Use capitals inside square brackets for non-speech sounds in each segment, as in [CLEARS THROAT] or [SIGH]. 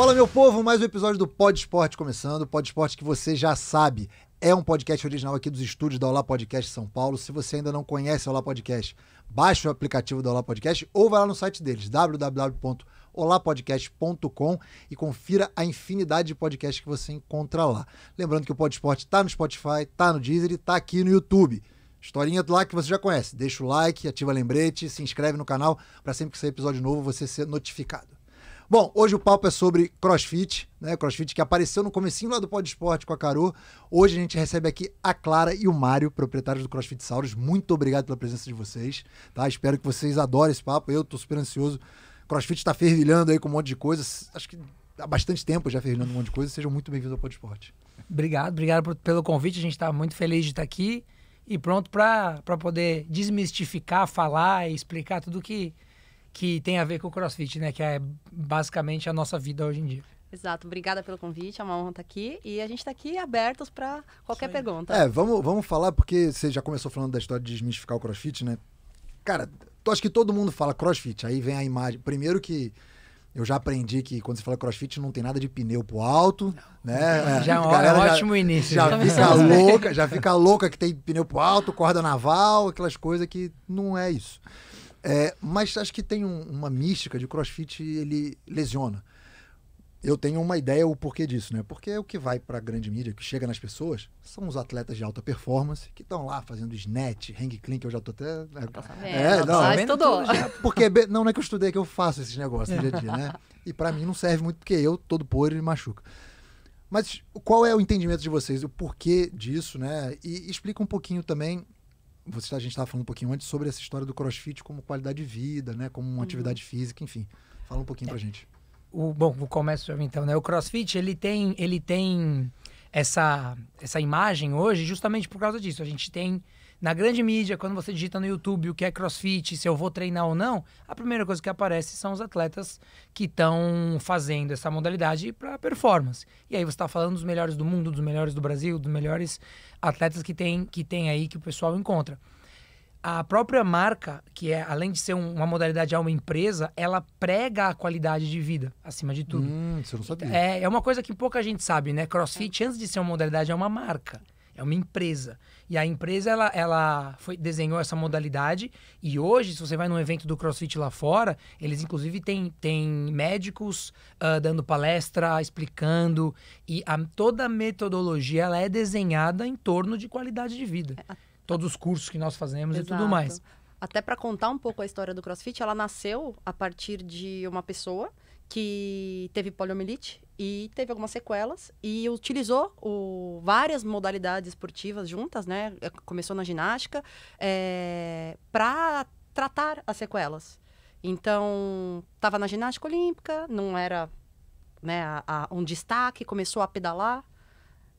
Fala, meu povo, mais um episódio do Pod Esporte começando. Pod Esporte que você já sabe. É um podcast original aqui dos estúdios da Olá Podcast São Paulo. Se você ainda não conhece o Olá Podcast, baixe o aplicativo da Olá Podcast ou vai lá no site deles, www.olapodcast.com e confira a infinidade de podcasts que você encontra lá. Lembrando que o Pod Esporte está no Spotify, está no Deezer e está aqui no YouTube. Historinha lá que você já conhece. Deixa o like, ativa lembrete, se inscreve no canal para sempre que sair episódio novo você ser notificado. Bom, hoje o papo é sobre crossfit, né? Crossfit que apareceu no comecinho lá do Pod Esporte com a Carol. Hoje a gente recebe aqui a Clara e o Mário, proprietários do CrossFit Sauros. Muito obrigado pela presença de vocês, tá? Espero que vocês adorem esse papo. Eu tô super ansioso. CrossFit está fervilhando aí com um monte de coisas. Acho que há bastante tempo já fervilhando um monte de coisas. Sejam muito bem-vindos ao Pod Esporte. Obrigado, obrigado por, pelo convite. A gente está muito feliz de estar tá aqui e pronto para poder desmistificar, falar e explicar tudo que que tem a ver com o crossfit, né? Que é basicamente a nossa vida hoje em dia. Exato, obrigada pelo convite, é uma honra estar aqui e a gente está aqui abertos para qualquer pergunta. É, vamos, vamos falar, porque você já começou falando da história de desmistificar o crossfit, né? Cara, tu acho que todo mundo fala crossfit, aí vem a imagem. Primeiro que eu já aprendi que quando você fala crossfit não tem nada de pneu pro alto, né? [LAUGHS] Já é um ótimo já, início. Já fica louca, já fica louca que tem pneu pro alto, corda naval, aquelas coisas que não é isso. É, mas acho que tem um, uma mística de crossfit, ele lesiona. Eu tenho uma ideia o porquê disso, né? Porque o que vai para a grande mídia, que chega nas pessoas, são os atletas de alta performance que estão lá fazendo snatch, hang clean, que eu já estou até... Né? Tá é, tá [LAUGHS] é não, já Porque não, não é que eu estudei, é que eu faço esses negócios no dia a dia, né? [LAUGHS] E para mim não serve muito, porque eu, todo podre, me machuca. Mas qual é o entendimento de vocês, o porquê disso, né? E explica um pouquinho também você, tá, a gente estava falando um pouquinho antes sobre essa história do crossfit como qualidade de vida, né? Como uma uhum. atividade física, enfim. Fala um pouquinho é. pra gente. O, bom, começo começar então, né? O crossfit, ele tem, ele tem essa, essa imagem hoje justamente por causa disso. A gente tem na grande mídia, quando você digita no YouTube o que é crossfit, se eu vou treinar ou não, a primeira coisa que aparece são os atletas que estão fazendo essa modalidade para performance. E aí você está falando dos melhores do mundo, dos melhores do Brasil, dos melhores atletas que tem, que tem aí, que o pessoal encontra. A própria marca, que é além de ser um, uma modalidade, é uma empresa, ela prega a qualidade de vida, acima de tudo. Hum, você não sabia. É, é uma coisa que pouca gente sabe, né? Crossfit, antes de ser uma modalidade, é uma marca, é uma empresa. E a empresa, ela, ela foi, desenhou essa modalidade. E hoje, se você vai num evento do CrossFit lá fora, eles inclusive têm tem médicos uh, dando palestra, explicando. E a, toda a metodologia, ela é desenhada em torno de qualidade de vida. É, Todos os cursos que nós fazemos Exato. e tudo mais. Até para contar um pouco a história do CrossFit, ela nasceu a partir de uma pessoa que teve poliomielite e teve algumas sequelas e utilizou o, várias modalidades esportivas juntas, né? É, começou na ginástica é, para tratar as sequelas. Então, estava na ginástica olímpica, não era né, a, a, um destaque, começou a pedalar,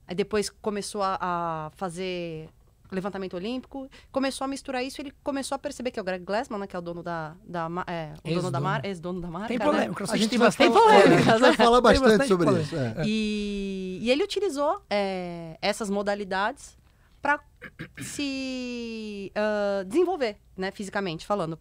aí depois começou a, a fazer levantamento olímpico, começou a misturar isso, ele começou a perceber que é o Greg Glassman, né, que é o dono da, da é, o dono da marca, ex-dono da marca. Tem né? polêmica, a gente tem bastante polêmica. Vai falar bastante sobre polêmica. isso. É. E, e, ele utilizou é, essas modalidades para se uh, desenvolver, né, fisicamente falando.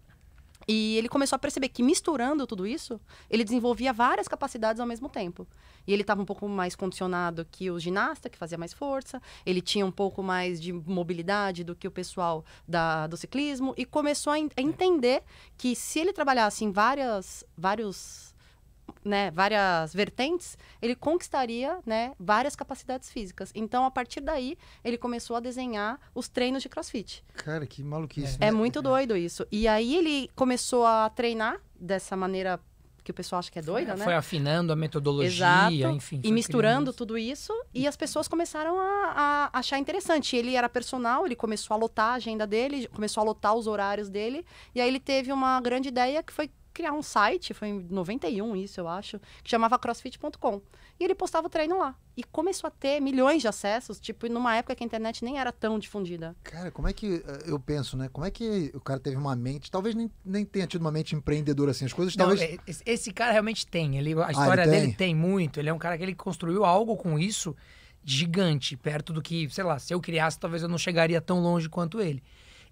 E ele começou a perceber que misturando tudo isso, ele desenvolvia várias capacidades ao mesmo tempo. E ele estava um pouco mais condicionado que o ginasta, que fazia mais força, ele tinha um pouco mais de mobilidade do que o pessoal da, do ciclismo, e começou a, en a entender que se ele trabalhasse em várias, vários né, várias vertentes, ele conquistaria né, várias capacidades físicas. Então, a partir daí, ele começou a desenhar os treinos de crossfit. Cara, que maluquice. É, né? é muito doido isso. E aí, ele começou a treinar dessa maneira que o pessoal acha que é doida, é, né? Foi afinando a metodologia, Exato, enfim. E misturando tudo isso, e as pessoas começaram a, a, achar interessante. Ele era personal, ele começou a lotar a agenda dele, começou a lotar os horários dele, e aí ele teve uma grande ideia que foi criar um site, foi em 91 isso, eu acho, que chamava crossfit.com. E ele postava o treino lá. E começou a ter milhões de acessos, tipo, numa época que a internet nem era tão difundida. Cara, como é que eh, eu penso, né? Como é que o cara teve uma mente, talvez nem, nem tenha tido uma mente empreendedora assim, as coisas Não, talvez esse cara realmente tem, ele, a história ah, ele dele tem? tem muito, ele é um cara que ele construiu algo com isso gigante, perto do que, sei lá, se eu criasse, talvez eu não chegaria tão longe quanto ele.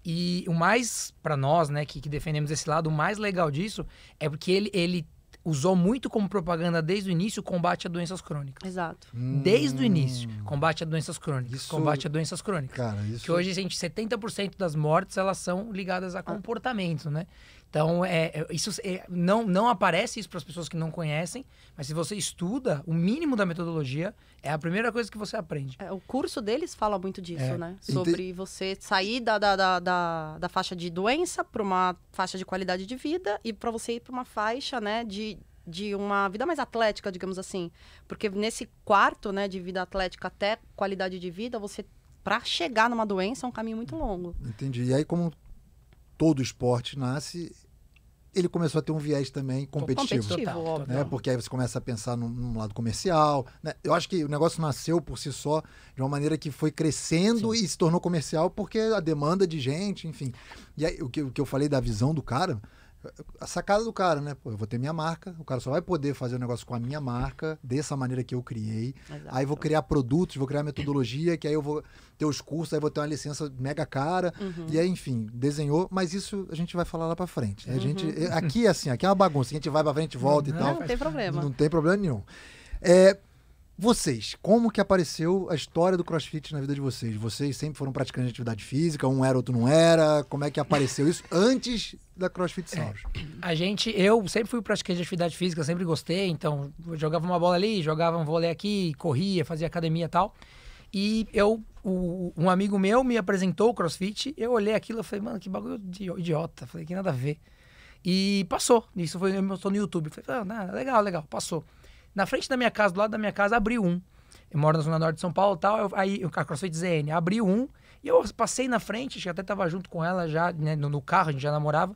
E o mais, para nós, né, que, que defendemos esse lado, o mais legal disso é porque ele, ele usou muito como propaganda desde o início o combate a doenças crônicas. Exato. Hum. Desde o hum. início, combate a doenças crônicas, isso... combate a doenças crônicas. Cara, isso... Que hoje, gente, 70% das mortes, elas são ligadas a ah. comportamento, né? Então, é, é, isso é, não, não aparece isso para as pessoas que não conhecem, mas se você estuda o mínimo da metodologia, é a primeira coisa que você aprende. É, o curso deles fala muito disso, é. né? Sobre Ente... você sair da, da, da, da, faixa de doença para uma faixa de qualidade de vida e para você ir para uma faixa né, de, de uma vida mais atlética, digamos assim. Porque nesse quarto né, de vida atlética até qualidade de vida, você para chegar numa doença é um caminho muito longo. Entendi. E aí, como todo esporte nasce, ele começou a ter um viés também competitivo. competitivo total, né? Total. Porque aí você começa a pensar num, num lado comercial. Né? Eu acho que o negócio nasceu por si só de uma maneira que foi crescendo Sim. e se tornou comercial porque a demanda de gente, enfim. E aí, o que, o que eu falei da visão do cara a sacada do cara, né? Pô, eu vou ter minha marca, o cara só vai poder fazer o um negócio com a minha marca, dessa maneira que eu criei. Exato. Aí vou criar produtos, vou criar metodologia, que aí eu vou ter os cursos, aí vou ter uma licença mega cara. Uhum. E aí, enfim, desenhou, mas isso a gente vai falar lá pra frente. A gente, uhum. Aqui é assim, aqui é uma bagunça, a gente vai pra frente, volta uhum. e tal. Não tem problema. Não tem problema nenhum. É, vocês, como que apareceu a história do CrossFit na vida de vocês? Vocês sempre foram praticantes de atividade física, um era, outro não era. Como é que apareceu isso antes da CrossFit Sounds? É, a gente, eu sempre fui praticante de atividade física, sempre gostei. Então, jogava uma bola ali, jogava um vôlei aqui, corria, fazia academia e tal. E eu, o, um amigo meu me apresentou o CrossFit. Eu olhei aquilo e falei, mano, que bagulho idiota. Falei, que nada a ver. E passou. Isso foi, eu mostrou no YouTube. Falei, ah, legal, legal, passou. Na frente da minha casa, do lado da minha casa, abriu um. Eu moro na zona norte de São Paulo e tal, eu, aí o CrossFit ZN abriu um, e eu passei na frente, até tava junto com ela já, né, no, no, carro, a gente já namorava.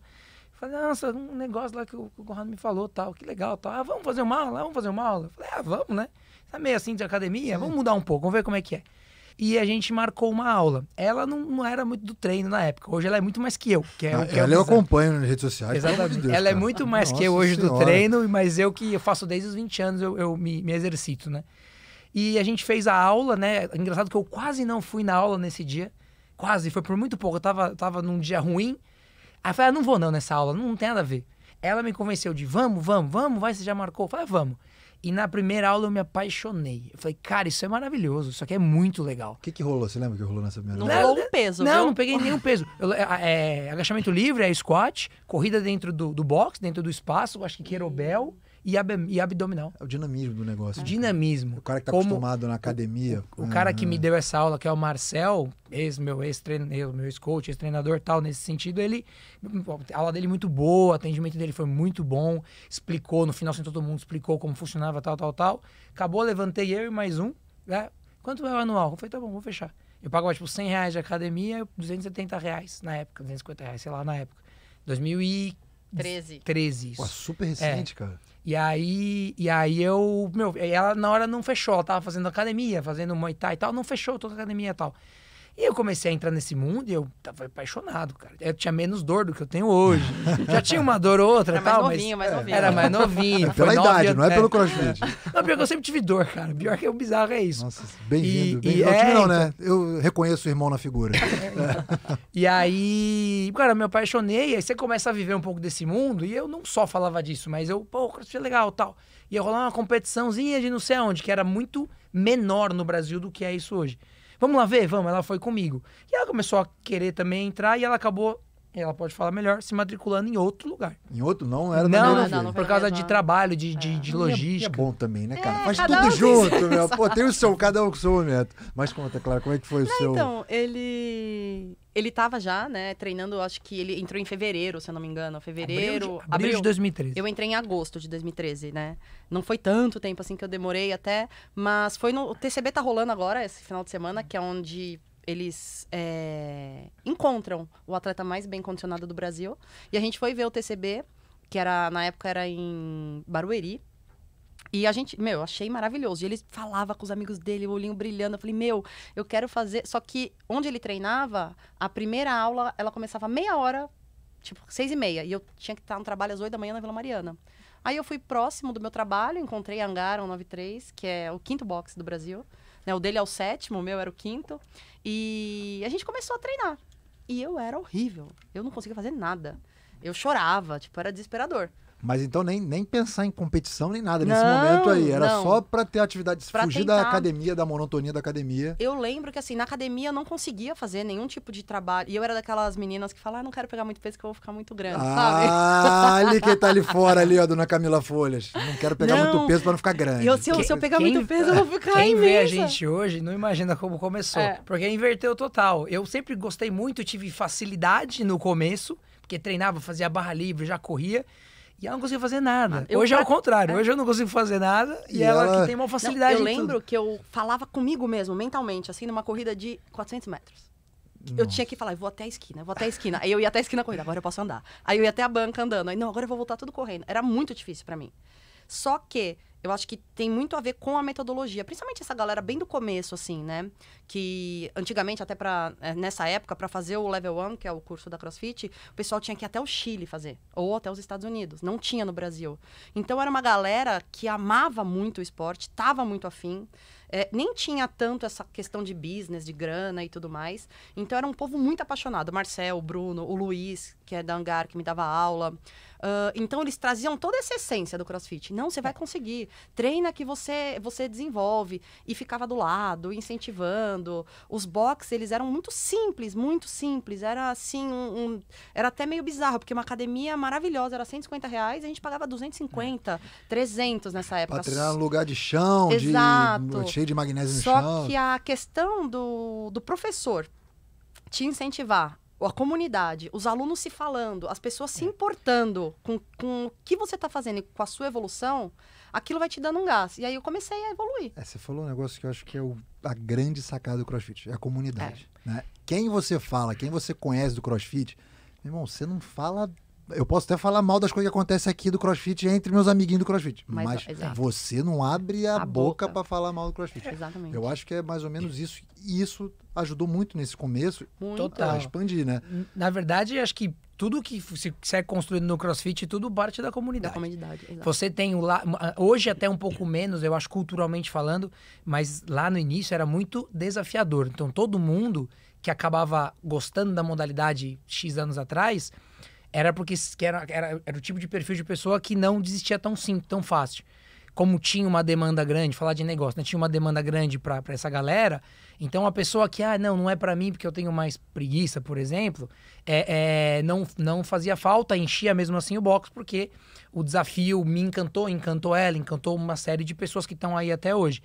Falei, nossa, um negócio lá que o, que o Conrado me falou, tal, que legal, tal. Ah, vamos fazer uma aula? Ah, vamos fazer uma aula? falei, ah, vamos, né? Tá meio assim de academia, Sim. vamos mudar um pouco, vamos ver como é que é e a gente marcou uma aula. Ela não, não era muito do treino na época, hoje ela é muito mais que eu. Que é, ah, que ela eu, eu acompanho nas redes sociais. Exatamente. Deus, ela é cara. é muito mais Nossa que eu hoje senhora. do treino, mas eu que eu faço desde os 20 anos, eu, eu me, me exercito, né? E a gente fez a aula, né? Engraçado que eu quase não fui na aula nesse dia. Quase, foi por muito pouco. Eu tava, tava num dia ruim. Aí eu falei, ah, não vou não nessa aula, não, não tem nada a ver. Ela me convenceu de vamos, vamos, vamos, vai, você já marcou? Eu falei, ah, vamos. E na primeira aula eu me apaixonei. Eu falei, cara, isso é maravilhoso, isso aqui é muito legal. O que, que rolou? Você lembra que rolou nessa primeira aula? Não rolou um peso. Não, viu? não peguei nenhum peso. Eu, é, é, agachamento livre, é squat, corrida dentro do, do box, dentro do espaço, acho que querobel e, ab e abdominal. É o dinamismo do negócio. dinamismo. O cara que tá Como acostumado na academia. O, o, cara uhum. que me ah. deu essa aula, que é o Marcel, ex, meu ex-treineiro, meu ex-coach, ex-treinador tal, nesse sentido, ele. A aula dele é muito boa, o atendimento dele foi muito bom, explicou, no final sentou assim, todo mundo, explicou como funcionava, tal, tal, tal. Acabou, levantei eu e mais um. Né? Quanto é o anual? Eu falei, tá bom, vou fechar. Eu pagava tipo 100 reais de academia, 270 reais na época, 250 reais, sei lá, na época. 2013. 13 isso. Pô, super recente, é. cara. E aí, e aí eu, meu, ela na hora não fechou, ela tava fazendo academia, fazendo Muay Thai e tal, não fechou toda a academia e tal. E eu comecei a entrar nesse mundo e eu tava apaixonado, cara. Eu tinha menos dor do que eu tenho hoje. [LAUGHS] Já tinha uma dor ou outra, era tal, mais novinho, mas mais novinho. era mais [LAUGHS] novinho. É pela idade, não é, pelo crossfit. [LAUGHS] não, pior que eu sempre tive dor, cara. Pior que é o bizarro é isso. Nossa, bem-vindo. Bem, bem é, é não, né? Então. Eu reconheço o irmão na figura. É, e aí, cara, eu me apaixonei. Aí você começa a viver um pouco desse mundo. E eu não só falava disso, mas eu, pô, crossfit é legal tal. E ia rolar uma competiçãozinha de não sei aonde, que era muito menor no Brasil do que é isso hoje. Vamos lá ver? Vamos. Ela foi comigo. E ela começou a querer também entrar e ela acabou ela pode falar melhor, se matriculando em outro lugar. Em outro? Não era não, não, não, não Por causa de trabalho, de, de, é. de é- é logística. é bom também, né, cara? É, Faz tudo um junto, meu. Pô, tem o seu, [LAUGHS] cada um com o seu momento. Mas conta, Clara, como é que foi o seu... Então, ele... Ele tava já, né, treinando, acho que ele entrou em fevereiro, se eu não me engano. Fevereiro... Abril de, abril, abril de 2013. Eu entrei em agosto de 2013, né? Não foi tanto tempo, assim, que eu demorei até. Mas foi no... O TCB tá rolando agora, esse final de semana, que é onde eles é, encontram o atleta mais bem condicionado do Brasil. E a gente foi ver o TCB, que era na época era em Barueri. E a gente, meu, achei maravilhoso. E ele falava com os amigos dele, o olhinho brilhando. Eu falei, meu, eu quero fazer. Só que onde ele treinava, a primeira aula, ela começava meia hora, tipo, seis e meia. E eu tinha que estar no trabalho às oito da manhã na Vila Mariana. Aí eu fui próximo do meu trabalho, encontrei Angara 193, que é o quinto box do Brasil. Né? O dele é o sétimo, o meu era o quinto. E a gente começou a treinar. E eu era horrível. Eu não conseguia fazer nada. Eu chorava, tipo, era desesperador. Mas então nem, nem pensar em competição nem nada não, nesse momento aí. Era não. só para ter atividade pra fugir tentar. da academia, da monotonia da academia. Eu lembro que assim, na academia eu não conseguia fazer nenhum tipo de trabalho. E eu era daquelas meninas que falam, ah, não quero pegar muito peso que eu vou ficar muito grande, ah, sabe? [LAUGHS] ali quem tá ali fora ali, ó, dona Camila Folhas. Não quero pegar não. muito peso para não ficar grande. Eu, se, eu, quem, se eu pegar quem, muito peso, eu vou ficar Quem imensa. vê a gente hoje não imagina como começou. É. Porque inverteu total. Eu sempre gostei muito, tive facilidade no começo, porque treinava, fazia barra livre, já corria. E ela não conseguia fazer nada. Eu hoje pra... é o contrário. É. Hoje eu não consigo fazer nada e, e ela... ela... que tem uma facilidade. Não, eu lembro que eu falava comigo mesmo, mentalmente, assim, numa corrida de 400 metros. Nossa. Eu tinha que falar, vou até a esquina, vou até a esquina. Aí eu ia até a esquina correndo agora eu posso andar. Aí eu ia até a banca andando. Aí, não, agora eu vou voltar tudo correndo. Era muito difícil para mim. Só que eu acho que tem muito a ver com a metodologia, principalmente essa galera bem do começo, assim, né? Que antigamente, até para é, nessa época, para fazer o Level 1, que é o curso da CrossFit, o pessoal tinha que ir até o Chile fazer, ou até os Estados Unidos. Não tinha no Brasil. Então era uma galera que amava muito o esporte, estava muito afim. É, nem tinha tanto essa questão de business, de grana e tudo mais. Então era um povo muito apaixonado. Marcel, o Bruno, o Luiz, que é da Angar, que me dava aula. Uh, então eles traziam toda essa essência do crossfit. Não, você vai é. conseguir. Treina que você você desenvolve. E ficava do lado, incentivando. Os box, eles eram muito simples, muito simples. Era assim, um, um, era até meio bizarro, porque uma academia maravilhosa era 150 reais, a gente pagava 250, 300 é. nessa época. Pra treinar no lugar de chão, Exato. De, cheio de magnésio no chão. Só que a questão do, do professor te incentivar a comunidade, os alunos se falando, as pessoas se é. importando com, com o que você está fazendo e com a sua evolução, aquilo vai te dando um gás. E aí eu comecei a evoluir. É, você falou um negócio que eu acho que é o, a grande sacada do crossfit, é a comunidade. É. Né? Quem você fala, quem você conhece do crossfit, meu irmão, você não fala eu posso até falar mal das coisas que acontecem aqui do CrossFit entre meus amiguinhos do CrossFit. Mas, mas você não abre a, a boca, para falar mal do CrossFit. Exatamente. Eu acho que é mais ou menos isso. E isso ajudou muito nesse começo muito. a expandir, né? Na verdade, acho que tudo que se, se é construído no CrossFit, tudo parte da comunidade. Da comunidade Você tem o lá, hoje até um pouco menos, eu acho culturalmente falando, mas lá no início era muito desafiador. Então todo mundo que acabava gostando da modalidade X anos atrás, era porque era, era, era o tipo de perfil de pessoa que não desistia tão simples, tão fácil. Como tinha uma demanda grande, falar de negócio, né? tinha uma demanda grande para essa galera, então a pessoa que, ah, não, não é para mim porque eu tenho mais preguiça, por exemplo, é, é, não, não fazia falta, enchia mesmo assim o box, porque o desafio me encantou, encantou ela, encantou uma série de pessoas que estão aí até hoje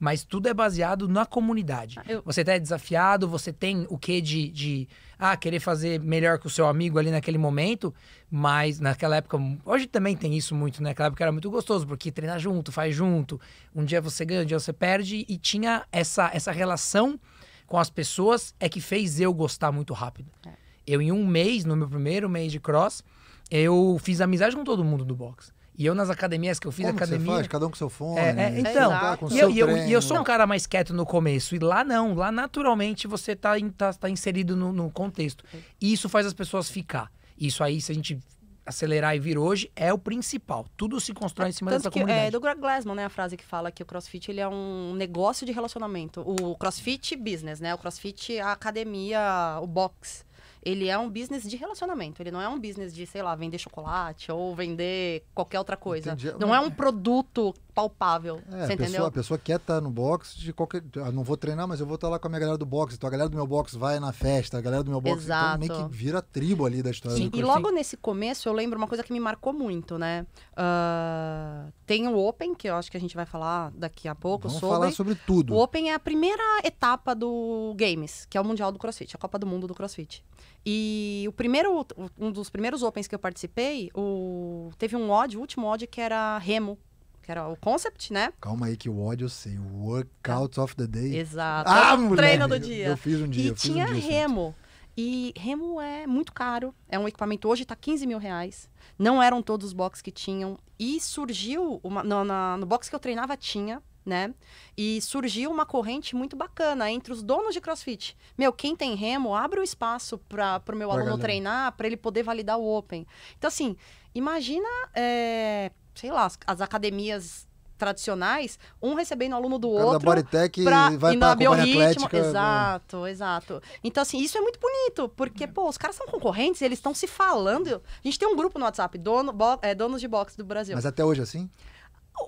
mas tudo é baseado na comunidade. Eu... Você tá desafiado, você tem o quê de, de ah, querer fazer melhor que o seu amigo ali naquele momento, mas naquela época, hoje também tem isso muito, né? Naquela época era muito gostoso, porque treinar junto, faz junto, um dia você ganha, um dia você perde, e tinha essa, essa relação com as pessoas é que fez eu gostar muito rápido. É. Eu, em um mês, no meu primeiro mês de cross, eu fiz amizade com todo mundo do boxe. E eu nas academias que eu fiz Como academia. Que você faz? Cada um com seu fone. É, é, né? então, tá e, eu, e eu, sou um cara mais quieto no começo. E lá não, lá naturalmente você está tá, tá inserido no, no, contexto. E isso faz as pessoas ficar. Isso aí, se a gente acelerar e vir hoje, é o principal. Tudo se constrói em cima Tanto dessa que, é, comunidade. É do Greg Glassman, né? A frase que fala que o CrossFit ele é um negócio de relacionamento. O CrossFit business, né? O CrossFit, a academia, o box ele é um business de relacionamento. Ele não é um business de, sei lá, vender chocolate ou vender qualquer outra coisa. Entendi. Não é um produto palpável. É, você a entendeu? Pessoa, a pessoa quer estar tá no box de qualquer. Ah, não vou treinar, mas eu vou estar tá lá com a minha galera do box. Então a galera do meu box vai na festa, a galera do meu box também Então, meio que vira tribo ali da história. Sim, né? e logo assim. nesse começo eu lembro uma coisa que me marcou muito, né? Uh, tem o Open, que eu acho que a gente vai falar daqui a pouco. Vamos sobre... falar sobre tudo. O Open é a primeira etapa do Games, que é o Mundial do CrossFit, a Copa do Mundo do CrossFit. E o primeiro, um dos primeiros Opens que eu participei, o, teve um odd, o último odd, que era remo. Que era o concept, né? Calma aí, que o ódio eu sei. Workout of the day. Exato. Ah, mulher, Treino do dia. Eu, eu, fiz um dia. E tinha um dia remo. E remo é muito caro. É um equipamento, hoje está 15 mil reais. Não eram todos os boxes que tinham. E surgiu, uma, no, na, no box que eu treinava tinha, né? E surgiu uma corrente muito bacana entre os donos de CrossFit. Meu, quem tem remo, abre o espaço para o meu aluno treinar, para ele poder validar o Open. Então, assim, imagina, é, sei lá, as, as, academias tradicionais, um recebendo aluno do outro. Da Bodytech vai para biorritmo. Atlética, né? exato, né? exato. Então, assim, isso é muito bonito, porque, é. pô, os caras são concorrentes, eles estão se falando. A gente tem um grupo no WhatsApp, dono, bo, é, donos de boxe do Brasil. Mas até hoje, é assim?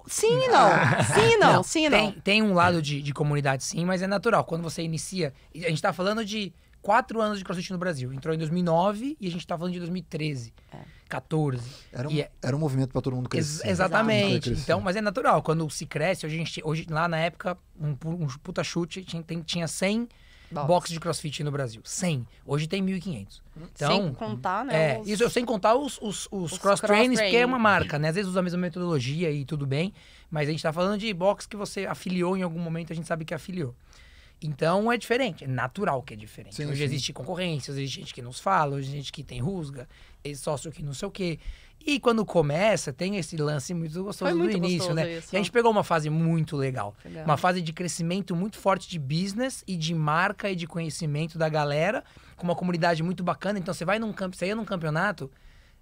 Sim e não. Sim e [LAUGHS] não. não, sim e não. Tem, tem um lado de, de comunidade, sim, mas é natural. Quando você inicia. A gente tá falando de quatro anos de crossfit no Brasil. Entrou em 2009 e a gente tá falando de 2013, é. 14. Era um, é era um movimento para todo mundo crescer. Ex exatamente. Mundo então, mas é natural. Quando se cresce, hoje, a gente, hoje lá na época, um, um puta chute, tinha, tinha 100 box, de crossfit no Brasil. 100. Hoje tem 1.500. Então, sem contar, né? É, os... Isso sem contar os, os, os, os cross Trainers cross que é uma marca, né? Às vezes usa a mesma metodologia e tudo bem, mas a gente tá falando de box que você afiliou em algum momento, a gente sabe que afiliou. Então é diferente, é natural que é diferente. Sim, hoje sim. existe concorrência, hoje existe gente que nos fala, hoje existe gente que tem rusga, sócio que não sei o quê. E quando começa, tem esse lance muito gostoso muito do início, gostoso né? Isso. E a gente pegou uma fase muito legal, legal. Uma fase de crescimento muito forte de business e de marca e de conhecimento da galera, com uma comunidade muito bacana. Então você vai num campo, você ia num campeonato,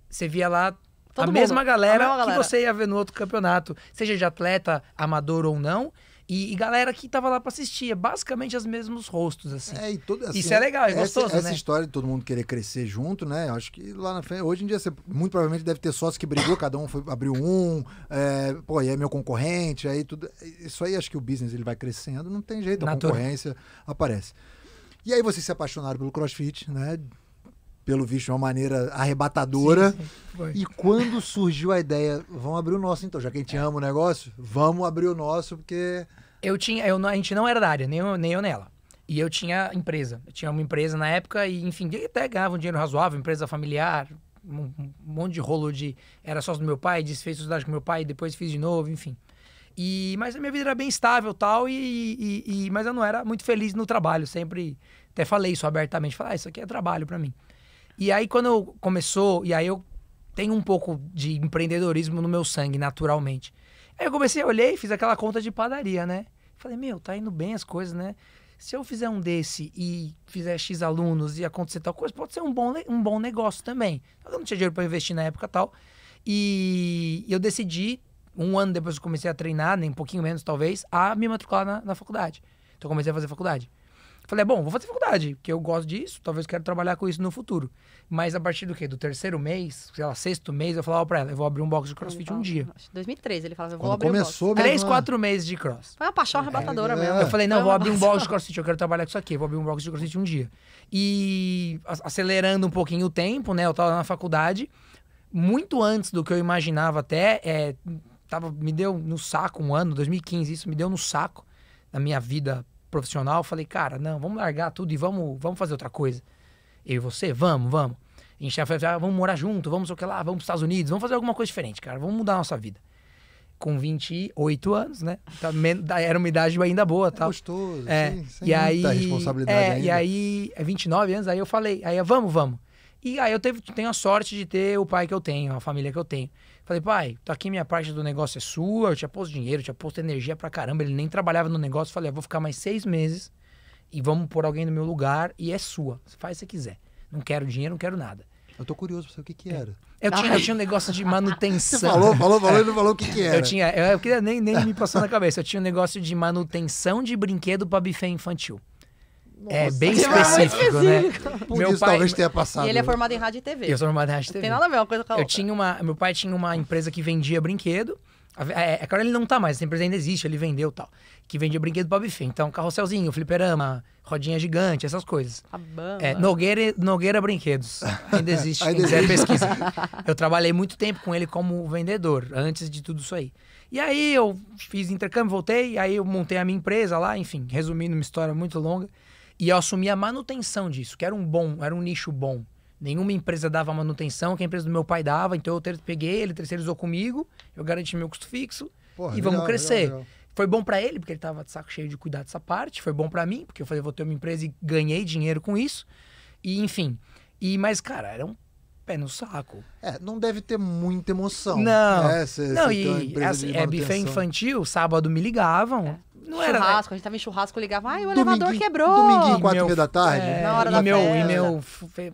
você via lá a mesma, galera, a mesma galera que você ia ver no outro campeonato, seja de atleta amador ou não e, e, galera que tava lá pra assistir. É basicamente os mesmos rostos, assim. É, e todo, assim, Isso é legal, é gostoso, essa né? história de todo mundo querer crescer junto, né? Eu acho que lá na frente, hoje em dia, você muito provavelmente deve ter sócio que brigou, cada um foi, abriu um, é, pô, e é meu concorrente, aí tudo. Isso aí, acho que o business ele vai crescendo, não tem jeito, a Natural. concorrência aparece. E aí vocês se apaixonaram pelo crossfit, né? Pelo visto, de uma maneira arrebatadora. Sim, sim, e quando surgiu a ideia, vamos abrir o nosso então, já que a gente ama o negócio, vamos abrir o nosso, porque eu tinha, eu, a gente não era da área, nem eu, nem eu nela. E eu tinha empresa. Eu tinha uma empresa na época e, enfim, até ganhava um dinheiro razoável, empresa familiar, um, um monte de rolo de... Era sócio do meu pai, desfez sociedade com meu pai, depois fiz de novo, enfim. E, mas a minha vida era bem estável tal, e, e, e mas eu não era muito feliz no trabalho. Sempre até falei isso abertamente. Falei, ah, isso aqui é trabalho para mim. E aí quando eu começou, e aí eu tenho um pouco de empreendedorismo no meu sangue, naturalmente. Aí eu comecei, olhei, fiz aquela conta de padaria, né? Falei, meu, tá indo bem as coisas, né? Se eu fizer um desse e fizer X alunos e acontecer tal coisa, pode ser um bom, um bom negócio também. Eu não tinha dinheiro para investir na época tal. E eu decidi, um ano depois que comecei a treinar, nem um pouquinho menos talvez, a me matricular na, na faculdade. Então eu comecei a fazer faculdade. Falei, é bom, vou fazer faculdade, porque eu gosto disso, talvez quero trabalhar com isso no futuro. Mas a partir do quê? Do terceiro mês, sei lá, sexto mês, eu falava pra ela, eu vou abrir um box de crossfit um dia. 2013 ele falava, eu vou Quando abrir começou, um box. Três, quatro meses de cross. Foi uma paixão arrebatadora é, mesmo. Eu falei, não, vou abrir um box de crossfit, eu quero trabalhar com isso aqui, eu vou abrir um box de crossfit um dia. E acelerando um pouquinho o tempo, né, eu tava na faculdade, muito antes do que eu imaginava até, é, tava, me deu no saco um ano, 2015 isso, me deu no saco na minha vida profissional, falei, cara, não, vamos largar tudo e vamos, vamos fazer outra coisa. Eu e você, vamos, vamos. E a gente ah, vamos morar junto, vamos sei o que lá, vamos para os Estados Unidos, vamos fazer alguma coisa diferente, cara, vamos mudar a nossa vida. Com 28 anos, né? Tá era uma idade ainda boa, tá? É gostoso, é, sim, sem e aí, responsabilidade é, ainda. E aí, é 29 anos, aí eu falei, aí eu, vamos, vamos. E aí eu teve, tenho a sorte de ter o pai que eu tenho, a família que eu tenho. Falei, pai, tá aqui minha parte do negócio é sua, eu tinha posto dinheiro, eu tinha posto energia pra caramba, ele nem trabalhava no negócio. Falei, ah, vou ficar mais seis meses e vamos pôr alguém no meu lugar e é sua. faz o que você quiser. Não quero dinheiro, não quero nada. Eu tô curioso pra saber o que que é. era. Eu tinha, eu tinha um negócio de manutenção. Você falou, falou, falou e não falou o que que era. Eu tinha, eu, eu queria nem, nem me passou na cabeça. Eu tinha um negócio de manutenção de brinquedo pra buffet infantil. Nossa, é bem específico, é né? Por meu isso pai, talvez tenha passado. E ele é formado em rádio e TV. Eu sou formado em rádio e TV. Não tem nada a ver uma coisa com a eu Tinha uma, meu pai tinha uma empresa que vendia brinquedo. É, é agora ele não tá mais, essa empresa ainda existe, ele vendeu tal. Que vendia brinquedo pra buffet. Então, carrosselzinho, fliperama, rodinha gigante, essas coisas. É, Nogueira, Nogueira Brinquedos. Ainda existe, [LAUGHS] ainda existe. pesquisa. [LAUGHS] Eu trabalhei muito tempo com ele como vendedor, antes de tudo isso aí. E aí eu fiz intercâmbio, voltei, aí eu montei a minha empresa lá, enfim, resumindo uma história muito longa. E eu assumi a manutenção disso, que era um bom, era um nicho bom. Nenhuma empresa dava manutenção, que a empresa do meu pai dava, então eu peguei, ele terceirizou comigo, eu garanti meu custo fixo Porra, e vamos legal, crescer. Legal, legal. Foi bom para ele, porque ele tava de saco cheio de cuidar dessa parte, foi bom para mim, porque eu falei, vou ter uma empresa e ganhei dinheiro com isso. E enfim. E mas cara, era um pé no saco. É, não deve ter muita emoção. Não. É, cê, não, cê e assim, é buffet infantil, sábado me ligavam. É não churrasco, era, né? a gente tava em churrasco, ligava, ai, o elevador quebrou. Domingo, quatro meia da tarde. É, né? na hora e da meu, E meu,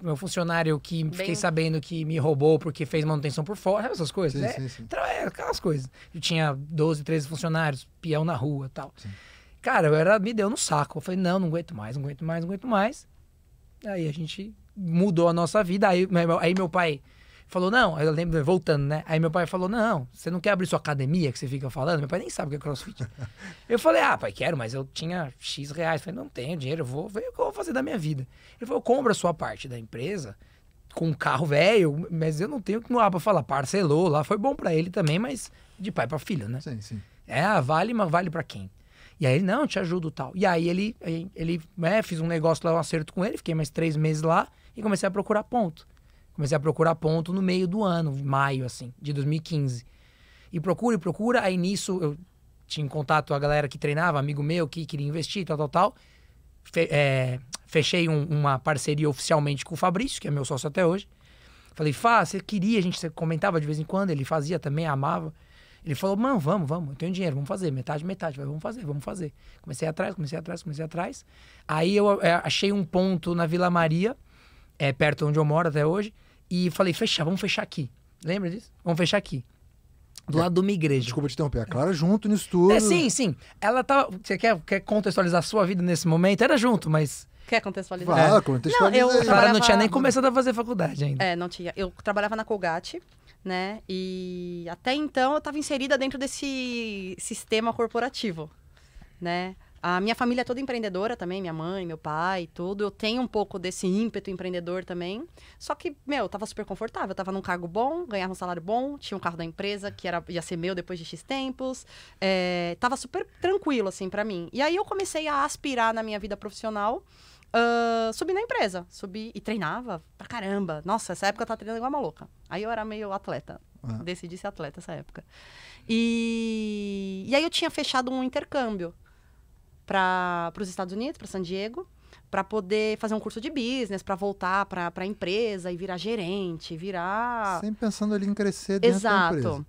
meu funcionário que Bem... fiquei sabendo que me roubou porque fez manutenção por fora, essas coisas. Sim, é, sim, sim. Então, é, aquelas coisas. Eu tinha 12, 13 funcionários, peão na rua tal. Sim. Cara, eu era, me deu no saco. Eu falei, não, não aguento mais, não aguento mais, não aguento mais. Aí a gente mudou a nossa vida. Aí, aí meu pai Falou, não, eu lembro, voltando, né? Aí meu pai falou, não, você não quer abrir sua academia que você fica falando? Meu pai nem sabe o que é crossfit. [LAUGHS] eu falei, ah, pai, quero, mas eu tinha X reais. Eu falei, não tenho dinheiro, eu vou ver o que eu vou fazer da minha vida. Ele falou, compra a sua parte da empresa com um carro velho, mas eu não tenho que não há para falar, parcelou lá, foi bom para ele também, mas de pai para filho, né? Sim, sim. É, ah, vale, mas vale para quem? E aí não, te ajudo tal. E aí ele, ele, ele é, né, fiz um negócio lá, um acerto com ele, fiquei mais três meses lá e comecei a procurar ponto. Comecei a procurar ponto no meio do ano, maio, assim, de 2015. E procura e procura, aí nisso eu tinha em contato a galera que treinava, amigo meu que queria investir, tal, tal, tal. Fe é, fechei um, uma parceria oficialmente com o Fabrício, que é meu sócio até hoje. Falei, Fá, você queria, a gente comentava de vez em quando, ele fazia também, amava. Ele falou, mano, vamos, vamos, eu tenho dinheiro, vamos fazer, metade, metade, vamos fazer, vamos fazer. Comecei atrás, comecei atrás, comecei atrás. Aí eu é, achei um ponto na Vila Maria, é, perto onde eu moro até hoje, e falei, fechar, vamos fechar aqui. Lembra disso? Vamos fechar aqui. Do é, lado de uma igreja. Desculpa te interromper, a Clara junto nisso tudo. É, sim, sim. Ela tava. Tá, você quer, quer contextualizar a sua vida nesse momento? Era junto, mas. Quer contextualizar? Fala, é. contextualizar. Não, eu trabalhava... não tinha nem começado a fazer faculdade ainda. É, não tinha. Eu trabalhava na Colgate, né? E até então eu estava inserida dentro desse sistema corporativo, né? A minha família é toda empreendedora também, minha mãe, meu pai, tudo. Eu tenho um pouco desse ímpeto empreendedor também. Só que, meu, eu tava super confortável, eu tava num cargo bom, ganhava um salário bom, tinha um carro da empresa que era, ia ser meu depois de X tempos. É, tava super tranquilo, assim, para mim. E aí eu comecei a aspirar na minha vida profissional. Uh, subi na empresa, subi e treinava pra caramba. Nossa, essa época eu tava treinando igual uma louca. Aí eu era meio atleta, uhum. decidi ser atleta essa época. E, e aí eu tinha fechado um intercâmbio para os Estados Unidos, para San Diego, para poder fazer um curso de business, para voltar para a empresa e virar gerente, virar. Sempre pensando ali em crescer dentro Exato. da empresa.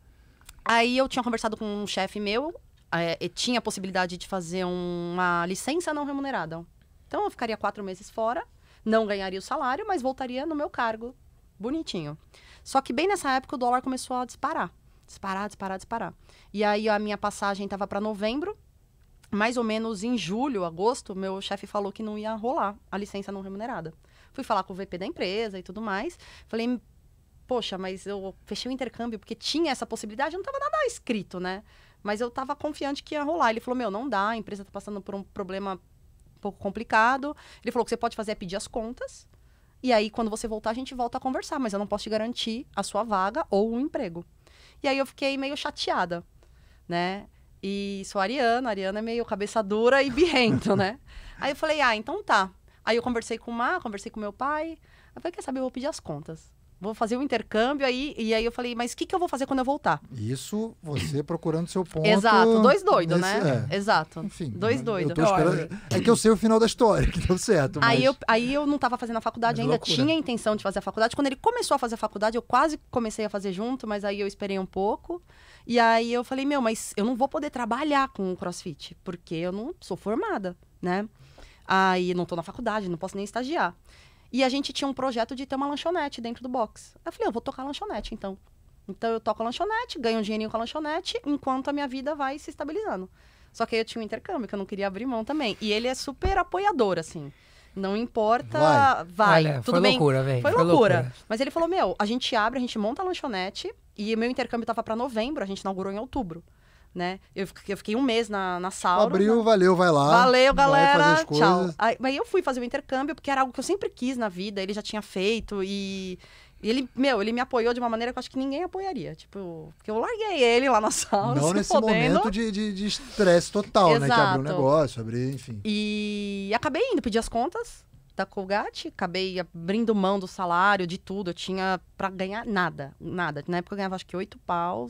Aí eu tinha conversado com um chefe meu, é, tinha a possibilidade de fazer uma licença não remunerada. Então eu ficaria quatro meses fora, não ganharia o salário, mas voltaria no meu cargo. Bonitinho. Só que bem nessa época o dólar começou a disparar. Disparar, disparar, disparar. E aí a minha passagem estava para novembro mais ou menos em julho, agosto, meu chefe falou que não ia rolar a licença não remunerada. Fui falar com o VP da empresa e tudo mais. Falei, poxa, mas eu fechei o intercâmbio porque tinha essa possibilidade, não estava nada escrito, né? Mas eu estava confiante que ia rolar. Ele falou: meu, não dá, a empresa está passando por um problema um pouco complicado. Ele falou: o que você pode fazer é pedir as contas. E aí, quando você voltar, a gente volta a conversar, mas eu não posso te garantir a sua vaga ou o um emprego. E aí eu fiquei meio chateada, né? E sou ariana, a ariana é meio cabeça dura e birrento, né? [LAUGHS] Aí eu falei, ah, então tá. Aí eu conversei com o Mar, conversei com meu pai. Eu falei, quer saber, eu vou pedir as contas. Vou fazer o um intercâmbio aí. E aí eu falei, mas o que, que eu vou fazer quando eu voltar? Isso, você procurando seu ponto. Exato, dois doidos, nesse, né? É. Exato. Enfim. Dois doidos. É que eu sei o final da história, [LAUGHS] que deu certo. Mas... Aí, eu, aí eu não tava fazendo a faculdade, é ainda loucura. tinha a intenção de fazer a faculdade. Quando ele começou a fazer a faculdade, eu quase comecei a fazer junto, mas aí eu esperei um pouco. E aí eu falei, meu, mas eu não vou poder trabalhar com crossfit, porque eu não sou formada, né? Aí não tô na faculdade, não posso nem estagiar. E a gente tinha um projeto de ter uma lanchonete dentro do box. Eu falei, eu vou tocar lanchonete, então. Então eu toco a lanchonete, ganho um dinheirinho com a lanchonete, enquanto a minha vida vai se estabilizando. Só que aí eu tinha um intercâmbio, que eu não queria abrir mão também. E ele é super apoiador, assim. Não importa, vai. vai. Olha, tudo foi bem. Loucura, foi, foi loucura, velho. Foi, loucura. Mas ele falou: meu, a gente abre, a gente monta a lanchonete, e o meu intercâmbio estava para novembro, a gente inaugurou em outubro. Né? Eu, eu fiquei um mês na, na sala. Abriu, na... valeu, vai lá. Valeu, galera. Tchau. Aí, mas eu fui fazer o intercâmbio porque era algo que eu sempre quis na vida, ele já tinha feito e ele, meu, ele me apoiou de uma maneira que eu acho que ninguém apoiaria. Tipo, porque eu larguei ele lá na sala. Não [LAUGHS] nesse podendo. momento de estresse total, Exato. né? Que abriu um negócio, abriu, enfim. E acabei indo, pedi as contas da Colgate, acabei abrindo mão do salário, de tudo. Eu tinha para ganhar nada, nada. Na época eu ganhava acho que oito pau,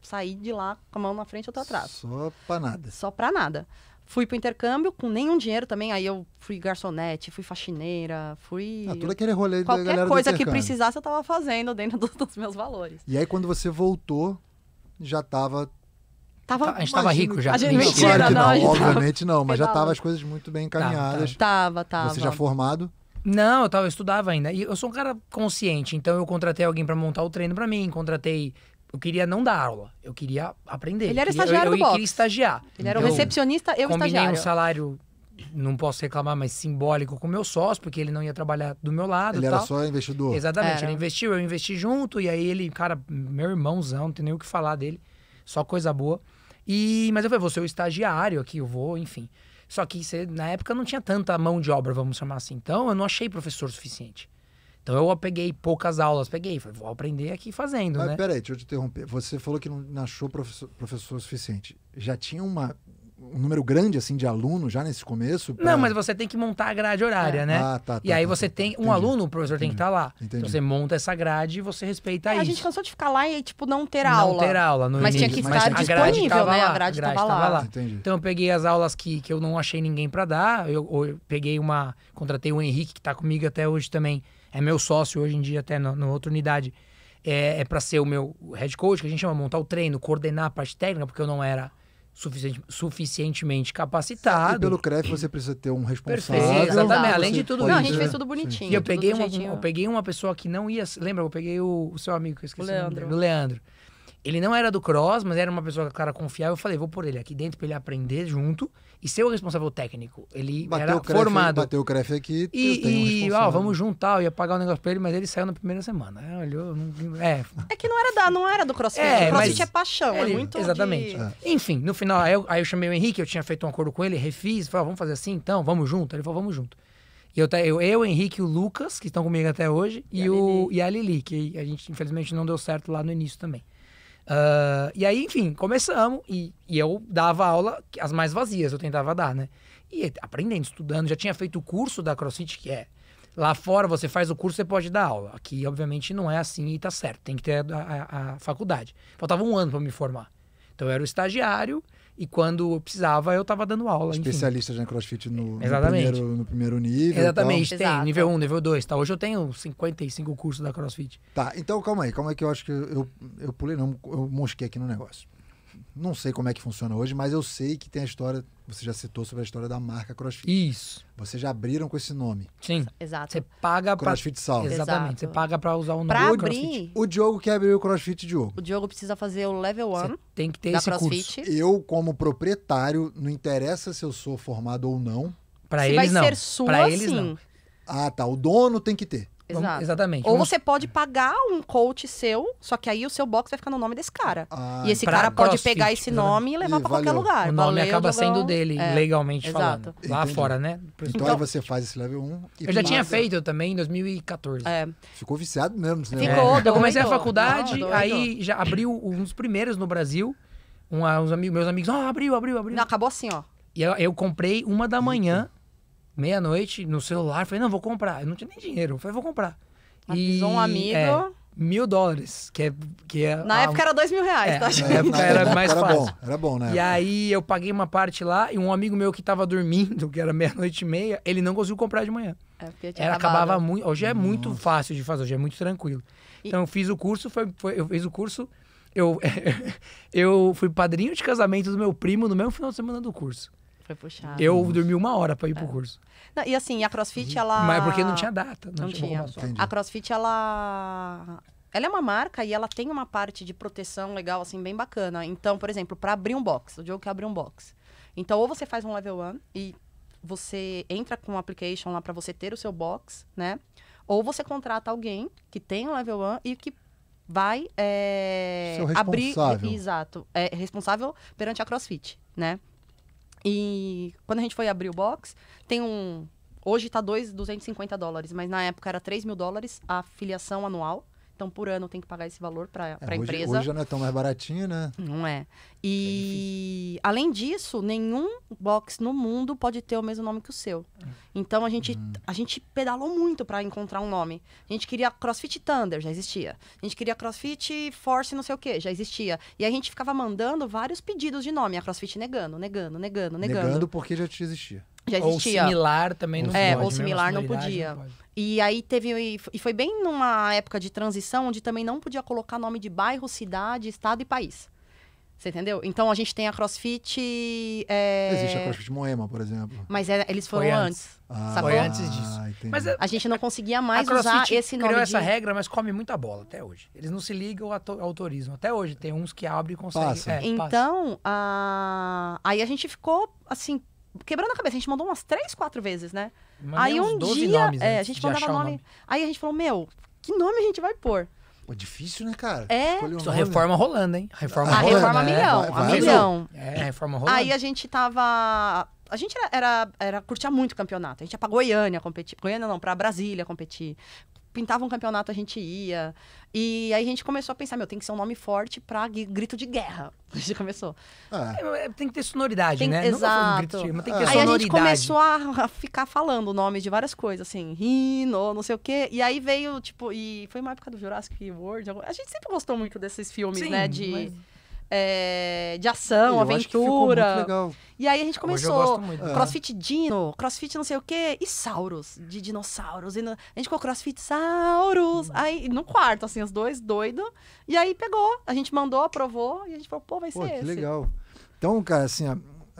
saí de lá com a mão na frente e outra atrás. Só pra nada. Só pra nada. Fui pro intercâmbio com nenhum dinheiro também. Aí eu fui garçonete, fui faxineira, fui. Ah, tudo aquele rolê Qualquer galera coisa que precisasse eu tava fazendo dentro dos, [LAUGHS] dos meus valores. E aí quando você voltou, já tava Tava, a gente estava rico já. A gente, mentira, claro que não, não obviamente não, mas já tava as coisas muito bem encaminhadas. Tava, tava. Você já formado? Não, eu, tava, eu estudava ainda. E eu sou um cara consciente, então eu contratei alguém para montar o treino para mim, contratei eu queria não dar aula, eu queria aprender. Ele era estagiário eu, eu, eu do queria estagiar. Ele era o então, recepcionista, eu combinei estagiário. Combinei um salário, não posso reclamar, mas simbólico com o meu sócio, porque ele não ia trabalhar do meu lado Ele era só investidor. Exatamente, era. ele investiu, eu investi junto, e aí ele, cara, meu irmãozão, não tem nem o que falar dele, só coisa boa. E, mas eu falei, vou ser o estagiário aqui, eu vou, enfim. Só que na época não tinha tanta mão de obra, vamos chamar assim. Então eu não achei professor suficiente. Então eu peguei poucas aulas, peguei, falei, vou aprender aqui fazendo, Mas, né? Peraí, deixa eu te interromper. Você falou que não achou professor, professor suficiente. Já tinha uma, um número grande assim de alunos já nesse começo? Pra... Não, mas você tem que montar a grade horária, é. né? Ah, tá, tá, e aí tá, você tá, tá, tem um entendi. aluno, o professor entendi. tem que estar tá lá. Entendi. Então você monta essa grade e você respeita é, isso. A gente cansou de ficar lá e tipo não ter não aula. Não ter aula no Mas início. tinha que estar mas, disponível, né? Lá, a grade estava lá. lá. Então eu peguei as aulas que, que eu não achei ninguém para dar, eu, eu, peguei uma, contratei o Henrique que tá comigo até hoje também. É meu sócio hoje em dia até na outra unidade. É, é para ser o meu head coach, que a gente chama montar o treino, coordenar a parte técnica, porque eu não era suficientemente capacitado. E pelo CREF você precisa ter um responsável. Perfeito, exatamente. Além de tudo. Não, a gente fez tudo bonitinho. E eu peguei, uma, eu peguei uma pessoa que não ia. Lembra? Eu peguei o, o seu amigo que eu esqueci. O Leandro. O Leandro. Ele não era do cross, mas era uma pessoa que o cara confiava. Eu falei, vou por ele aqui dentro pra ele aprender junto e ser o responsável técnico. Ele bateu era crefe, formado. Bateu o crefe aqui. E, e ó, vamos juntar, eu ia pagar o um negócio pra ele, mas ele saiu na primeira semana. É, olhou. Não, é. é que não era, da, não era do crossfit. É, o crossfit mas, é paixão, é, é muito. Exatamente. De... É. Enfim, no final, aí eu, aí eu, chamei o Henrique, eu tinha feito um acordo com ele, refiz, falei, ah, vamos fazer assim então, vamos junto. Ele falou, vamos junto. E eu, eu, eu, Henrique e o Lucas, que estão comigo até hoje, e, e, a o, e a Lili, que a gente infelizmente não deu certo lá no início também. Uh, e aí, enfim, começamos e, e eu dava aula, as mais vazias eu tentava dar, né? E aprendendo, estudando, já tinha feito o curso da CrossFit, que é Lá fora você faz o curso, você pode dar aula. Aqui, obviamente, não é assim e tá certo. Tem que ter a, a, a faculdade. Faltava um ano para me formar. Então eu era o estagiário e quando eu precisava, eu estava dando aula. Especialista enfim. já em crossfit no, no primeiro, no primeiro nível. Exatamente, tem Exato. nível 1, um, nível 2. Tá? Hoje eu tenho 55 cursos da crossfit. Tá, então calma aí, calma aí que eu acho que eu, eu pulei, não, eu mosquei aqui no negócio. Não sei como é que funciona hoje, mas eu sei que tem a história. Você já citou sobre a história da marca CrossFit. Isso. Vocês já abriram com esse nome. Sim. Exato. Você paga para. CrossFit pra... Salve. Exatamente. Você paga para usar o nome pra do abrir... CrossFit. O Diogo quer abrir o CrossFit Diogo. O Diogo precisa fazer o level 1. Tem que ter da esse CrossFit. Curso. Eu, como proprietário, não interessa se eu sou formado ou não. Para eles, eles, não. Para eles não. Ah, tá. O dono tem que ter. Exato. Exatamente. Ou Vamos... você pode pagar um coach seu, só que aí o seu box vai ficar no nome desse cara. Ah, e esse cara pode pegar esse nome e levar para qualquer lugar. O nome valeu, acaba valeu. sendo dele, é. legalmente Exato. falando. Entendi. Lá fora, né? Então, então, aí você faz esse level 1. eu já tinha feito também em 2014. É. Ficou viciado mesmo. Ficou. É. Eu comecei a faculdade, aí já abriu um dos primeiros no Brasil. Um, uns amigos, meus amigos, ó, oh, abriu, abriu, abriu. Não, acabou assim, ó. E eu, eu comprei uma da manhã meia-noite, no celular, falei, não, vou comprar. Eu não tinha nem dinheiro, falei, vou comprar. Avisou e, um amigo. É, mil dólares, que é... Que é na a, época era dois mil reais, é, tá? Na época era mais era fácil. Bom, era bom, né? E aí eu paguei uma parte lá e um amigo meu que tava dormindo, [LAUGHS] que era meia-noite e meia, ele não conseguiu comprar de manhã. É, era, acabava muito... Hoje é Nossa. muito fácil de fazer, hoje é muito tranquilo. E... Então eu fiz o curso, foi, foi, eu fiz o curso... Eu, [LAUGHS] eu fui padrinho de casamento do meu primo no mesmo final de semana do curso. Foi puxado. Eu dormi uma hora para ir é. pro curso e assim, a CrossFit, uhum. ela. Mas é porque não tinha data, não, não tinha. tinha. A CrossFit, ela. Ela é uma marca e ela tem uma parte de proteção legal, assim, bem bacana. Então, por exemplo, para abrir um box, o jogo que abrir um box. Então, ou você faz um level 1 e você entra com um application lá para você ter o seu box, né? Ou você contrata alguém que tem um level 1 e que vai é, abrir. Exato. É responsável perante a CrossFit, né? E quando a gente foi abrir o box, tem um. Hoje tá 2,250 dólares, mas na época era 3 mil dólares a filiação anual. Então, por ano tem que pagar esse valor para é, a empresa. Hoje já não é tão mais baratinho, né? Não é. é e, é além disso, nenhum box no mundo pode ter o mesmo nome que o seu. Então, a gente, hum. a gente pedalou muito para encontrar um nome. A gente queria CrossFit Thunder, já existia. A gente queria CrossFit Force não sei o que, já existia. E a gente ficava mandando vários pedidos de nome. A CrossFit negando, negando, negando, negando. Negando porque já existia já existia. Ou similar também não É, pode, ou similar não podia. Não e aí teve. E foi bem numa época de transição onde também não podia colocar nome de bairro, cidade, estado e país. Você entendeu? Então a gente tem a CrossFit. É... Existe a CrossFit Moema, por exemplo. Mas é, eles foram foi antes. antes. Ah, foi antes disso. Ah, mas a, a, gente não conseguia mais usar esse nome. criou de... essa regra, mas come muita bola até hoje. Eles não se ligam ao autorismo. Até hoje tem uns que abrem e conseguem. É, então, a... aí a gente ficou assim quebrando a cabeça. A gente mandou umas três, quatro vezes, né? aí um dia. Nomes, né, é, a gente mandava nome, nome. Aí a gente falou, meu, que nome a gente vai pôr? Pô, difícil, né, cara? É. Um Só reforma rolando, hein? Reforma a ah, rolando. reforma né? milhão. Vai, vai, a milhão. É, reforma rolando. Aí a gente tava. A gente era, era, era curtia muito o campeonato. A gente ia pra Goiânia competir. Goiânia não, pra Brasília competir pintava um campeonato, a gente ia. E aí a gente começou a pensar, meu, tem que ser um nome forte pra grito de guerra. [LAUGHS] A gente começou. Ah. É, é, tem que ter sonoridade, tem, né? Exato. de, mas tem que ah. ter sonoridade. Aí a gente começou a, ficar falando o nome de várias coisas, assim, Rino, não sei o quê. E aí veio, tipo, e foi uma época do Jurassic World. A gente sempre gostou muito desses filmes, Sim, né? De... Mas é, de ação, eu aventura. E aí a gente começou é. CrossFit Dino, CrossFit não sei o quê, e Sauros, de dinossauros. E no... a gente ficou CrossFit Sauros. Hum. Aí, no quarto, assim, os dois doido, E aí pegou, a gente mandou, aprovou, e a gente falou, pô, vai ser pô, que esse. legal. Então, cara, assim,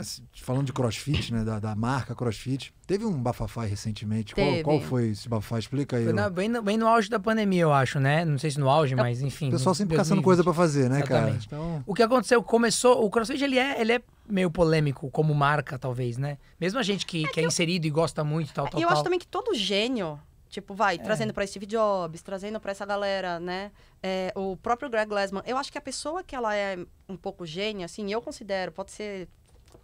assim, falando de crossfit, né? Da, da, marca crossfit. Teve um bafafai recentemente. Teve. Qual, qual foi esse bafafai? Explica aí. Foi na, bem, no, bem, no, auge da pandemia, eu acho, né? Não sei se no auge, é, mas enfim. O pessoal sempre 2020. caçando coisa para fazer, né, Exatamente. cara? Então... O que aconteceu? Começou. O crossfit, ele é, ele é meio polêmico como marca, talvez, né? Mesmo a gente que é, que que é inserido e gosta muito, tal, tal, E eu tal. acho também que todo gênio Tipo, vai, é. trazendo para Steve Jobs, trazendo para essa galera, né? É, o próprio Greg Glassman. Eu acho que a pessoa que ela é um pouco gênia, assim, eu considero, pode ser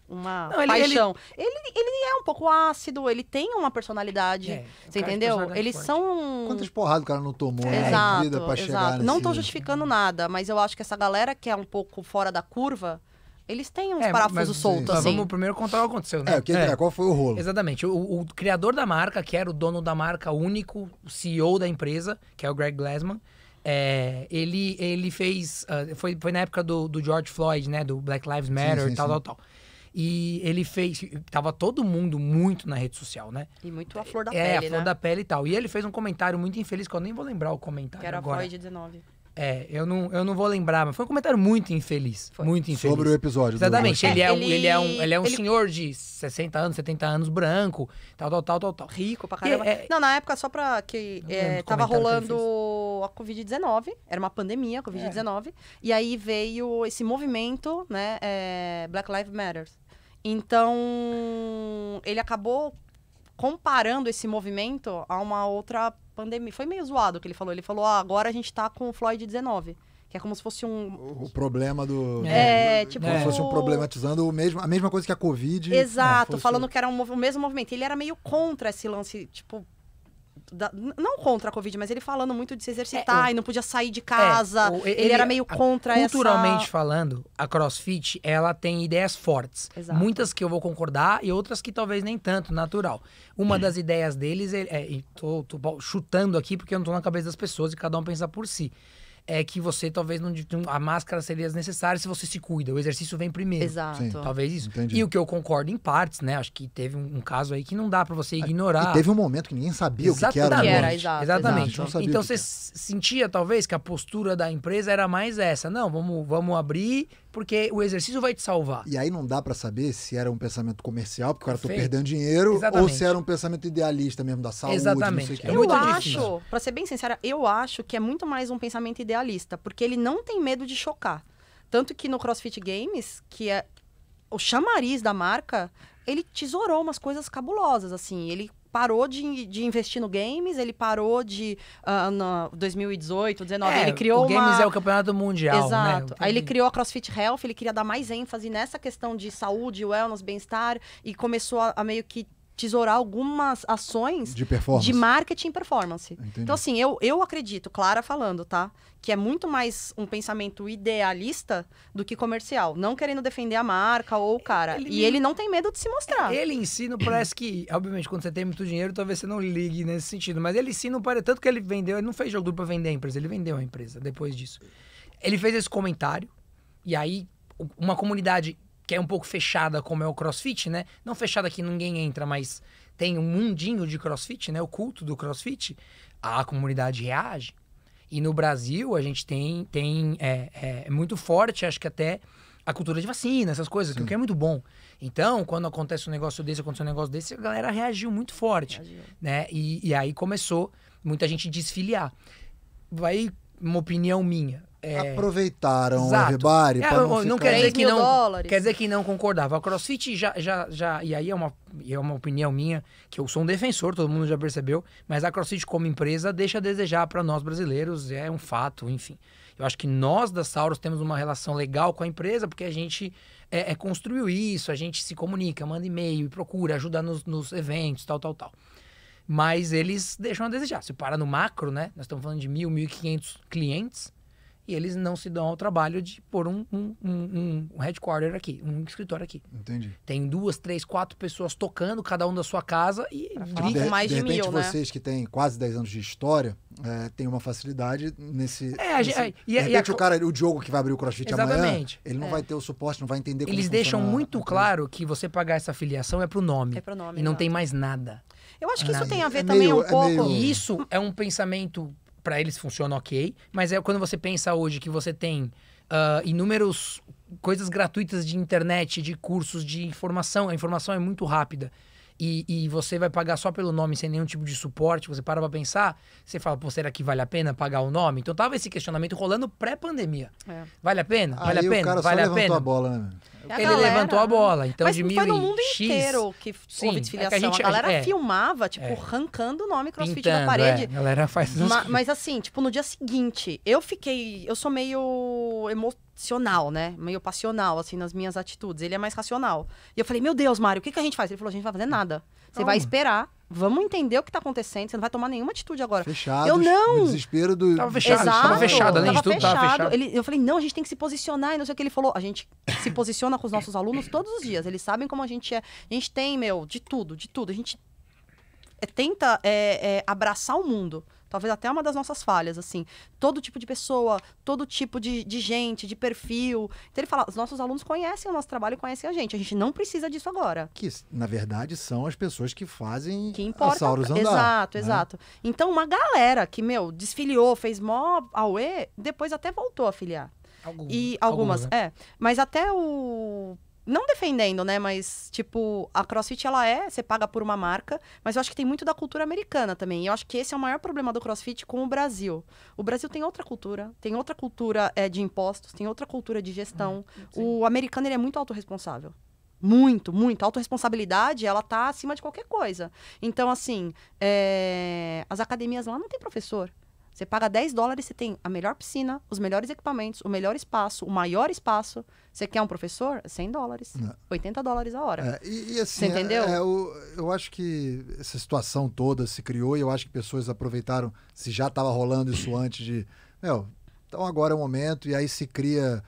uma não, ele, paixão. Ele... ele... Ele, é um pouco ácido, ele tem uma personalidade. É, você entendeu? É eles forte. são. Quantas porradas o cara não tomou é. Né? na vida pra exato. Não tô justificando nada, mas eu acho que essa galera que é um pouco fora da curva. Eles têm uns é, parafusos soltos, assim. Vamos primeiro contar o que aconteceu, né? É, que, é. qual foi o rolo? Exatamente. O, o, criador da marca, que era o dono da marca único, o CEO da empresa, que é o Greg Glassman, é, ele, ele fez... Uh, foi, foi na época do, do George Floyd, né? Do Black Lives Matter sim, sim, e tal, sim. tal, tal. E ele fez. Tava todo mundo muito na rede social, né? E muito a flor da é, pele. É, a flor né? da pele e tal. E ele fez um comentário muito infeliz, que eu nem vou lembrar o comentário. Que era agora. Freud 19. É, eu não, eu não vou lembrar, mas foi um comentário muito infeliz. Foi. Muito infeliz. Sobre o episódio. Exatamente. Ele, é, é ele... ele é um, ele é um ele... senhor de 60 anos, 70 anos, branco, tal, tal, tal, tal, tal. Rico pra caramba. É, é, não, na época, só pra que é, tava rolando que a Covid-19, era uma pandemia, a Covid-19. É. E aí veio esse movimento, né, é, Black Lives Matter. Então, ele acabou comparando esse movimento a uma outra pandemia. Foi meio zoado o que ele falou. Ele falou: ah, agora a gente tá com o Floyd 19. Que é como se fosse um. O problema do. É, do, é, tipo. Como se fosse um problematizando o mesmo, a mesma coisa que a Covid. Exato, é, fosse... falando que era um, o mesmo movimento. Ele era meio contra esse lance, tipo, da, não contra a Covid, mas ele falando muito de se exercitar é, e não podia sair de é, casa. É, o, ele, ele, era meio contra a, essa... Culturalmente falando, a CrossFit, ela tem ideias fortes. Exato. Muitas que eu vou concordar e outras que talvez nem tanto, natural. Uma hum. das ideias deles, é, é, tô, tô, chutando aqui porque eu não tô na cabeça das pessoas e cada um pensa por si é que você talvez não. A máscara seria necessária se você se cuida. O exercício vem primeiro. Exato. Sim. Talvez isso. Entendi. E o que eu concordo em partes, né? Acho que teve um, caso aí que não dá para você ah, ignorar. E teve um momento que ninguém sabia o que, era. Que era exato, exatamente. exatamente. Então você sentia talvez que a postura da empresa era mais essa. Não, vamos, vamos abrir porque o exercício vai te salvar. E aí não dá para saber se era um pensamento comercial, porque agora tô perdendo dinheiro, Exatamente. ou se era um pensamento idealista mesmo da saúde, Exatamente. eu é acho, para pra ser bem sincera, eu acho que é muito mais um pensamento idealista, porque ele não tem medo de chocar. Tanto que no CrossFit Games, que é o chamariz da marca, ele tesourou umas coisas cabulosas, assim. Ele parou de, de investir no games, ele parou de. Uh, no 2018, 19 é, ele criou. O games uma... é o campeonato mundial. Né? Exato. Né? Aí ele criou a CrossFit Health, ele queria dar mais ênfase nessa questão de saúde, wellness, bem-estar, e começou a, a meio que tesourar algumas ações de, de marketing e performance. Entendi. Então, assim, eu, eu acredito, Clara falando, tá? Que é muito mais um pensamento idealista do que comercial. Não querendo defender a marca ou o cara. Ele e ele não tem medo de se mostrar. Ele ensina, parece que, obviamente, quando você tem muito dinheiro, talvez você não ligue nesse sentido. Mas ele ensina, tanto que ele vendeu, ele não fez jogo duro para vender a empresa, ele vendeu a empresa depois disso. Ele fez esse comentário, e aí uma comunidade que é um pouco fechada como é o CrossFit, né? Não fechada que ninguém entra, mas tem um mundinho de CrossFit, né? O culto do CrossFit, a comunidade reage. E no Brasil a gente tem tem é, é, é muito forte, acho que até a cultura de vacina, essas coisas, Sim. que é muito bom. Então, quando acontece um negócio desse, aconteceu um negócio desse, a galera reagiu muito forte, reagiu. né? E, e aí começou muita gente desfiliar. Vai uma opinião minha. É... Aproveitaram Exato. o everybody é, não, não quer dizer que não dólares. quer dizer que não concordava. A CrossFit já, já, já e aí é uma, é uma opinião minha que eu sou um defensor, todo mundo já percebeu, mas a CrossFit como empresa deixa a desejar para nós brasileiros, é um fato, enfim. Eu acho que nós da Sauros temos uma relação legal com a empresa porque a gente é, é construiu isso, a gente se comunica, manda e-mail, procura, ajuda nos, nos eventos, tal, tal, tal mas eles deixam a desejar. Se para no macro, né? Nós estamos falando de mil, mil e quinhentos clientes e eles não se dão ao trabalho de pôr um, um, um, um headquarter aqui, um escritório aqui. Entendi. Tem duas, três, quatro pessoas tocando, cada um da sua casa e briga de, mais de, de repente, mil, né? vocês né? que têm quase 10 anos de história, é, tem uma facilidade nesse. É, nesse, é, e, de é, repente, e a, o cara, o Diogo que vai abrir o CrossFit exatamente, amanhã, ele não é. vai ter o suporte, não vai entender como Eles deixam muito claro que você pagar essa filiação é pro nome. É pro nome. E não, não. tem mais nada. Eu acho que isso tem a ver é também meio, um pouco. Meio... Isso é um pensamento para eles funciona ok, mas é quando você pensa hoje que você tem uh, inúmeros coisas gratuitas de internet, de cursos, de informação, a informação é muito rápida. E, e você vai pagar só pelo nome sem nenhum tipo de suporte, você para pra pensar, você fala, pô, será que vale a pena pagar o nome? Então tava esse questionamento rolando pré-pandemia. É. Vale a pena? Vale Aí a pena? O cara vale só a levantou pena? a bola, né? É ele galera, levantou a né? bola. Então, mas de mil foi no mundo X, inteiro que Sim, houve desfiliação. É que a, gente, a, é, galera é. filmava, tipo, é, arrancando o nome crossfit pintando, na parede. É, a galera faz isso. Ma, mas assim, tipo, no dia seguinte, eu fiquei... Eu sou meio emocional, né? Meio passional, assim, nas minhas atitudes. Ele é mais racional. E eu falei, meu Deus, Mário, o que, que a gente faz? Ele falou, a gente não vai fazer nada. Você vai esperar Vamos entender o que está acontecendo, você não vai tomar nenhuma atitude agora. Fechado. Eu não. desespero do. Tava fechado, Exato, né? tava fechado, além de tudo, fechado. tava fechado. Ele, eu falei, não, a gente tem que se posicionar e não sei o que. Ele falou, a gente se posiciona com os nossos alunos todos os dias. Eles sabem como a gente é. A gente tem, meu, de tudo, de tudo. A gente é, tenta é, é, abraçar o mundo talvez até uma das nossas falhas, assim. Todo tipo de pessoa, todo tipo de, de gente, de perfil. Então ele fala, os nossos alunos conhecem o nosso trabalho e conhecem a gente. A gente não precisa disso agora. Que, na verdade, são as pessoas que fazem que importa, a Sauros andar. Exato, né? exato. Então uma galera que, meu, desfiliou, fez mó auê, depois até voltou a filiar. Algum, e algumas, algumas né? é. Mas até o não defendendo, né? Mas, tipo, a CrossFit, ela é, você paga por uma marca, mas eu acho que tem muito da cultura americana também. eu acho que esse é o maior problema do CrossFit com o Brasil. O Brasil tem outra cultura, tem outra cultura é, de impostos, tem outra cultura de gestão. Ah, o americano, ele é muito autorresponsável. Muito, muito. A autorresponsabilidade, ela tá acima de qualquer coisa. Então, assim, é... as academias lá não tem professor. Você paga 10 dólares, você tem a melhor piscina, os melhores equipamentos, o melhor espaço, o maior espaço. Você quer um professor? 100 dólares, Não. 80 dólares a hora. É, e, e assim, você entendeu? É, é, eu, eu acho que essa situação toda se criou e eu acho que pessoas aproveitaram, se já estava rolando isso antes de. Meu, então agora é o momento, e aí se cria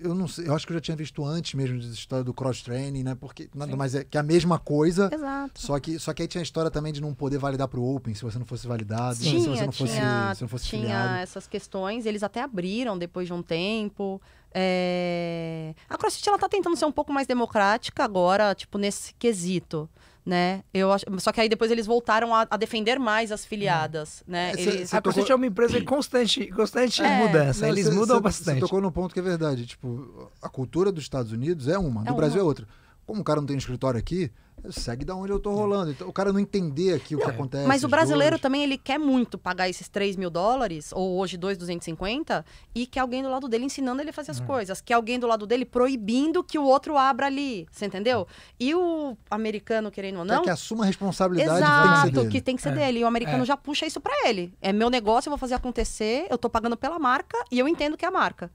eu não sei, eu acho que eu já tinha visto antes mesmo da história do cross training, né? Porque nada Sim. mais é que a mesma coisa. Exato. Só que só que aí tinha a história também de não poder validar para o Open se você não fosse validado, tinha, se você não fosse, tinha, se não fosse tinha filiado. essas questões, eles até abriram depois de um tempo. É... A CrossFit ela tá tentando ser um pouco mais democrática agora, tipo nesse quesito né? Eu acho... Só que aí depois eles voltaram a, a defender mais as filiadas, é. né? É, cê, eles... cê a ah, tocou... é uma empresa em constante, constante é. mudança, Não, eles cê, mudam bastante. Você tocou no ponto que é verdade, tipo, a cultura dos Estados Unidos é uma, é do uma. Brasil é outra. Como o cara não tem um escritório aqui, segue da onde eu tô rolando. Então, o cara não entender aqui o que acontece. Mas o brasileiro dois. também, ele quer muito pagar esses 3 mil dólares, ou hoje 2,250, e que alguém do lado dele ensinando ele a fazer as hum. coisas. Que alguém do lado dele proibindo que o outro abra ali. Você entendeu? E o americano, querendo ou não. É que assuma a responsabilidade Exato, tem que, que tem que ser é. dele. E o americano é. já puxa isso para ele. É meu negócio, eu vou fazer acontecer, eu tô pagando pela marca e eu entendo que é a marca.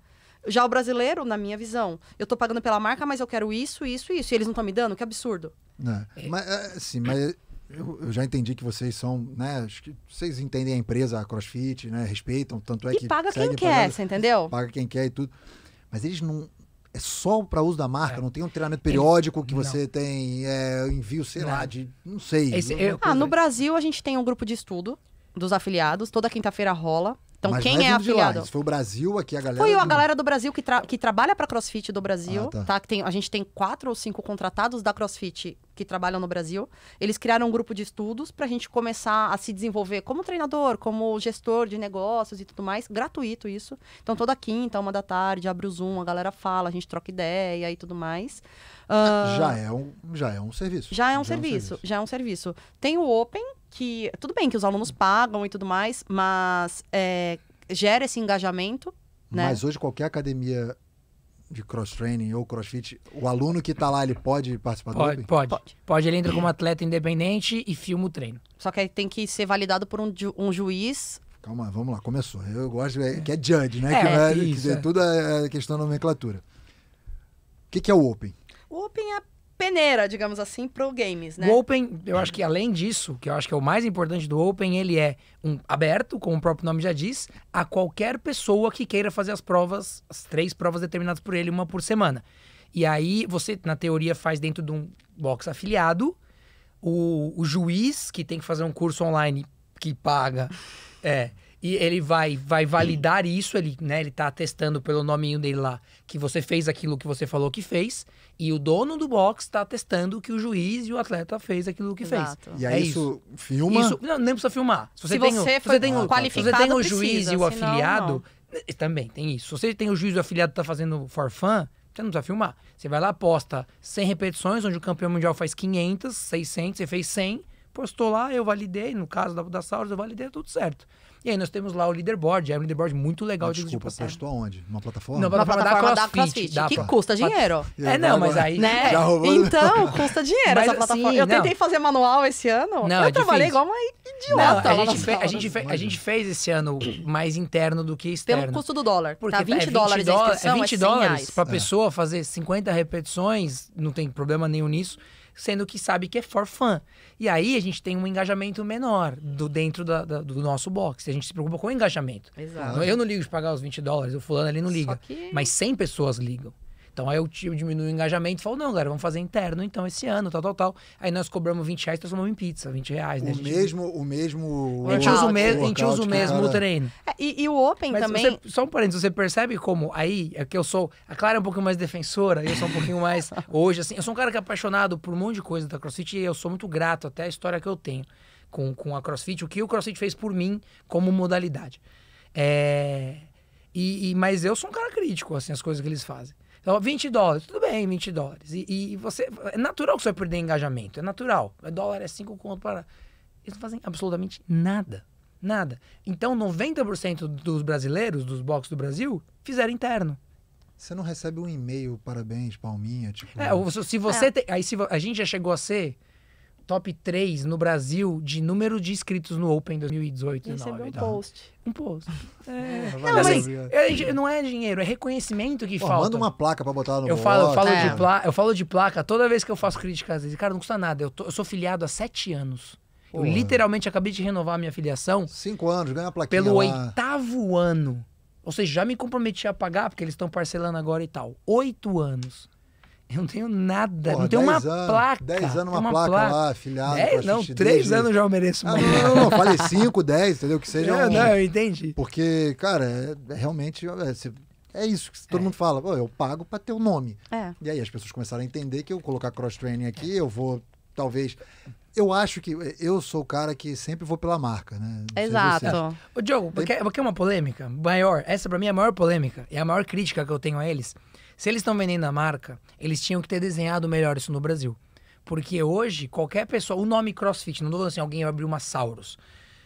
Já o brasileiro, na minha visão, eu tô pagando pela marca, mas eu quero isso, isso, isso. E eles não estão me dando? Que absurdo. Né? É. Mas, é, sim, mas eu, eu, já entendi que vocês são, né? Acho que vocês entendem a empresa, a CrossFit, né? Respeitam, tanto é e que. paga quem quer, você entendeu? Paga quem quer e tudo. Mas eles não. É só para uso da marca, é. não tem um treinamento periódico que você não. tem é, envio, sei não. lá, é. de. Não sei. Esse, é eu, ah, no Brasil a gente tem um grupo de estudo dos afiliados, toda quinta-feira rola. Então, Mas quem é afiliado? foi o Brasil aqui, a galera. Foi a galera do Brasil que, tra... que trabalha para CrossFit do ah, Brasil. Ah, tá. tá? Que tem, a gente tem quatro ou cinco contratados da CrossFit que trabalham no Brasil, eles criaram um grupo de estudos para a gente começar a se desenvolver como treinador, como gestor de negócios e tudo mais, gratuito isso. Então, toda quinta, uma da tarde, abre o Zoom, a galera fala, a gente troca ideia e tudo mais. Uh... Já, é um, já é um serviço. Já é um, já serviço, é um serviço, já é um serviço. Tem o Open, que tudo bem que os alunos pagam e tudo mais, mas é, gera esse engajamento. Né? Mas hoje qualquer academia de cross-training ou crossfit, o aluno que está lá, ele pode participar pode, do pode. pode, pode. ele entra como atleta independente e filma o treino. Só que aí tem que ser validado por um, ju um juiz Calma, vamos lá, começou. Eu gosto é, que é judge, né? É, que é, isso, que, é, tudo é questão da nomenclatura. O que, que, é o Open? O Open é peneira, digamos assim, pro games, né? O Open, eu acho que além disso, que eu acho que é o mais importante do Open, ele é um aberto, como o próprio nome já diz, a qualquer pessoa que queira fazer as provas, as três provas determinadas por ele, uma por semana. E aí você, na teoria, faz dentro de um box afiliado. O, o juiz, que tem que fazer um curso online que paga, é, e ele vai, vai validar isso, ele, né, ele tá testando pelo nominho dele lá que você fez aquilo que você falou que fez e o dono do box está testando que o juiz e o atleta fez aquilo que Exato. fez. E aí é isso, isso. filma? Isso, não, nem precisa filmar. Se você, se tem, você o, foi tem qualificado, você tem o juiz precisa, e o afiliado, não, né, também tem isso. Se você tem o juiz e o afiliado está fazendo forfã, você não precisa filmar. Você vai lá, aposta 100 repetições, onde o campeão mundial faz 500, 600, você fez 100, postou lá, eu validei, no caso da, da Sauros, eu validei, tá tudo certo. E aí nós temos lá o leaderboard. É um leaderboard muito legal ah, de Desculpa, de postou aonde? Uma plataforma? Não, uma plataforma da CrossFit. Da CrossFit que custa dinheiro. É, não, mas aí. Né? Então, [LAUGHS] custa dinheiro mas, essa assim, plataforma. Sim, eu não. tentei fazer manual esse ano. Não, eu é trabalhei difícil. igual uma idiota. Não, a, gente fe, a, gente fe, a gente fez esse ano mais interno do que externo. Pelo custo do dólar. Porque tá 20, é dólares é 20 é é dólares pra pessoa fazer 50 repetições, não tem problema nenhum nisso sendo que sabe que é for fun. E aí a gente tem um engajamento menor do dentro da, da, do nosso box. A gente se preocupa com o engajamento. Exato. Eu não ligo de pagar os 20 dólares, o fulano ali não liga. Que... Mas 100 pessoas ligam. Então aí o time diminui o engajamento e falou, não, galera, vamos fazer interno então esse ano, tal, tal, tal. Aí nós cobramos 20 reais e transformamos em pizza, 20 reais, né? O gente... mesmo, o mesmo... A gente usa o, me... gente usa o mesmo cara. treino. É, e, e, o Open Mas também... Você, só um parênteses, você percebe como aí é que eu sou... A Clara é um pouquinho mais defensora, eu sou um pouquinho mais... [LAUGHS] hoje, assim, eu sou um cara que é apaixonado por um monte de coisa da CrossFit e eu sou muito grato até a história que eu tenho com, com a CrossFit, o que o CrossFit fez por mim como modalidade. É... E, e, mas eu sou um cara crítico, assim, as coisas que eles fazem. Então, 20 dólares, tudo bem, 20 dólares. E, e você. É natural que você vai perder engajamento, é natural. O é dólar é 5 conto para. Eles não fazem absolutamente nada. Nada. Então, 90% dos brasileiros, dos blocos do Brasil, fizeram interno. Você não recebe um e-mail, parabéns, palminha, tipo. É, se você é. tem. Aí se, a gente já chegou a ser top 3 no Brasil de número de inscritos no Open 2018. Recebeu um post. Um post. É. é. Não, não, mas é, não é dinheiro, é reconhecimento que Pô, falta. Manda uma placa pra botar no eu falo, eu falo, é. de pla, eu falo de placa toda vez que eu faço críticas. Vezes, cara, não custa nada. Eu, tô, eu sou filiado há sete anos. Eu literalmente acabei de renovar a minha filiação. Cinco anos, ganha a plaquinha Pelo lá. oitavo ano. Ou seja, já me comprometi a pagar, porque eles estão parcelando agora e tal. Oito anos. Eu não tenho nada, Porra, não tenho uma anos, placa. 10 anos, uma, uma placa, placa, lá, filhado. não, 3 anos já eu mereço uma. Ah, não, não, não, falei 5, 10, entendeu? Que seja. [LAUGHS] Não, um... não, eu entendi. Porque, cara, é, realmente. É, se... É isso que todo é. mundo fala. eu pago para ter o um nome. É. E aí as pessoas começaram a entender que eu colocar cross training aqui, eu vou talvez. Eu acho que é, eu sou o cara que sempre vou pela marca, né? Não Exato. Ô, Diogo, Tem... quer, quer uma polêmica maior? Essa para mim é a maior polêmica. e é a maior crítica que eu tenho a eles se eles estão vendendo a marca, eles tinham que ter desenhado melhor isso no Brasil. Porque hoje, qualquer pessoa. O nome CrossFit, não estou falando assim, alguém vai abrir uma Sauros.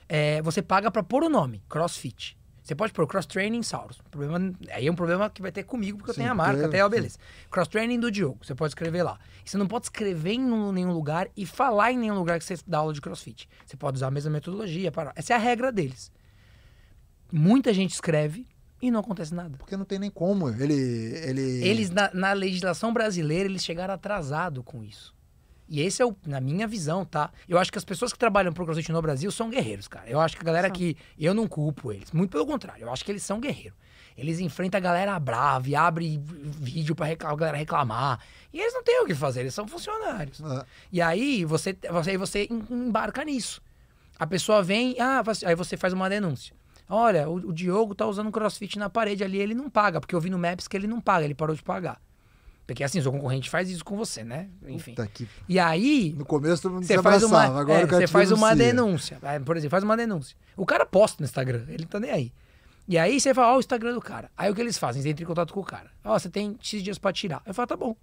É, você paga para pôr o nome, CrossFit. Você pode pôr cross-training Sauros. Problema, aí é um problema que vai ter comigo, porque sim, eu tenho a marca, até a beleza. Cross-training do Diogo, você pode escrever lá. você não pode escrever em nenhum lugar e falar em nenhum lugar que você dá aula de crossfit. Você pode usar a mesma metodologia. Para... Essa é a regra deles. Muita gente escreve, e não acontece nada. Porque não tem nem como. Ele, ele... Eles, na, na legislação brasileira, eles chegaram atrasado com isso. E esse é o, na minha visão, tá? Eu acho que as pessoas que trabalham pro CrossFit no Brasil são guerreiros, cara. Eu acho que a galera são. que. Eu não culpo eles. Muito pelo contrário, eu acho que eles são guerreiros. Eles enfrentam a galera brava e abrem vídeo pra reclamar, a galera reclamar. E eles não têm o que fazer, eles são funcionários. Ah. E aí você, você, você embarca nisso. A pessoa vem, ah, aí você faz uma denúncia. Olha, o, o Diogo tá usando crossfit na parede ali, ele não paga, porque eu vi no Maps que ele não paga, ele parou de pagar. Porque assim, seu concorrente faz isso com você, né? Enfim. Que... E aí. No começo todo mundo você faz uma, agora é, Você faz uma denúncia. Por exemplo, faz uma denúncia. O cara posta no Instagram, ele não tá nem aí. E aí você fala, ó, oh, o Instagram do cara. Aí o que eles fazem? Eles entram em contato com o cara. Ó, oh, você tem X dias pra tirar. Eu falo, tá bom.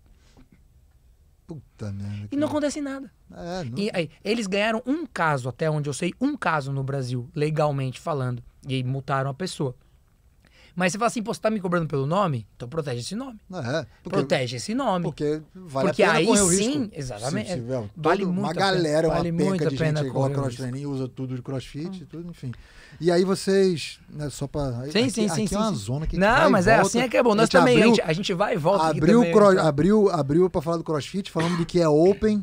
Puta merda. E não acontece nada. É, não... E aí, eles ganharam um caso, até onde eu sei, um caso no Brasil, legalmente falando. E aí multaram a pessoa. Mas você fala assim, pô, você tá me cobrando pelo nome? Então protege esse nome. É, porque, protege esse nome. Porque vale porque a pena aí correr o risco. sim, exatamente. é, vale muito uma a galera, pena, vale uma penca de pena gente igual cross-training, usa tudo de crossfit, hum. tudo, enfim. E aí vocês, né, só pra... Sim, aqui, sim, aqui sim. Aqui é uma sim. zona que Não, mas é volta, é assim é que é bom. Nós também, abriu, a, gente, a, gente, vai e volta. Abriu, né? cross, abriu, abriu pra falar do crossfit, falando de que é open.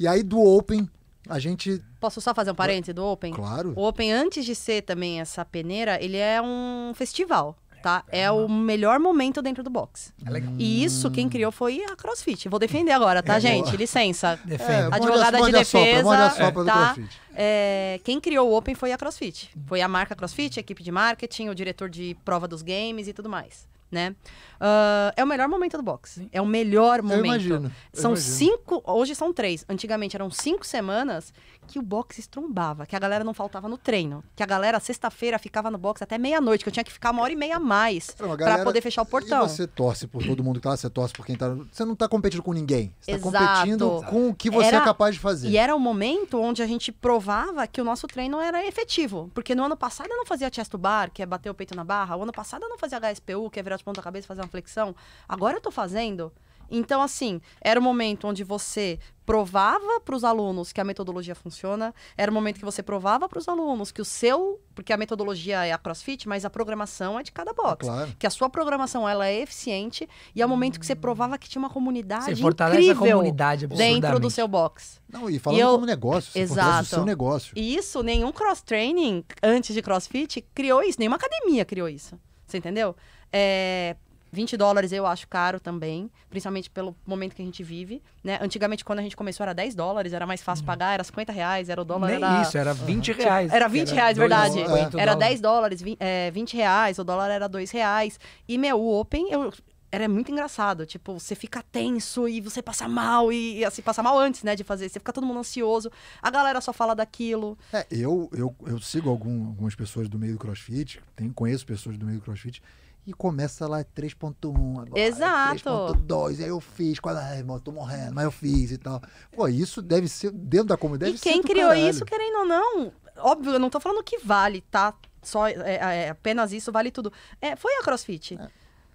E aí do open, a gente. Posso só fazer um parêntese do Open? Claro. O Open, antes de ser também essa peneira, ele é um festival tá? É o melhor momento dentro do boxe. É e isso, quem hum. criou foi a CrossFit. Vou defender agora, tá, é, gente? Boa. Licença. [LAUGHS] Defende. É, advogada de defesa, sopra, tá? É, quem criou o Open foi a CrossFit. Foi a marca CrossFit, a equipe de marketing, o diretor de prova dos games e tudo mais né? Uh, é o melhor momento do boxe. É o melhor momento. Eu imagino. São imagino. cinco, hoje são três. Antigamente eram cinco semanas que o boxe estrombava, que a galera não faltava no treino, que a galera sexta-feira ficava no boxe até meia-noite, que eu tinha que ficar uma hora e meia a mais é, para poder fechar o portão. E você torce por todo mundo que tá lá, você torce por quem tá. Você não tá competindo com ninguém. Você tá Exato. tá competindo com o que você é era, é capaz de fazer. E era o um momento onde a gente provava que o nosso treino era efetivo. Porque no ano passado eu não fazia chest bar, que é bater o peito na barra, o ano passado eu não fazia HSPU, que é virar de ponta cabeça, fazer uma flexão. Agora eu tô fazendo. Então, assim, era o momento onde você provava para os alunos que a metodologia funciona, era o momento que você provava para os alunos que o seu, porque a metodologia é a CrossFit, mas a programação é de cada box, ah, claro. que a sua programação ela é eficiente e é o momento que você provava que tinha uma comunidade você a comunidade dentro do seu box. Não, e falando e eu, como negócio, você exato. o seu negócio. E isso, nenhum cross training antes de CrossFit criou isso, nenhuma academia criou isso. Você entendeu? É, 20 dólares eu acho caro também, principalmente pelo momento que a gente vive, né? Antigamente, quando a gente começou, era 10 dólares, era mais fácil uhum. pagar, era 50 reais, era o dólar... Nem era... isso, era 20 uhum. reais. Era 20 era reais, verdade. Era 10 dólares, 20, é, 20 reais, o dólar era 2 reais. E, meu, o Open, eu, era muito engraçado. Tipo, você fica tenso e você passa mal, e, e assim, passa mal antes, né, de fazer. Você fica todo mundo ansioso, a galera só fala daquilo. É, eu, eu, eu sigo algum, algumas pessoas do meio do crossfit, tem, conheço pessoas do meio do crossfit e começa lá 3.1 agora. Exato. 3.2, aí eu fiz, quase, ah, irmão, tô morrendo, mas eu fiz e tal. Pô, isso deve ser dentro da comunidade. E quem criou caralho. isso, querendo ou não, óbvio, eu não tô falando que vale, tá? Só é, é, é apenas isso vale tudo. É, foi a CrossFit. É.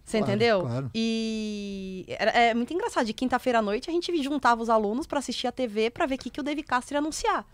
Você claro, entendeu? Claro. E é muito engraçado. De quinta-feira à noite, a gente juntava os alunos para assistir a TV para ver o que, que o David Castro ia anunciar.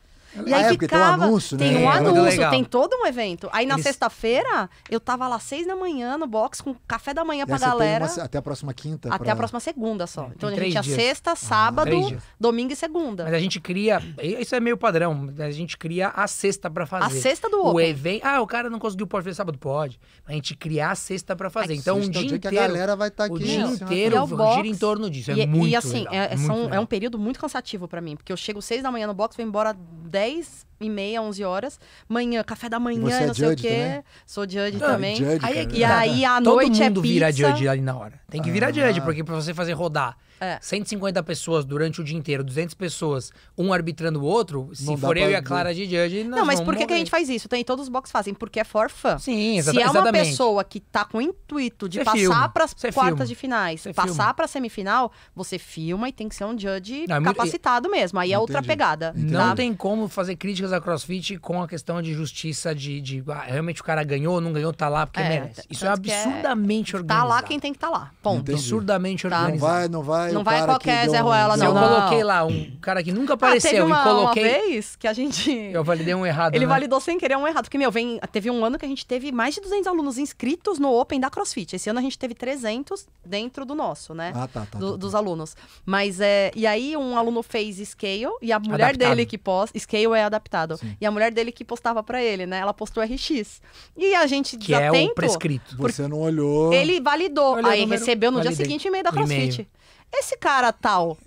E aí ah, é, ficava, tem um anúncio, né? Tem um é anúncio, tem todo um evento. Aí na Eles... sexta-feira, eu tava lá seis da manhã no box com café da manhã pra galera. Uma, até a próxima quinta? Até pra... a próxima segunda só. É, então a gente dias. tinha sexta, ah, sábado, ah, domingo e segunda. Mas a gente cria, isso é meio padrão, a gente cria a sexta pra fazer. A sexta do Open. O evento, ah, o cara não conseguiu pode fazer sábado? Pode. A gente cria a sexta pra fazer. então um dia, é inteiro. a galera vai estar tá aqui. O dia inteiro o box, gira em torno disso. É muito E assim, é, um, período muito cansativo pra mim, porque eu chego seis da manhã no box, vou embora 10 e meia, 11 horas. Manhã, café da manhã, Você é não sei o quê. Também? Sou judge não, ah, também. Judge, aí, e aí, à noite é pizza. Todo mundo vira judge ali na hora. Tem que virar ah. judge, porque pra você fazer rodar é. 150 pessoas durante o dia inteiro, 200 pessoas, um arbitrando o outro, se não for eu e a Clara de judge, Não, Não, mas por que, que a gente faz isso? Tem, então, todos os boxes fazem, porque é for fã. Sim, exatamente. Se é uma pessoa que tá com o intuito de você passar para as quartas filma. de finais, você passar para semifinal, você filma e tem que ser um judge não, é capacitado é mesmo. Aí é outra pegada. Entendi. Tá? Não tá? tem como fazer críticas à CrossFit com a questão de justiça de, de ah, realmente o cara ganhou, não ganhou, tá lá porque é, merece. Isso é, é absurdamente organizado. Tá lá quem tem que tá lá. Ponto. Entendi. Absurdamente tá. organizado. Não vai, não vai vai. Não vai qualquer Zé Ruela, não. Eu não. coloquei lá um cara que nunca apareceu ah, teve uma, e coloquei. Uma vez que a gente. [LAUGHS] Eu validei um errado. Ele né? validou sem querer um errado. Porque, meu, vem... teve um ano que a gente teve mais de 200 alunos inscritos no Open da CrossFit. Esse ano a gente teve 300 dentro do nosso, né? Ah, tá, tá. Do, tá, tá. Dos alunos. Mas é. E aí um aluno fez scale e a mulher adaptado. dele que posta. Scale é adaptado. Sim. E a mulher dele que postava para ele, né? Ela postou RX. E a gente que desatento. É o prescrito. Você não olhou. Ele validou. aí recebeu no Validei. dia seguinte e-mail da CrossFit. Esse cara tal.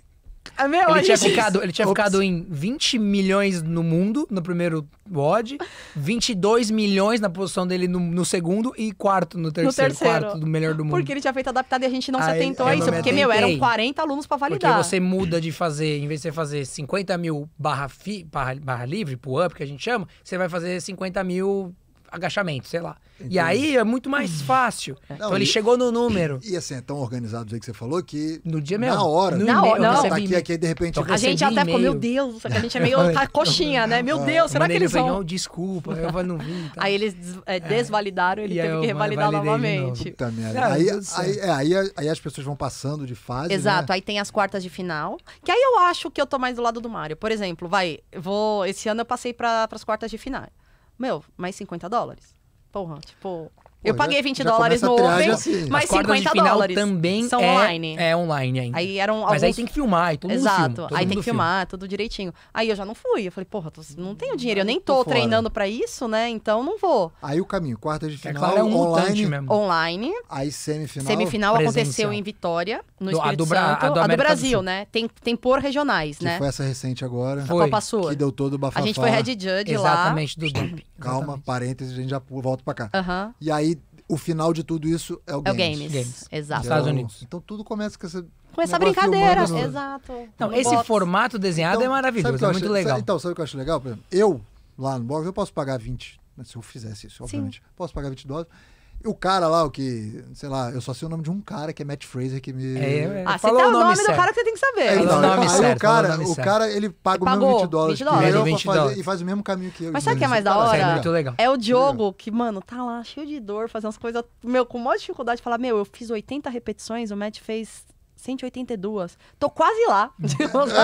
É meu, ele, tinha ficado, ele tinha Ops. ficado em 20 milhões no mundo, no primeiro WOD, 22 milhões na posição dele no, no segundo e quarto no terceiro, no terceiro, quarto do melhor do mundo. Porque ele tinha feito adaptado e a gente não se atentou a isso, porque, atentei. meu, eram 40 alunos para validar. Porque você muda de fazer, em vez de você fazer 50 mil barra, fi, barra, barra livre, pro up, que a gente chama, você vai fazer 50 mil agachamento, sei lá. Entendi. E aí é muito mais fácil. É. Então não, então ele e, chegou no número. E, e, assim, é tão organizado aí que você falou que. No dia mesmo. Na hora. No na hora. Não, tá aqui, aqui, de repente. Então, a gente até ficou, meu Deus, só que a gente é meio [LAUGHS] tá coxinha, né? Meu é. Deus, será que eles vão? Não, desculpa, eu não vim. Então. Aí eles é, é, desvalidaram, ele teve que revalidar novamente. Puta merda. Aí, aí, aí, aí, as pessoas vão passando de fase. Né? Exato, aí tem as quartas de final. Que aí eu acho que eu tô mais do lado do Mário. Por exemplo, vai, vou. Esse ano eu passei para as quartas de final. Meu, mais 50 dólares. Porra, tipo eu paguei 20 dólares no Open, assim. mas As 50 de dólares. também são é, online. É online ainda. Aí eram alguns... Mas aí tem que filmar, e é tudo Exato. mundo Exato, aí tem que filmar, filma. tudo direitinho. Aí eu já não fui, eu falei, porra, tô, não tenho dinheiro, eu nem tô, tô treinando pra isso, né? Então não vou. Aí o caminho, quarta de final, é claro, é um online. Mesmo. Online. Aí semifinal. Semifinal Presencial. aconteceu em Vitória, no do, Espírito a do Santo. A do, a do Brasil, do né? Tem, tem por regionais, que né? foi essa recente agora. Foi. A Copa Sua. Que deu todo o bafafá. A gente foi head judge lá. Exatamente, do Dump. Calma, parênteses, a gente já volta pra cá. E aí o final de tudo isso é o games. É o games, games. exato. Então, Estados Unidos. Então tudo começa com essa... Começa a brincadeira, humano, exato. então no esse box. formato desenhado então, é maravilhoso, é muito achei, legal. Sabe, então, sabe o que eu acho legal? eu, lá no box, eu posso pagar 20, né, se eu fizesse isso, obviamente. Sim. Posso pagar 20 dólares o cara lá, o que. Sei lá, eu só sei o nome de um cara que é Matt Fraser que me. É, é. ah, você tem o nome, certo. do cara que você tem que saber. É, então, o nome aí, certo, o cara, o cara, ele paga ele o mesmo 20 dólares, 20 dólares. Eu 20 fazer, e faz o mesmo caminho que eu. Mas sabe o que é mais da é hora? É muito legal. É o Diogo que, mano, tá lá cheio de dor, fazendo as coisas, meu, com maior dificuldade. Falar, meu, eu fiz 80 repetições, o Matt fez 182. Tô quase lá.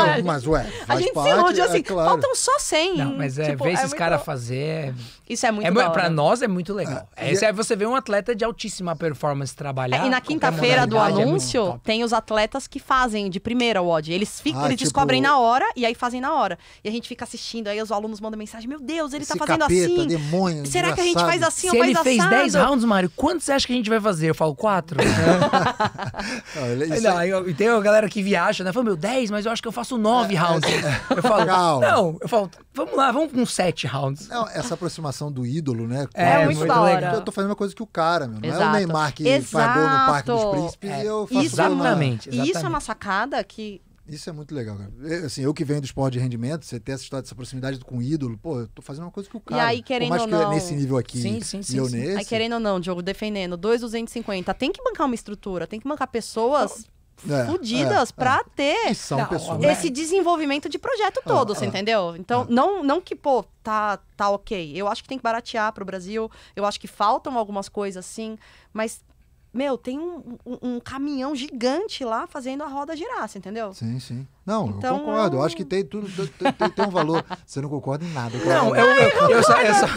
É, mas ué, a gente parte, se ilude é assim. É claro. Faltam só 100. Não, mas é, tipo, ver é esses caras fazer. É isso é muito é, legal. Pra nós é muito legal. Ah, é, é, é, você vê um atleta de altíssima performance trabalhar. e na quinta-feira do anúncio, tem os atletas que fazem de primeira o odd. Eles, ficam, ah, eles tipo... descobrem na hora e aí fazem na hora. E a gente fica assistindo, aí os alunos mandam mensagem: Meu Deus, ele tá Esse tá fazendo capeta, assim. Demônio, Será engraçado. que a gente faz assim se ou faz assim? Se ele fez 10 rounds, Mário, quantos você acha que a gente vai fazer? Eu falo, 4. [LAUGHS] não, Aí eu, tem a galera que viaja, né? Fala, meu, 10, mas eu acho que eu faço 9 é, é, rounds. É, eu falo, não, eu falo, vamos lá, vamos com 7 rounds. Não, essa aproximação do ídolo, né? É, é muito da hora. Eu tô fazendo uma coisa que o cara, meu. Não Exato. é o Neymar que Exato. faz gol no Parque dos Príncipes e eu é, faço isso, exatamente, E Isso é uma sacada que isso é muito legal, cara. Eu, assim, eu que venho do esporte de rendimento, você ter essa história dessa proximidade com o ídolo, pô, eu tô fazendo uma coisa que o cara. E aí, querendo ou é não. Que nesse nível aqui. Sim, sim, sim. E eu sim. Nesse... Aí, querendo ou não, Diogo, defendendo, 2,250. Tem que bancar uma estrutura, tem que bancar pessoas é, fodidas é, para é. ter pessoas, é. esse desenvolvimento de projeto todo, você é. entendeu? Então, não, não que, pô, tá, tá ok. Eu acho que tem que baratear para o Brasil, eu acho que faltam algumas coisas, sim, mas meu, tem um, um, um, caminhão gigante lá fazendo a roda girar, entendeu? Sim, sim. Não, então, eu concordo. Eu... eu acho que tem tudo, tem, tem, tem um valor. Você não concorda em nada. Não, eu, eu, eu, só, eu, só,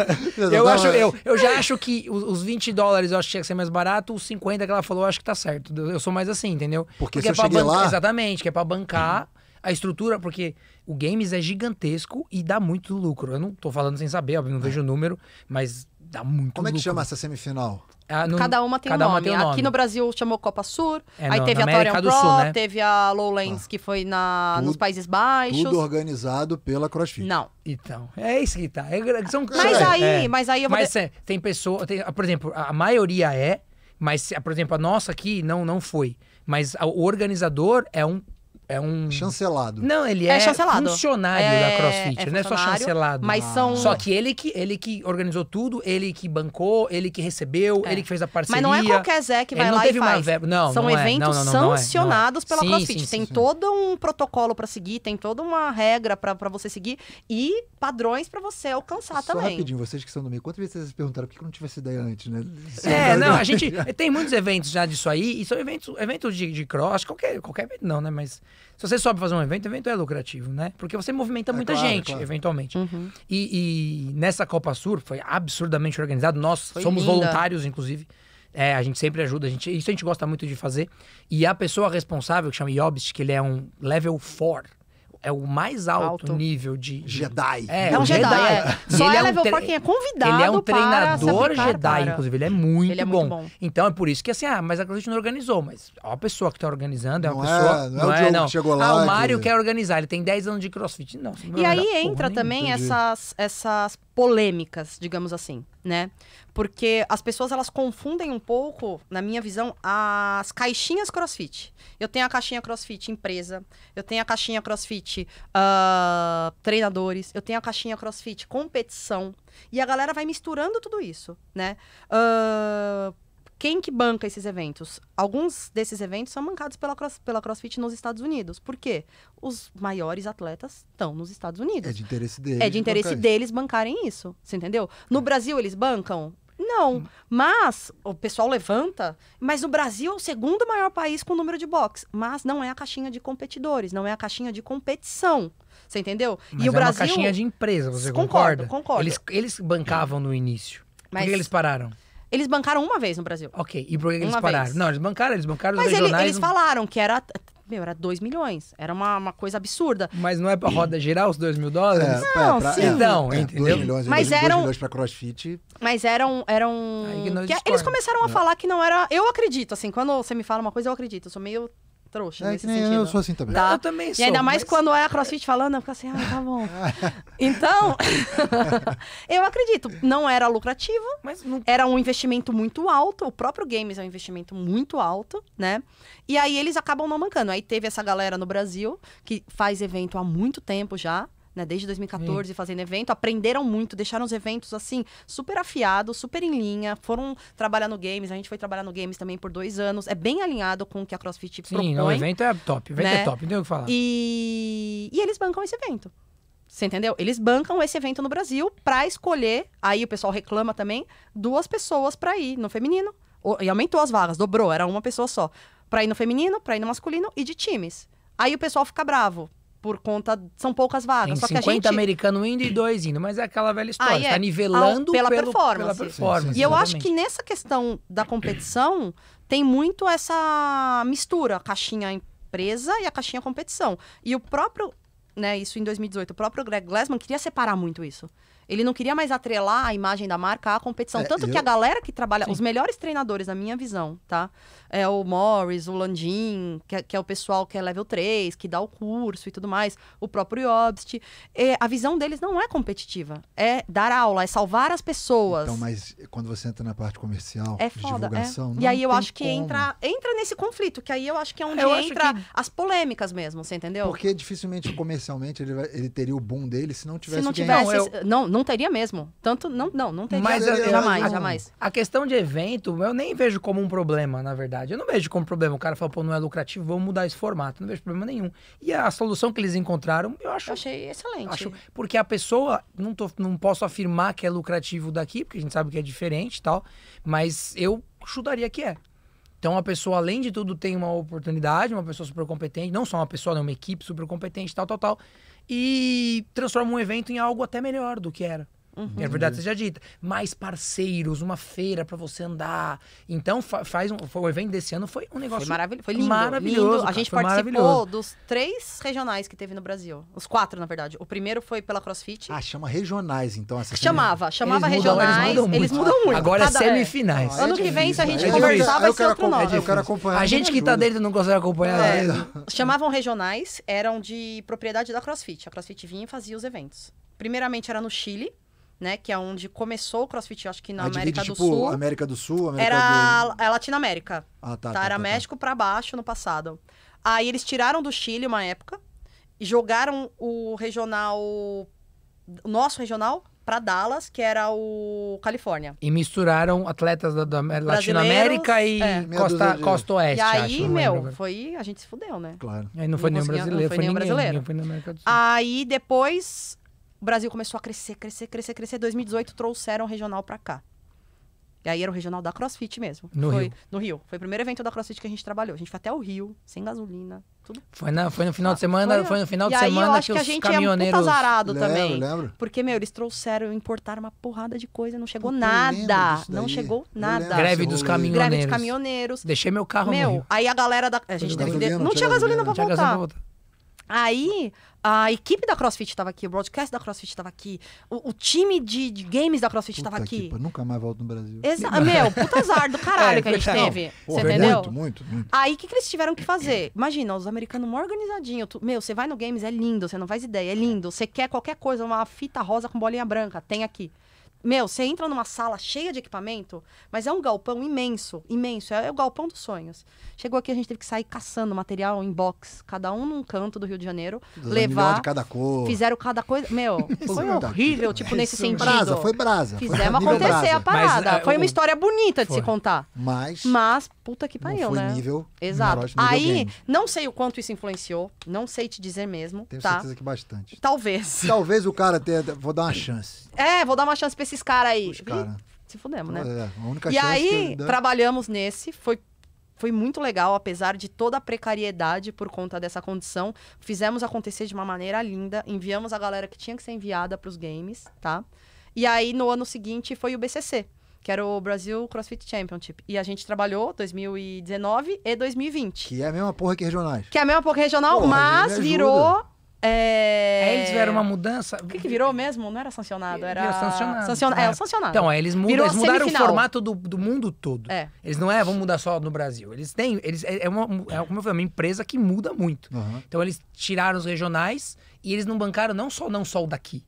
eu, tá acho, eu, eu já acho que os 20 dólares eu acho que tinha que ser mais barato, os 50 que ela falou eu acho que tá certo. Eu sou mais assim, entendeu? Porque, Porque se é eu pra bancar, lá... Exatamente, que é pra bancar... a estrutura, porque o games é gigantesco e dá muito lucro. Eu não tô falando sem saber, óbvio, não é. vejo o número, mas dá muito Como lucro. Como é que chama essa semifinal? Ah, no, cada uma tem cada um nome. Tem um nome. Aqui no Brasil chamou Copa Sur, é, aí teve a América Torian Pro, Sul, né? teve a Lowlands ah. que foi na, tudo, nos Países Baixos. Tudo organizado pela CrossFit. Não. Então, é isso que tá. É, são, mas, é. aí, mas aí eu vou... Mas é, tem pessoa, tem, ah, por exemplo, a maioria é, mas, ah, por exemplo, a nossa aqui não, não foi. Mas o organizador é um é um. Chancelado. Não, ele é, é chancelado. funcionário é, da CrossFit. É não é só chancelado. Mas são. Só que ele que, ele que organizou tudo, ele que bancou, ele que recebeu, é. ele que fez a parceria. Mas não é qualquer Zé que vai ele lá não teve e faz. Uma verba. Não, são não é. eventos não, não, é. sancionados pela sim, CrossFit. Sim, sim, tem todo um protocolo para seguir, tem toda uma regra para você seguir e padrões para você alcançar só também. rapidinho, vocês que são do meio, quantas vezes vocês perguntaram por que não tive essa ideia antes, né? É, não, [LAUGHS] a gente tem muitos eventos já disso aí, e são eventos, eventos de, de cross, qualquer, qualquer evento não, né? Mas se você sobe fazer um evento, o evento é lucrativo, né? Porque você movimenta é, muita claro, é gente, claro. eventualmente. Uhum. E, e, nessa Copa Sur foi absurdamente organizado. Nós foi somos linda. voluntários, inclusive. É, a gente sempre ajuda, a gente, isso a gente gosta muito de fazer. E a pessoa responsável, que chama Jobst, que ele é um level 4 é o mais alto, alto. nível de, Jedi. É, é um Jedi. Jedi. É. Só ele é level um quem é convidado. Ele é um treinador Jedi, para. inclusive. Ele é muito, ele é bom. muito bom. Então é por isso que assim, ah, mas a gente não organizou. Mas a pessoa que tá organizando é uma não pessoa. É, não, é não é o Diogo não. que chegou lá. Ah, o Mario que... quer organizar, ele tem 10 anos de crossfit. Não. não e aí entra também essas, essas polêmicas, digamos assim, né? Porque as pessoas elas confundem um pouco, na minha visão, as caixinhas crossfit. Eu tenho a caixinha crossfit empresa, eu tenho a caixinha crossfit uh, treinadores, eu tenho a caixinha crossfit competição. E a galera vai misturando tudo isso, né? Uh, quem que banca esses eventos? Alguns desses eventos são bancados pela, cross, pela CrossFit nos Estados Unidos. Por quê? Os maiores atletas estão nos Estados Unidos. É de interesse deles. É de interesse bancar deles bancarem isso. Você entendeu? No Brasil, eles bancam não. Hum. Mas o pessoal levanta, mas o Brasil é o segundo maior país com número de box. Mas não é a caixinha de competidores, não é a caixinha de competição. Você entendeu? Mas e é o Brasil. É uma caixinha de empresa, você concordo, concorda? Concordo. Eles, eles bancavam no início. Mas... Por que eles pararam? Eles bancaram uma vez no Brasil. Ok, e por que eles pararam? Vez. Não, eles bancaram, eles bancaram Mas os regionais... Mas ele, eles não... falaram que era meu, era 2 milhões. Era uma, uma coisa absurda. Mas não é pra roda geral os 2 mil dólares? É, não, é, pra, sim. É, então, é, entendeu? 2 milhões, mas dois, eram, 2 milhões pra crossfit. Mas eram... eram que, eles começaram a é. falar que não era... Eu acredito, assim, quando você me fala uma coisa, eu acredito. Eu sou meio trouxa. É, nesse sentido. Eu sou assim também. Tá? Eu também sou. E ainda mais mas... quando é a crossfit falando, eu fico assim, ah, tá bom. [LAUGHS] então, [LAUGHS] eu acredito, não era lucrativo, mas não... era um investimento muito alto, o próprio Games é um investimento muito alto, né? E aí eles acabam não mancando. Aí teve essa galera no Brasil que faz evento há muito tempo já né, desde 2014 Sim. fazendo evento, aprenderam muito, deixaram os eventos assim, super afiados, super em linha, foram trabalhar no games, a gente foi trabalhar no games também por dois anos, é bem alinhado com o que a CrossFit Sim, propõe. Sim, o evento é top, o evento é né? é top, não tem o que falar. E... e eles bancam esse evento. Você entendeu? Eles bancam esse evento no Brasil para escolher, aí o pessoal reclama também, duas pessoas para ir no feminino. E aumentou as vagas, dobrou, era uma pessoa só. Para ir no feminino, para ir no masculino e de times. Aí o pessoal fica bravo por conta. São poucas vagas. Tem Só 50 que a gente... americano indo e dois indo, mas é aquela velha ah, história. Ah, é. Tá nivelando ah, pela, pelo, performance. pela performance. Sim, sim, e eu acho que nessa questão da competição tem muito essa mistura, a caixinha empresa e a caixinha competição. E o próprio, né, isso em 2018, o próprio Greg Glassman queria separar muito isso. Ele não queria mais atrelar a imagem da marca à competição. É, Tanto eu... que a galera que trabalha, Sim. os melhores treinadores, na minha visão, tá? é o Morris, o Landim, que, é, que é o pessoal que é level 3, que dá o curso e tudo mais, o próprio Obst. É, a visão deles não é competitiva. É dar aula, é salvar as pessoas. Então, mas quando você entra na parte comercial, é foda, de divulgação, é. E aí eu acho que entra, entra nesse conflito, que aí eu acho que é onde eu entra que... as polêmicas mesmo, você entendeu? Porque dificilmente comercialmente ele, vai, ele teria o boom dele se não tivesse. Se não tivesse, não, eu... não, não, teria mesmo. Tanto, não, não, não teria. Mas, jamais, jamais. A questão de evento, eu nem vejo como um problema, na verdade verdade. Eu não vejo como problema. O cara falou pô, não é lucrativo, vamos mudar esse formato. Não vejo problema nenhum. E a solução que eles encontraram, eu acho. Eu achei excelente. Acho, porque a pessoa, não, tô, não posso afirmar que é lucrativo daqui, porque a gente sabe que é diferente e tal, mas eu chutaria que é. Então, a pessoa, além de tudo, tem uma oportunidade, uma pessoa super competente, não só uma pessoa, né? uma equipe super competente, tal, tal, tal, e transforma um evento em algo até melhor do que era. É uhum. É verdade seja dita. Mais parceiros, uma feira para você andar. Então, fa faz um, o evento desse ano foi um negócio. Foi maravilhoso. Foi lindo, maravilhoso. Lindo. A gente foi participou dos três regionais que teve no Brasil. Os quatro, na verdade. O primeiro foi pela CrossFit. Ah, chama regionais, então. Essa é chamava, chamava eles regionais. eles, mudam eles mudam muito. Agora é Cada, é semifinais. ano é difícil, que vem, se a gente é conversar, vai ser outro nome. Eu quero acompanhar. A gente que está tá dentro não consegue acompanhar. É. Chamavam regionais, eram de propriedade da CrossFit. A CrossFit vinha e fazia os eventos. Primeiramente era no Chile né? Que é onde começou o CrossFit, acho que na América do tipo, Sul. América do Sul, América Era do... é Latinoamérica. Ah, tá. tá, tá, tá era tá, México tá. para baixo no passado. Aí eles tiraram do Chile uma época e jogaram o regional, o nosso regional, para Dallas, que era o Califórnia. E misturaram atletas da, da Latinoamérica e é. Costa, Costa Oeste. E aí, acho, meu, foi. A gente se fudeu, né? Claro. Aí não foi não nenhum brasileiro. Não foi, foi ninguém, brasileiro. Foi Aí depois o Brasil começou a crescer, crescer, crescer, crescer. 2018 trouxeram o regional para cá. E aí era o regional da CrossFit mesmo. No foi, Rio. No Rio. Foi o primeiro evento da CrossFit que a gente trabalhou. A gente foi até o Rio, sem gasolina, tudo. Foi, na, foi no final ah, de semana, foi, foi no final de aí semana eu acho que, que a gente caminhoneiros... é um puta azarado também. Porque, meu, eles trouxeram, importaram uma porrada de coisa, não chegou nada. Não chegou nada. Greve dos caminhoneiros. Greve dos caminhoneiros. Deixei meu carro meu, no Rio. aí a galera da... A gente teve... Gasolina, não, não, tinha gasolina, pra voltar. Tinha gasolina pra voltar. Aí a equipe da CrossFit estava aqui, o broadcast da CrossFit estava aqui, o, o time de, de, games da CrossFit estava aqui. Pô, nunca mais volto no Brasil. Exa meu, puta azar do [LAUGHS] caralho é, que a gente não, teve. você é entendeu? Muito, muito, muito. Aí o que, que eles tiveram que fazer? Imagina, os americanos mó organizadinho. Tu, meu, você vai no games, é lindo, você não faz ideia, é lindo. Você quer qualquer coisa, uma fita rosa com bolinha branca, tem aqui. Meu, você entra numa sala cheia de equipamento, mas é um galpão imenso, imenso. É, é, o galpão dos sonhos. Chegou aqui, a gente teve que sair caçando material em box, cada um num canto do Rio de Janeiro. levaram levar. De cada cor. Fizeram cada coisa. Meu, [LAUGHS] é foi horrível, tipo, nesse sentido. Brasa, foi brasa. Fizemos acontecer brasa. a parada. Mas, é, foi uma história bonita foi. de se contar. Mas. Mas, puta que pariu, né? nível. Exato. Nível Aí, game. não sei o quanto isso influenciou, não sei te dizer mesmo. Tenho tá? certeza que bastante. Talvez. Talvez o cara tenha. Vou dar uma chance. É, vou dar uma chance pra esses caras aí. Os cara. Se fudemos, né? É, a única e aí, trabalhamos nesse, foi foi muito legal, apesar de toda a precariedade por conta dessa condição. Fizemos acontecer de uma maneira linda, enviamos a galera que tinha que ser enviada para os games, tá? E aí, no ano seguinte, foi o BCC, que era o Brasil CrossFit Championship. E a gente trabalhou 2019 e 2020. Que é a mesma porra que regionais. Que é a mesma porra que regional, porra, mas virou é... Aí eles tiveram uma mudança. O que, que virou mesmo? Não era sancionado, era. Virou sancionado. Sancion... É, sancionado. Então, aí eles, eles mudaram semifinal. o formato do, do mundo todo. É. Eles não é, vamos mudar só no Brasil. Eles têm. Eles, é, é uma, é, como eu falei, uma empresa que muda muito. Uhum. Então, eles tiraram os regionais e eles não bancaram não só, não só o daqui.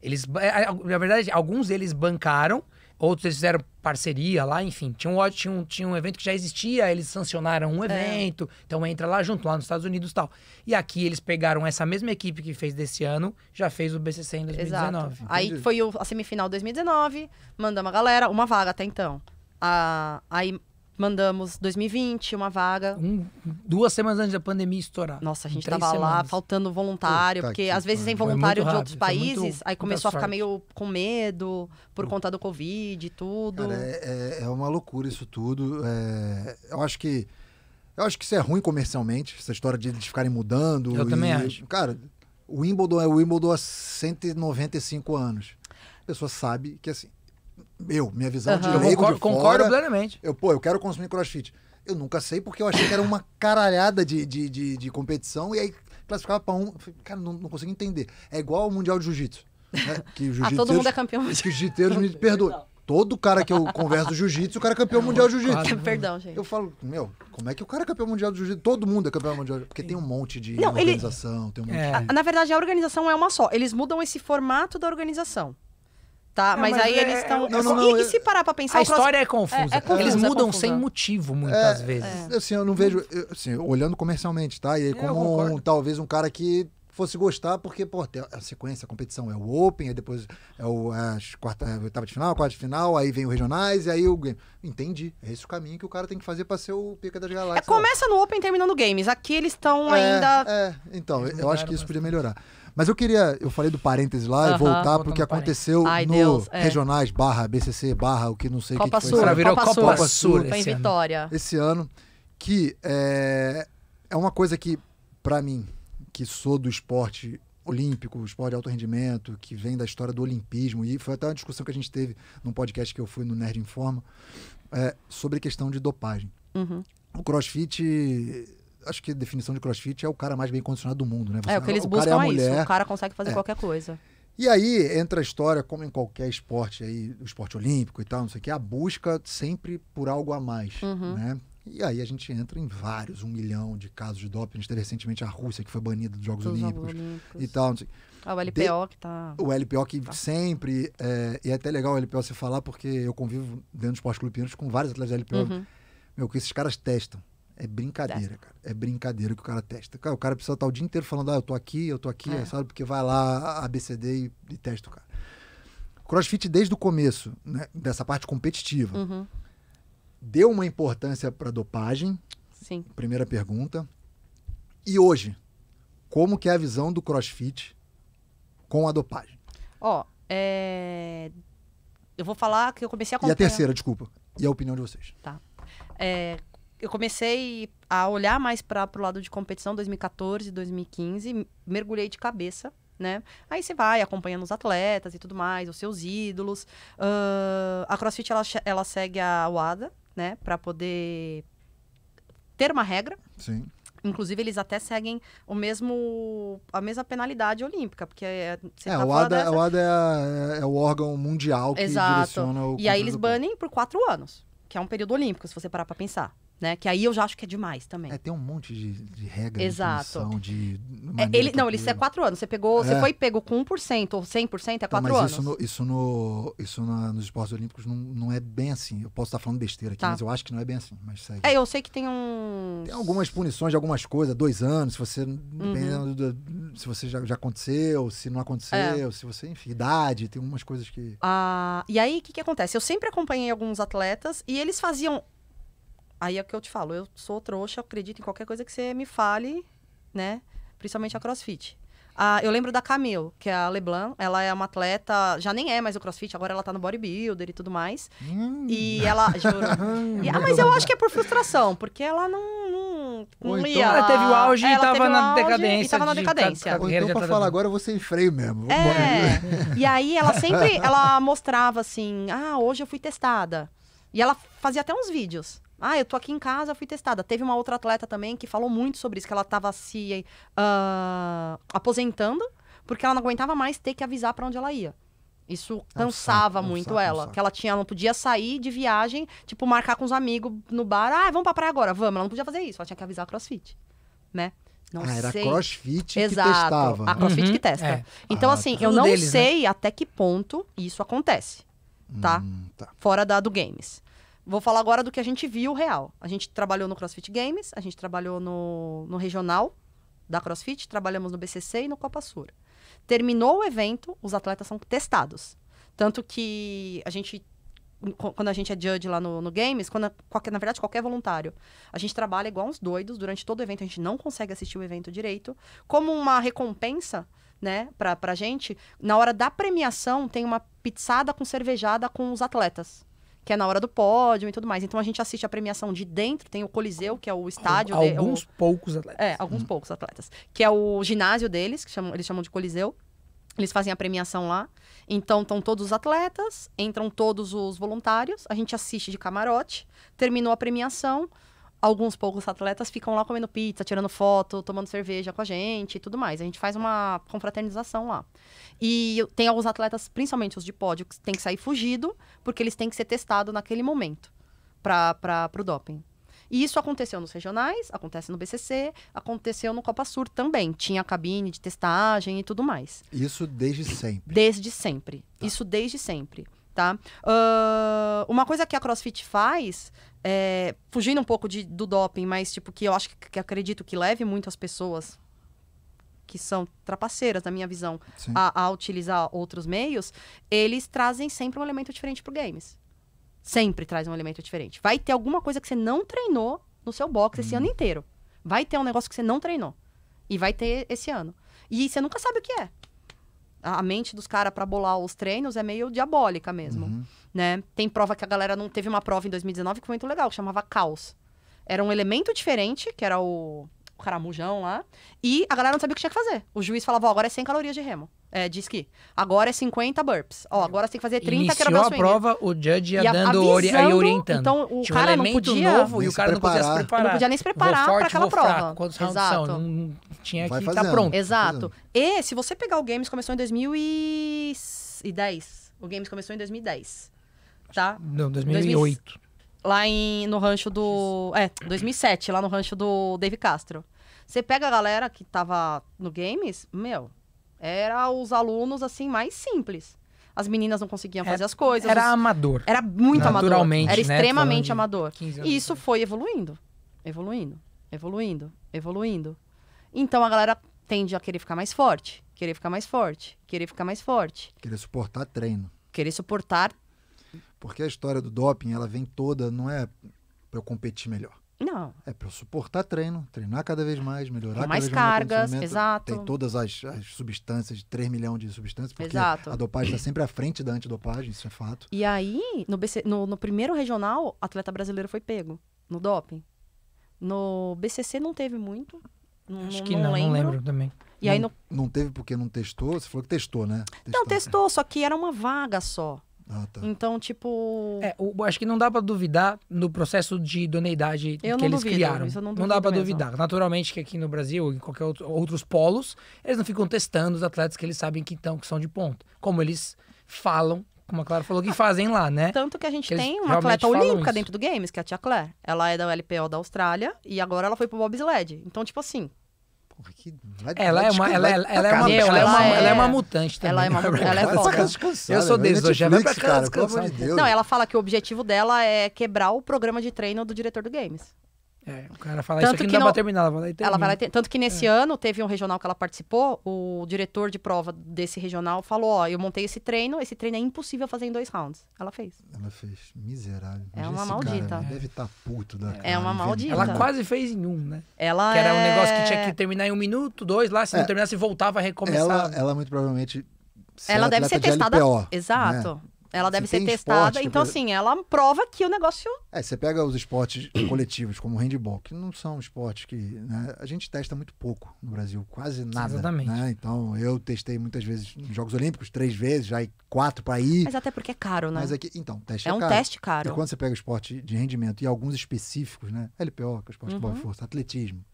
Eles, é, é, na verdade, alguns eles bancaram, Outros eles fizeram parceria lá, enfim. Tinha um, tinha um, tinha um evento que já existia, eles sancionaram um é. evento, é. então entra lá junto, lá nos Estados Unidos e tal. E aqui eles pegaram essa mesma equipe que fez desse ano, já fez o BCC em 2019. Exato. Aí foi o, a semifinal 2019, mandamos a galera, uma vaga até então. A, aí Mandamos 2020, uma vaga. Um, duas semanas antes da pandemia estourar. Nossa, a gente tava semanas. lá faltando voluntário, porque às vezes tem é voluntário de outros é países, muito, aí começou a ficar sorte. meio com medo por hum. conta do Covid e tudo. Cara, é, é, é, uma loucura isso tudo. É, eu acho que. Eu acho que isso é ruim comercialmente, essa história de eles ficarem mudando. Eu e, também acho. Cara, o Wimbledon é o Wimbledon há 195 anos. A pessoa sabe que assim eu, minha visão uhum. de leigo eu concordo, de fora, concordo plenamente. Eu, pô, eu quero consumir crossfit. Eu nunca sei porque eu achei que era uma caralhada de, de, de, de competição e aí classificava para um. Cara, não, não consigo entender. É igual ao Mundial de Jiu-Jitsu. Né? [LAUGHS] Que jiu ah, todo mundo é campeão. Que jiu-jiteiros me perdoem. Todo cara que eu converso do jiu-jitsu, o cara é campeão é mundial de jiu-jitsu. Perdão, gente. Eu falo, meu, como é que o cara é campeão mundial de jiu-jitsu? Todo mundo é campeão mundial de Porque tem um monte de Não, organização, ele... tem um monte é. de... É. Na verdade, a organização é uma só. Eles mudam esse formato da organização. Tá, não, é, mas, mas, aí é, eles estão. É, e, e, se parar pra pensar. A história é, confusa. É, é confusa. Eles mudam é sem motivo, muitas vezes. Assim, eu não uhum. vejo. Assim, olhando comercialmente, tá? E aí, como um, talvez um cara que fosse gostar, porque, pô, a sequência, a competição é o Open, aí depois é o as quarta, a oitava de final, a quarta de final, aí vem os regionais, e aí o game. Entendi. É esse o caminho que o cara tem que fazer pra ser o pica das galáxias. começa no Open terminando games. Aqui eles estão ainda. É, então, eu, eu acho que isso podia melhorar. Mas eu queria, eu falei do parêntese lá uh -huh, e voltar porque aconteceu Ai, no Deus, é. regionais barra BCC barra o que não sei o que, que foi. Sura, virar Copa, Copa, Copa Sul Sur esse em Vitória. Ano. Esse ano que é, é uma coisa que para mim, que sou do esporte olímpico, esporte de alto rendimento, que vem da história do olimpismo, e foi até uma discussão que a gente teve num podcast que eu fui no Nerd Informa, é, sobre questão de dopagem. Uhum. O crossfit acho que a definição de crossfit é o cara mais bem condicionado do mundo, né? Você, é, o que eles o é buscam é, mulher, isso. O cara consegue fazer é. qualquer coisa. E aí entra a história, como em qualquer esporte aí, o esporte olímpico e tal, não sei o que, a busca sempre por algo a mais, uhum. né? E aí a gente entra em vários, um milhão de casos de doping. A gente teve recentemente a Rússia, que foi banida dos Jogos dos Olímpicos, Olímpicos, e tal. Ah, o LPO de... que tá... O LPO que tá. sempre... É... E é até legal o LPO se falar, porque eu convivo dentro do Esporte Clube com vários atletas da LPO. Uhum. Meu, que esses caras testam. É brincadeira, é. cara. É brincadeira que o cara testa. Cara, o cara precisa estar o dia inteiro falando, ah, eu tô aqui, eu tô aqui, é. sabe? Porque vai lá, ABCD e, e testa o cara. Crossfit desde o começo, né, dessa parte competitiva, uhum. deu uma importância para dopagem? Sim. Primeira pergunta. E hoje, como que é a visão do CrossFit com a dopagem? Ó, oh, é... eu vou falar que eu comecei a acompanhar... E a terceira, desculpa. E a opinião de vocês. Tá. É, eu comecei a olhar mais para o lado de competição 2014, 2015, mergulhei de cabeça, né? Aí você vai acompanhando os atletas e tudo mais, os seus ídolos. Uh, a CrossFit ela, ela segue a WADA, né, para poder ter uma regra. Sim. Inclusive, eles até seguem o mesmo, a mesma penalidade olímpica, porque é, você é, tá o ADA, dessa... o ADA é, é, é, o órgão mundial que Exato. direciona o... E aí eles banem por quatro anos, que é um período olímpico, se você parar para pensar. Né? Que aí eu já acho que é demais também. É, tem um monte de, de regra, Exato. de punição, é, ele, não, ele é quatro anos. Você pegou, é. você foi pego com 1% ou 100% é quatro mas anos. Isso, no, isso, no, isso na, nos esportes olímpicos não, não é bem assim. Eu posso estar falando besteira aqui, tá. mas eu acho que não é bem assim. Mas segue. É, eu sei que tem um... Tem algumas punições de algumas coisas, dois anos, se você... Uhum. Do, se você já, já aconteceu, se não aconteceu, é. se você... Enfim, idade, tem algumas coisas que... Ah, e aí, o que, que acontece? Eu sempre acompanhei alguns atletas e eles faziam Aí é o que eu te falo, eu sou trouxa, acredito em qualquer coisa que você me fale, né? Principalmente a crossfit. Ah, eu lembro da Camille, que é a Leblanc. Ela é uma atleta, já nem é mais o crossfit, agora ela tá no bodybuilder e tudo mais. Hum. E ela, [LAUGHS] juro. e, ah, mas eu acho que é por frustração, porque ela não. não, então, ia. Ela teve o auge e tava na decadência. E tava na decadência. de então, pra falar agora, eu vou sem freio mesmo. É. e aí, ela sempre ela mostrava assim: ah, hoje eu fui testada. E ela fazia até uns vídeos. Ah, eu tô aqui em casa, fui testada. Teve uma outra atleta também que falou muito sobre isso, que ela tava se uh, aposentando, porque ela não aguentava mais ter que avisar para onde ela ia. Isso é cansava saco, é muito saco, é ela. É que ela tinha, não podia sair de viagem, tipo, marcar com os amigos no bar. Ah, vamos pra praia agora, vamos. Ela não podia fazer isso, ela tinha que avisar a crossfit, né? Não ah, era sei. crossfit Exato, que testava. A né? crossfit uhum, que testa. É. Então, ah, assim, tá. eu não deles, né? sei né? até que ponto isso acontece, tá? Hum, tá? Fora da do games. Vou falar agora do que a gente viu real. A gente trabalhou no CrossFit Games, a gente trabalhou no, no regional da CrossFit, trabalhamos no BCC e no Copa Sur. Terminou o evento, os atletas são testados. Tanto que a gente quando a gente é judge lá no, no Games, quando qualquer, na verdade qualquer voluntário, a gente trabalha igual uns doidos durante todo o evento, a gente não consegue assistir o evento direito. Como uma recompensa, né, pra, pra gente, na hora da premiação tem uma pizzada com cervejada com os atletas que é na hora do pódio e tudo mais. Então a gente assiste a premiação de dentro, tem o Coliseu, que é o estádio. Alguns de, o... poucos atletas. É, alguns hum. poucos atletas. Que é o ginásio deles, que chamam, eles chamam de Coliseu. Eles fazem a premiação lá. Então estão todos os atletas, entram todos os voluntários, a gente assiste de camarote, terminou a premiação alguns poucos atletas ficam lá comendo pizza, tirando foto, tomando cerveja com a gente e tudo mais. A gente faz uma confraternização lá. E tem alguns atletas, principalmente os de pódio, que tem que sair fugido, porque eles têm que ser testados naquele momento para o doping. E isso aconteceu nos regionais, acontece no BCC, aconteceu no Copa Sur também. Tinha cabine de testagem e tudo mais. Isso desde sempre. Desde sempre. Tá. Isso desde sempre tá? Uh, uma coisa que a CrossFit faz, é, fugindo um pouco de, do doping, mas tipo que eu acho que, que acredito que leve muito as pessoas que são trapaceiras, na minha visão, a, a, utilizar outros meios, eles trazem sempre um elemento diferente pro games. Sempre traz um elemento diferente. Vai ter alguma coisa que você não treinou no seu box hum. esse uhum. ano inteiro. Vai ter um negócio que você não treinou. E vai ter esse ano. E você nunca sabe o que é a mente dos caras para bolar os treinos é meio diabólica mesmo, uhum. né? Tem prova que a galera não teve uma prova em 2019 que foi muito legal, que chamava caos. Era um elemento diferente, que era o, o caramujão lá, e a galera não sabia o que tinha que fazer. O juiz falava, ó, agora é 100 calorias de remo é, de esqui. Agora é 50 burps. Ó, agora você tem que fazer 30 Iniciou que era a prova, o judge ia e dando avisando, orientando. Então o Tinha um cara não podia novo e o cara preparar. não podia se preparar. Não podia nem se preparar pra aquela prova. quantos rounds Exato. são? Não tinha Vai que estar tá pronto. Exato. E se você pegar o Games começou em 2010. O Games começou em 2010. Tá? Não, 2008. 2000, lá em, no rancho do. É, 2007, lá no rancho do Dave Castro. Você pega a galera que tava no Games, meu, era os alunos, assim, mais simples. As meninas não conseguiam é, fazer as coisas. Era os... amador. Era muito amador. Era né? extremamente né? amador. E isso foi evoluindo, evoluindo, evoluindo, evoluindo. Então a galera tende a querer ficar mais forte, querer ficar mais forte, querer ficar mais forte. Querer suportar treino. Querer suportar. Porque a história do doping, ela vem toda, não é para eu competir melhor. Não. É para suportar treino, treinar cada vez mais, melhorar Com mais vez cargas, mais exato. Tem todas as, as substâncias, 3 milhões de substâncias, porque exato. a dopagem está sempre à frente da antidopagem, isso é fato. E aí, no, BC, no, no primeiro regional, atleta brasileiro foi pego no doping. No BCC não teve muito. Não, Acho que não, não lembro. não lembro também. E não, aí no... não teve porque não testou? Você falou que testou, né? Testou. Não, testou, só que era uma vaga só. Ah, tá. Então, tipo. É, eu acho que não dá para duvidar no processo de idoneidade eu que eles duvido, criaram. não, não dá para duvidar. Naturalmente que aqui no Brasil, em qualquer outro, outros polos, eles não ficam testando os atletas que eles sabem que estão, que são de ponta. Como eles falam como a Clara falou, que ah, fazem lá, né? Tanto que a gente que tem uma atleta olímpica dentro do Games, que é a Tia Claire. Ela é da LPO da Austrália e agora ela foi pro bobsled. Então, tipo assim, Porra, que... vai, ela, vai é uma, ela, ela, é, ela, é uma, ela, é ela é uma mutante também. Ela é uma ela é foda. Eu sou desojada, hoje pra casa, cara, de Deus. Não, ela fala que o objetivo dela é quebrar o programa de treino do diretor do Games. É, o cara fala, tanto isso aqui que não dá pra terminar, ela vai lá Ela vai lá, tanto que nesse é. ano teve um regional que ela participou, o diretor de prova desse regional falou, ó, eu montei esse treino, esse treino é impossível fazer em dois rounds. Ela fez. Ela fez, miserável. É uma maldita. Cara, é. Né? Deve estar tá puto da é. cara. É uma maldita. Ela quase fez em um, né? Ela Que era um negócio que é tinha que terminar em um minuto, dois, lá, se não é. terminasse, voltava a recomeçar. Ela, ela muito provavelmente... Ela deve ser testada... LPO, exato. Né? Ela deve ser testada. Esporte, então, assim, ela prova que o negócio. É, você pega os esportes [CLEARS THROAT] coletivos, como o handball, que não são esportes que. Né, a gente testa muito pouco no Brasil, quase nada. Exatamente. Né? Então, eu testei muitas vezes nos Jogos Olímpicos, três vezes, já quatro para ir. Mas até porque é caro, né? Mas aqui, é então, teste é, é um caro. teste caro. E quando você pega o esporte de rendimento e alguns específicos, né? LPO, que é o esporte uhum. de boa força, atletismo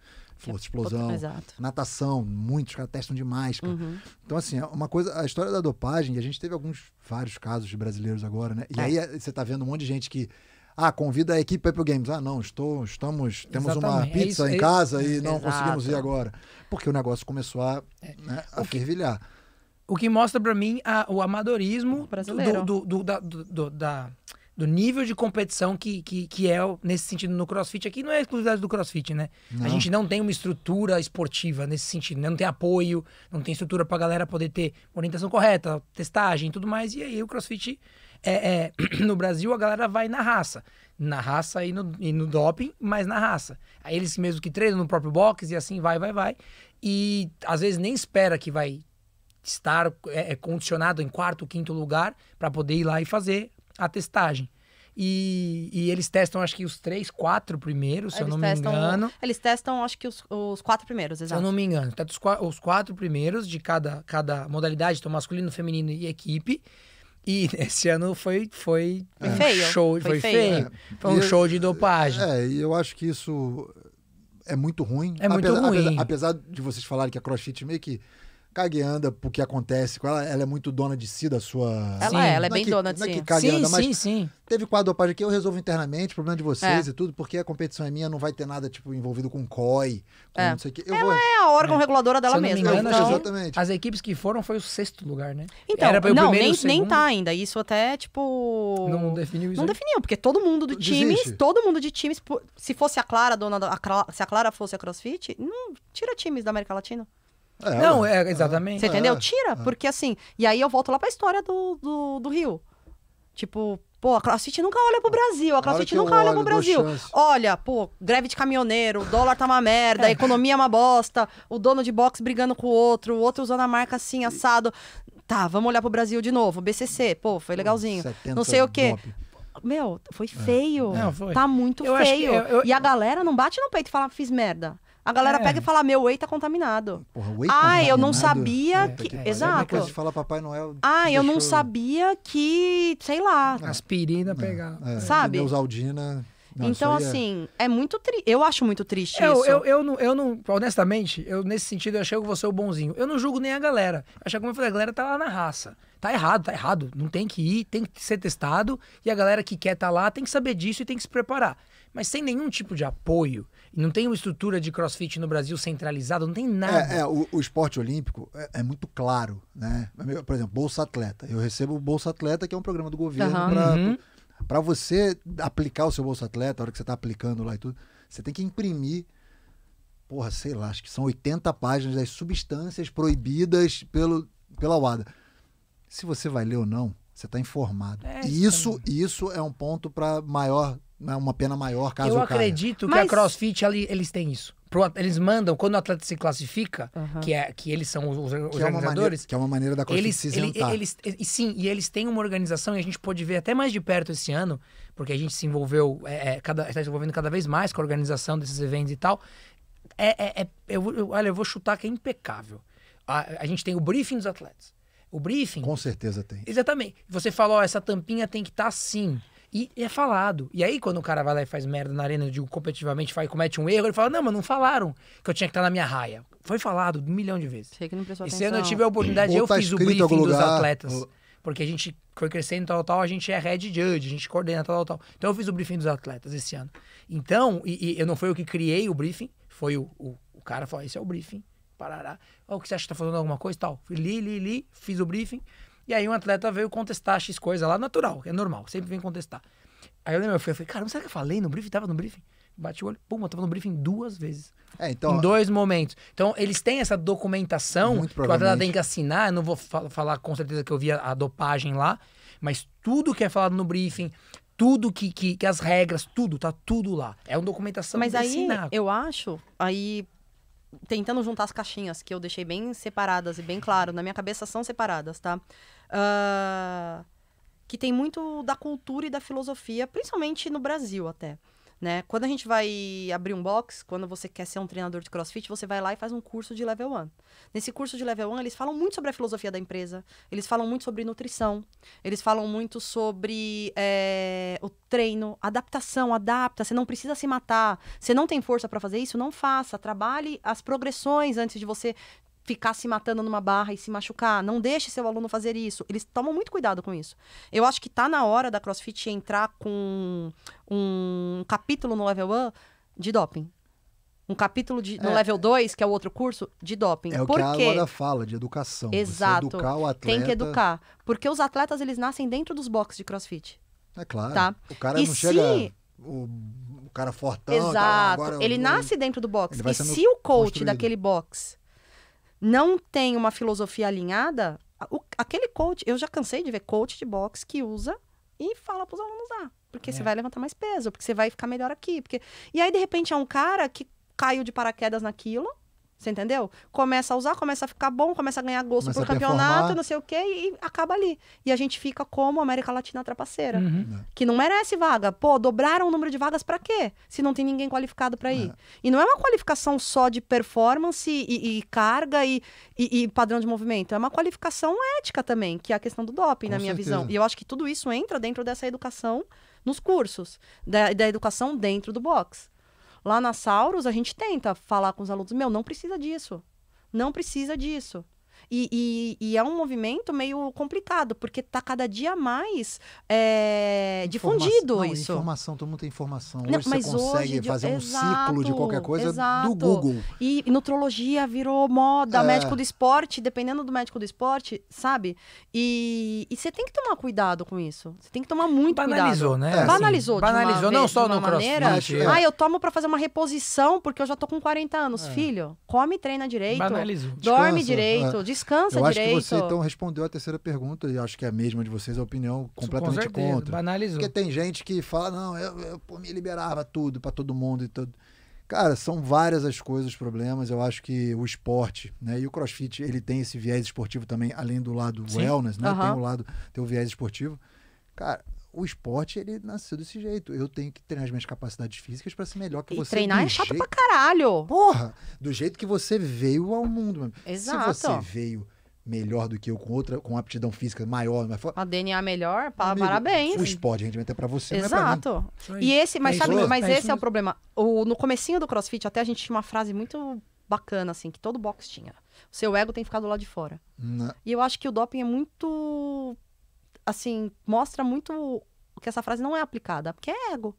força, é explosão, natação, muitos caras testam demais. máscara. Uhum. Então, assim, é uma coisa, a história da dopagem, a gente teve alguns, vários casos de brasileiros agora, né? E é. aí eh, você tá vendo um monte de gente que ah, convida a equipe para o Games. Ah, não, estou, estamos, temos Exatamente. uma é pizza é isso, em casa é e não Exato. conseguimos ir agora. Porque o negócio começou a, né, a o fervilhar. o que mostra para mim a, o amadorismo o do, do, do, da, do, da do nível de competição que, que, que é nesse sentido no crossfit. Aqui não é exclusividade do crossfit, né? Não. A gente não tem uma estrutura esportiva nesse sentido, né? não tem apoio, não tem estrutura a galera poder ter orientação correta, testagem e tudo mais. E aí o crossfit, é, é [CLEARS THROAT] no Brasil, a galera vai na raça. Na raça e no, e no doping, mas na raça. Aí eles mesmo que treinam no próprio box e assim vai, vai, vai. E às vezes nem espera que vai estar é, é condicionado em quarto, quinto lugar para poder ir lá e fazer a testagem. E, e, eles testam, acho que os três, quatro primeiros, se eles eu não testam, me engano. Eles testam, acho que os, os quatro primeiros, exato. Se eu não me engano. Testa os, os, quatro primeiros de cada, cada modalidade, então masculino, feminino e equipe. E [LAUGHS] esse ano foi foi, um feio. show, foi, foi feio. feio. É, foi um show de dopagem. É, e eu acho que isso é muito ruim. É muito apesar, ruim. Apesar, apesar de vocês falarem que a CrossFit meio que cague anda porque acontece com ela. Ela é muito dona de si, da sua. Ela sim. é, ela é, é bem dona de é si. sim, sim, sim. Teve quadro página que eu resolvo internamente, problema de vocês é. e tudo, porque a competição é minha, não vai ter nada, tipo, envolvido com COI, com é. não sei o Eu ela vou... é a órgão é. reguladora dela mesma. Engano, então... Exatamente. As equipes que foram foi o sexto lugar, né? Então, Era não, nem, nem tá ainda. Isso até, tipo. Não definiu isso. Não aí. definiu, porque todo mundo de times, todo mundo de times, se fosse a Clara, dona da, a Clara, se a Clara fosse a CrossFit, não tira times da América Latina. É, não, é, exatamente. Você entendeu? É, é. Tira, porque assim. E aí eu volto lá pra história do, do, do Rio. Tipo, Pô, a CrossFit nunca olha pro Brasil, a CrossFit nunca olha pro Brasil. Olha, pô, greve de caminhoneiro, o dólar tá uma merda, é. a economia é uma bosta, o dono de box brigando com o outro, o outro usando a marca assim, assado. Tá, vamos olhar pro Brasil de novo. BCC, pô, foi legalzinho. Não sei o quê. Meu, foi feio. É. Não, foi. Tá muito eu feio. Eu, eu... E a galera não bate no peito e fala, fiz merda. A galera é. pega e fala: meu whey tá contaminado. Porra, whey ah, contaminado? eu não sabia é, que. que... É, Exato. de falar Papai Noel. Ah, eu não sabia que, sei lá. Aspirina é, pegar. É. Sabe? Neusaldina. Não, então, assim, é... é muito triste. Eu acho muito triste eu, isso. Eu, eu, não, eu não, honestamente, eu nesse sentido, eu achei que você é o bonzinho. Eu não julgo nem a galera. Achei que, como eu falei, a galera tá lá na raça. Tá errado, tá errado. Não tem que ir, tem que ser testado. E a galera que quer tá lá tem que saber disso e tem que se preparar. Mas sem nenhum tipo de apoio, não tem uma estrutura de crossfit no Brasil centralizada, não tem é, nada. É, é o, o, esporte olímpico é, é, muito claro, né? Por exemplo, Bolsa Atleta. Eu recebo o Bolsa Atleta, que é um programa do governo uhum. para você aplicar o seu Bolsa Atleta, a hora que você está aplicando lá e tudo, você tem que imprimir porra, sei lá, acho que são 80 páginas das substâncias proibidas pelo, pela UADA. Se você vai ler ou não, você está informado. É, isso, isso é um ponto para maior né, uma pena maior caso Eu acredito caia. que Mas... a CrossFit ali, eles têm isso. eles mandam, quando o atleta se classifica, uhum. que, é, que eles são os, os que é organizadores. É maneira, que é uma maneira da CrossFit eles, se isentar. Eles, sim, e eles têm uma organização, e a gente pode ver até mais de perto esse ano, porque a gente se envolveu, é, é cada, está se envolvendo cada vez mais com a organização desses eventos e tal. É, é, é eu, eu, olha, eu vou chutar que é impecável. A, a gente tem o briefing dos atletas. O briefing. Com certeza tem. Exatamente. Você fala, essa tampinha tem que estar tá assim. E é falado. E aí, quando o cara vai lá e faz merda na arena, eu digo competitivamente, faz, comete um erro, ele fala: Não, mas não falaram que eu tinha que estar na minha raia. Foi falado um milhão de vezes. Sei que não prestou Esse atenção. ano eu tive a oportunidade, eu tá fiz o briefing dos atletas. Porque a gente foi crescendo, tal, tal, a gente é head judge, a gente coordena, tal, tal. Então eu fiz o briefing dos atletas esse ano. Então, e, e eu não fui eu que criei o briefing, foi o, o, o cara falou: Esse é o briefing, parará. Oh, o que você acha que tá falando alguma coisa tal? Li, li, li, fiz o briefing. E aí um atleta veio contestar X coisa lá, natural, é normal, sempre vem contestar. Aí eu lembro, eu falei, caramba, será que eu falei no briefing? Tava no briefing? Bati o olho, pum, eu tava no briefing duas vezes. É, então... Em dois momentos. Então, eles têm essa documentação Muito que o atleta tem que assinar. Eu não vou falar com certeza que eu vi a, a dopagem lá, mas tudo que é falado no briefing, tudo que, que, que, as regras, tudo, tá tudo lá. É uma documentação. Mas aí, eu acho, aí tentando juntar as caixinhas, que eu deixei bem separadas e bem claro, na minha cabeça são separadas, tá? Uh, que tem muito da cultura e da filosofia, principalmente no Brasil até. Né? Quando a gente vai abrir um box, quando você quer ser um treinador de crossfit, você vai lá e faz um curso de level 1. Nesse curso de level 1, eles falam muito sobre a filosofia da empresa, eles falam muito sobre nutrição, eles falam muito sobre é, o treino, adaptação, adapta, você não precisa se matar, você não tem força para fazer isso, não faça, trabalhe as progressões antes de você ficar se matando numa barra e se machucar. Não deixe seu aluno fazer isso. Eles tomam muito cuidado com isso. Eu acho que tá na hora da CrossFit entrar com um capítulo no Level 1 de doping. Um capítulo de, no é, level 2, que é o outro curso, de doping. É o Por que quê? a Laura fala, de educação. Exato. Você educar o atleta. Tem que educar. Porque os atletas, eles nascem dentro dos boxes de crossfit. É claro. Tá? O cara e não se... chega... O, o cara fortão. Exato. Tá, agora, ele nasce dentro do box. E se o coach daquele box não tem uma filosofia alinhada, o, aquele coach, eu já cansei de ver coach de boxe que usa e fala para os alunos lá. Ah, porque é. você vai levantar mais peso, porque você vai ficar melhor aqui. Porque... E aí, de repente, é um cara que caiu de paraquedas naquilo você entendeu? Começa a usar, começa a ficar bom, começa a ganhar gosto começa por campeonato, performar. não sei o quê, e acaba ali. E a gente fica como América Latina trapaceira, uhum. É. que não merece vaga. Pô, dobraram o número de vagas para quê? Se não tem ninguém qualificado para ir. É. E não é uma qualificação só de performance e, e carga e, e, e, padrão de movimento. É uma qualificação ética também, que é a questão do doping, Com na minha certeza. visão. E eu acho que tudo isso entra dentro dessa educação nos cursos, da, da educação dentro do box. Lá na Sauros, a gente tenta falar com os alunos: meu, não precisa disso. Não precisa disso. E, e, e, é um movimento meio complicado, porque está cada dia mais é, difundido não, isso. Informação, todo mundo tem informação. Hoje não, mas você consegue hoje, fazer um exato, ciclo de qualquer coisa exato. do Google. E nutrologia virou moda, é. médico do esporte, dependendo do médico do esporte, sabe? E, você tem que tomar cuidado com isso. Você tem que tomar muito banalizou, cuidado. Né? É, assim, banalizou, né? banalizou. banalizou, não vez, só no maneira, crossfit. É. Ah, eu tomo para fazer uma reposição, porque eu já tô com 40 anos. É. Filho, come e treina direito. Banalizou. Dorme Descansa, direito, é descansa eu direito. Eu acho que você então respondeu a terceira pergunta e acho que é a mesma de vocês, a opinião completamente com certeza, contra. Banalizou. Porque tem gente que fala, não, eu, eu, eu me liberava tudo para todo mundo e tudo. Cara, são várias as coisas, os problemas. Eu acho que o esporte, né? E o crossfit, ele tem esse viés esportivo também, além do lado Sim. wellness, né? Uhum. Tem o lado, tem o viés esportivo. Cara, o esporte ele nasceu desse jeito. Eu tenho que treinar as minhas capacidades físicas para ser melhor que e você. Treinar é chato jeito... pra caralho. Porra, do jeito que você veio ao mundo. Mano. Exato. Se você veio melhor do que eu com outra, com aptidão física maior, mas a DNA melhor, pá, Amigo, parabéns. O esporte, vai é para você, Exato. É e esse, mas é sabe, mas é esse é o problema. O, no comecinho do CrossFit até a gente tinha uma frase muito bacana assim, que todo box tinha. O seu ego tem que ficar do lado de fora. Não. E eu acho que o doping é muito assim, mostra muito que essa frase não é aplicada, porque é ego.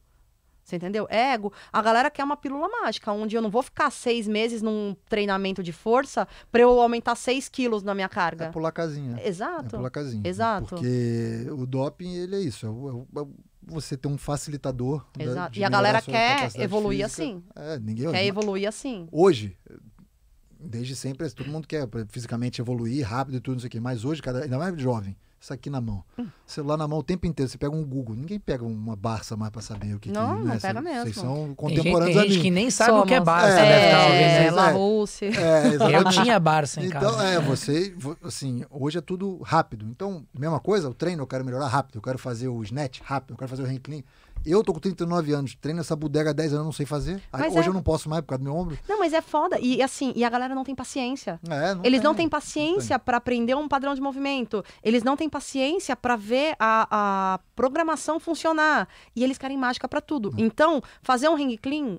Você entendeu? É ego. A galera quer uma pílula mágica, onde eu não vou ficar seis meses num treinamento de força pra eu aumentar seis quilos na minha carga. É pular casinha. Exato. É pular casinha. Exato. Porque o doping, ele é isso. É, é, é você ter um facilitador. Exato. Da, e a galera quer evoluir física. assim. É, ninguém... Quer evoluir assim. Hoje, desde sempre, todo mundo quer fisicamente evoluir rápido e tudo, não sei o quê. Mas hoje, cada, ainda mais jovem, isso aqui na mão. Hum. Celular na mão o tempo inteiro. Você pega um Google. Ninguém pega uma Barça mais para saber o que, não, que Não, né? não pega Cê, mesmo. Vocês são contemporâneos tem gente, tem gente que nem sabe Somos. o que é Barça. É, né? é, é, La É, é eu tinha Barça em então, casa. Então, é, você... Assim, hoje é tudo rápido. Então, mesma coisa, o treino eu quero melhorar rápido. Eu quero fazer o snatch rápido. Eu quero fazer o hand clean. Eu tô com 39 anos, treino essa bodega há 10 anos, não sei fazer. hoje é... eu não posso mais por causa do meu ombro. Não, mas é foda. E assim, e a galera não tem paciência. É, não Eles tem, não têm paciência para aprender um padrão de movimento. Eles não têm paciência para ver a, a programação funcionar. E eles querem mágica para tudo. Então, fazer um hang clean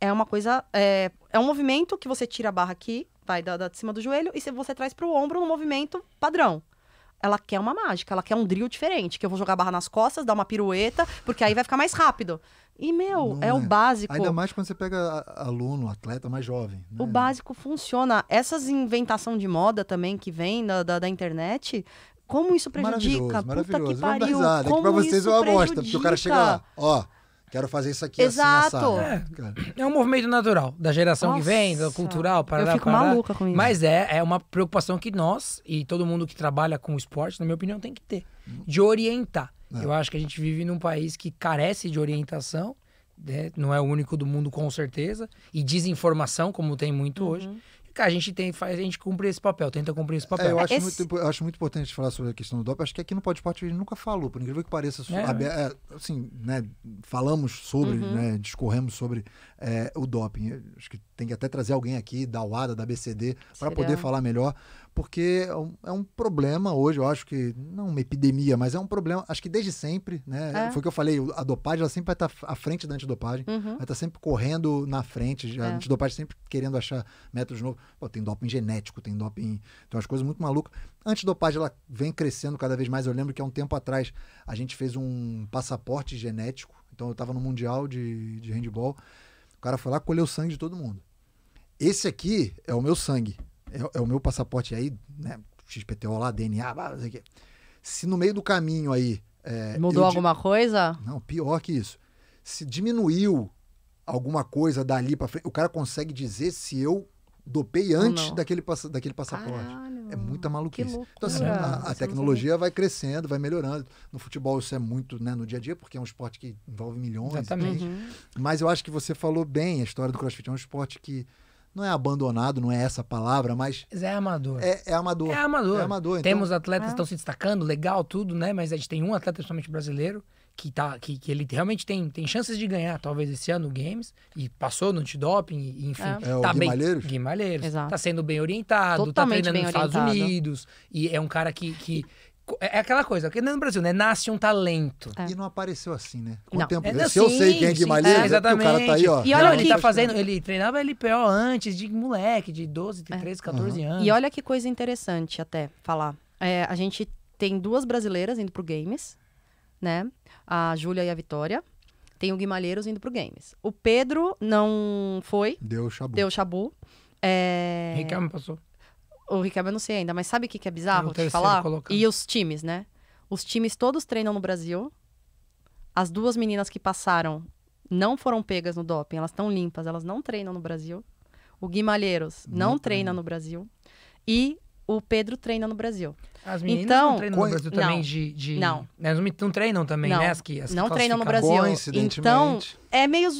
é uma coisa. É, é um movimento que você tira a barra aqui, vai da, da de cima do joelho, e você traz para o ombro no movimento padrão ela quer uma mágica, ela quer um drill diferente, que eu vou jogar a barra nas costas, dar uma pirueta, porque aí vai ficar mais rápido. E, meu, é, é, o é. básico. Ainda mais quando você pega aluno, atleta mais jovem. Né? O básico funciona. Essas inventação de moda também que vem da, da, da internet, como isso prejudica? Maravilhoso, Puta maravilhoso. que pariu. como Aqui pra vocês é uma bosta, porque o cara chega lá, ó Quero fazer isso aqui assim, Exato. assim, assado. É, é um movimento natural, da geração Nossa. que vem, da cultural, para Eu fico parará. maluca com isso. Mas é, é uma preocupação que nós e todo mundo que trabalha com esporte, na minha opinião, tem que ter. De orientar. É. Eu acho que a gente vive num país que carece de orientação. Né? Não é o único do mundo, com certeza. E desinformação, como tem muito uhum. hoje. Cara, a gente tem, faz, a gente cumpre esse papel, tenta cumprir esse papel. É, eu acho, esse... É muito, eu acho muito importante falar sobre a questão do doping. Acho que aqui no Podport a gente nunca falou, por incrível que pareça, é. é. assim, né, falamos sobre, uhum. né, discorremos sobre é, o doping. Acho que tem que até trazer alguém aqui da UADA, da BCD, para poder falar melhor porque é, é um problema hoje, eu acho que não uma epidemia, mas é um problema, acho que desde sempre, né? É. Foi o que eu falei, a dopagem ela sempre vai estar tá à frente da antidopagem, uhum. vai estar tá sempre correndo na frente, a é. antidopagem sempre querendo achar métodos novos. Pô, tem doping genético, tem doping, tem umas coisas muito malucas. A antidopagem ela vem crescendo cada vez mais. Eu lembro que há um tempo atrás a gente fez um passaporte genético, então eu estava no mundial de, de handball, o cara foi lá colheu sangue de todo mundo. Esse aqui é o meu sangue é, é o meu passaporte aí, né? XPTO lá, DNA, não sei o quê. Se no meio do caminho aí. É, Mudou alguma coisa? Não, pior que isso. Se diminuiu alguma coisa dali para frente, o cara consegue dizer se eu dopei antes daquele, daquele passaporte. Caralho, é muita maluquice. Então, assim, é, a, a tecnologia vai crescendo, vai melhorando. No futebol isso é muito né, no dia a dia, porque é um esporte que envolve milhões. Exatamente. Uhum. Mas eu acho que você falou bem, a história do CrossFit é um esporte que não é abandonado, não é essa palavra, mas. Mas é amador. É, é amador. É amador. É amador. Então... Temos atletas é. que estão se destacando, legal, tudo, né? Mas a gente tem um atleta, principalmente brasileiro, que, tá, que, que ele realmente tem, tem chances de ganhar, talvez, esse ano o Games, e passou no antidoping, enfim. É. É, o Guimalheiros? Tá bem, Guimalheiros. Exato. Tá sendo bem orientado, tá Totalmente tá treinando nos Estados Unidos, e é um cara que, que é, é aquela coisa, porque no Brasil, né? Nasce um talento. É. E não apareceu assim, né? Com não. o tempo. É, não, se eu sim, sei quem é Guimarães, é, né? o cara tá aí, ó. E olha não, ele tá fazendo. Ele treinava LPO antes de moleque, de 12, 13, 14 uhum. anos. E olha que coisa interessante até falar. É, a gente tem duas brasileiras indo pro games, né? A Júlia e a Vitória. Tem o Guimalheiros indo pro games. O Pedro não foi. Deu chabu. Deu chabu. É... Ricardo passou. O Ricardo, eu não sei ainda, mas sabe o que, que é bizarro é te falar? E os times, né? Os times todos treinam no Brasil. As duas meninas que passaram não foram pegas no doping, elas estão limpas, elas não treinam no Brasil. O Guimalheiros não, não treina no Brasil. E o Pedro treina no Brasil. As meninas então, não treinam no Brasil não, também de, de... Não. Elas né, não treinam também, não, né? As que, as não treinam no Brasil. Então, é meio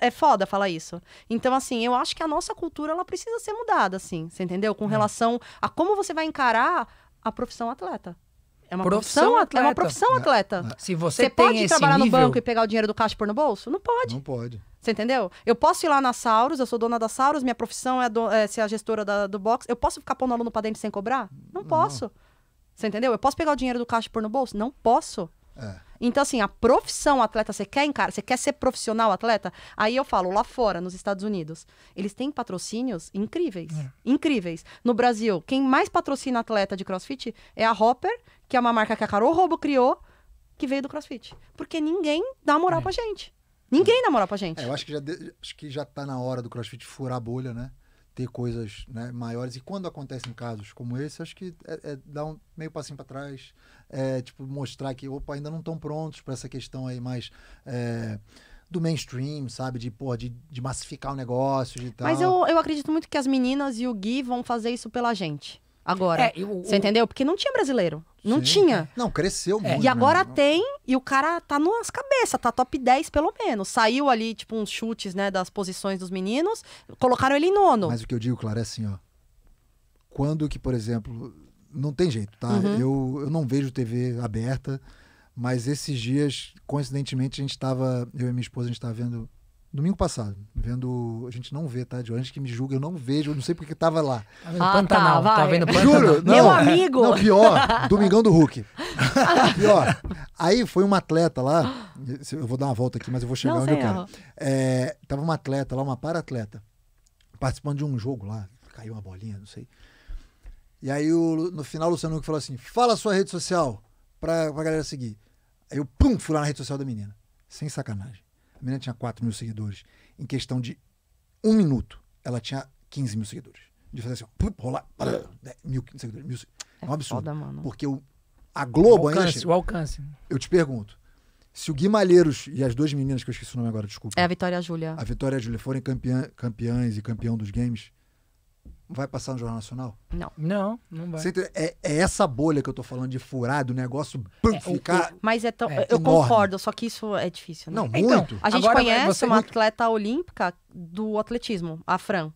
é foda falar isso. Então, assim, eu acho que a nossa cultura ela precisa ser mudada, assim, você entendeu? Com é. relação a como você vai encarar a profissão atleta. É uma profissão, profissão atleta. É uma profissão atleta. Se você, você pode trabalhar nível... no banco e pegar o dinheiro do caixa e pôr no bolso? Não pode. Não pode. Você entendeu? Eu posso ir lá na Sauros, eu sou dona da Sauros, minha profissão é, do, é ser a gestora da, do box. Eu posso ficar pondo aluno pra dentro sem cobrar? Não posso. Não. Você entendeu? Eu posso pegar o dinheiro do caixa e pôr no bolso? Não posso. É. Então, assim, a profissão atleta, você quer encarar, você quer ser profissional atleta? Aí eu falo, lá fora, nos Estados Unidos, eles têm patrocínios incríveis. É. Incríveis. No Brasil, quem mais patrocina atleta de crossfit é a Hopper, que é uma marca que a Carol Robo criou, que veio do crossfit. Porque ninguém dá moral é. pra gente. Ninguém dá moral pra gente. É, eu acho que, já de... acho que já tá na hora do crossfit furar a bolha, né? ter coisas né, maiores. E quando acontecem casos como esse, acho que é, é dar um meio passinho para trás, é, tipo, mostrar que, opa, ainda não estão prontos para essa questão aí mais. É, do mainstream, sabe? De, porra, de, de massificar o negócio, de tal. Mas eu, eu acredito muito que as meninas e o Gui vão fazer isso pela gente agora. É, eu, você entendeu? Porque não tinha brasileiro. Não Sim. tinha. É, não, cresceu muito. É, e né? agora mesmo. tem, e o cara tá nas cabeças, tá top 10 pelo menos. Saiu ali, tipo, uns chutes, né, das posições dos meninos, colocaram ele em nono. Mas o que eu digo, Clara, é assim, ó. Quando que, por exemplo, não tem jeito, tá? Uhum. Eu, eu não vejo TV aberta, mas esses dias, coincidentemente, a gente tava, eu e minha esposa, a gente tava vendo domingo passado, vendo. A gente não vê, tá? De onde que me julga, eu não vejo, eu não sei porque tava lá. Tá vendo ah, tá, Pantanal, tá, tá vendo Pantanal. Juro, não, Meu amigo! Não, pior, [LAUGHS] Domingão do Hulk. [LAUGHS] pior. Aí foi uma atleta lá, eu vou dar uma volta aqui, mas eu vou chegar não, onde eu quero. É, tava uma atleta lá, uma para-atleta, participando de um jogo lá, caiu uma bolinha, não sei. E aí o, no final o Luciano Huck falou assim: fala sua rede social pra, pra galera seguir. Aí eu, pum, fui lá na rede social da menina. Sem sacanagem. Miranda tinha 4 mil seguidores. Em questão de um minuto, ela tinha 15 mil seguidores. De fazer assim, ó, rolar, né, mil seguidores. Mil, é, é um absurdo. Foda, porque o, a Globo o alcance, ainda. Chega. O alcance. Eu te pergunto. Se o Gui e as duas meninas que eu esqueci o nome agora, desculpa. É a Vitória e a Júlia. A Vitória e a Júlia forem campeã, campeãs e campeão dos games, vai passar no Jornal Nacional? Não. Não, não vai. É, é, essa bolha que eu tô falando de furar, do negócio pum, é, ficar. O, mas é tão. É, eu enorme. concordo, só que isso é difícil, né? Não, então, muito. Então, a gente Agora, conhece uma muito... atleta olímpica do atletismo, a Fran.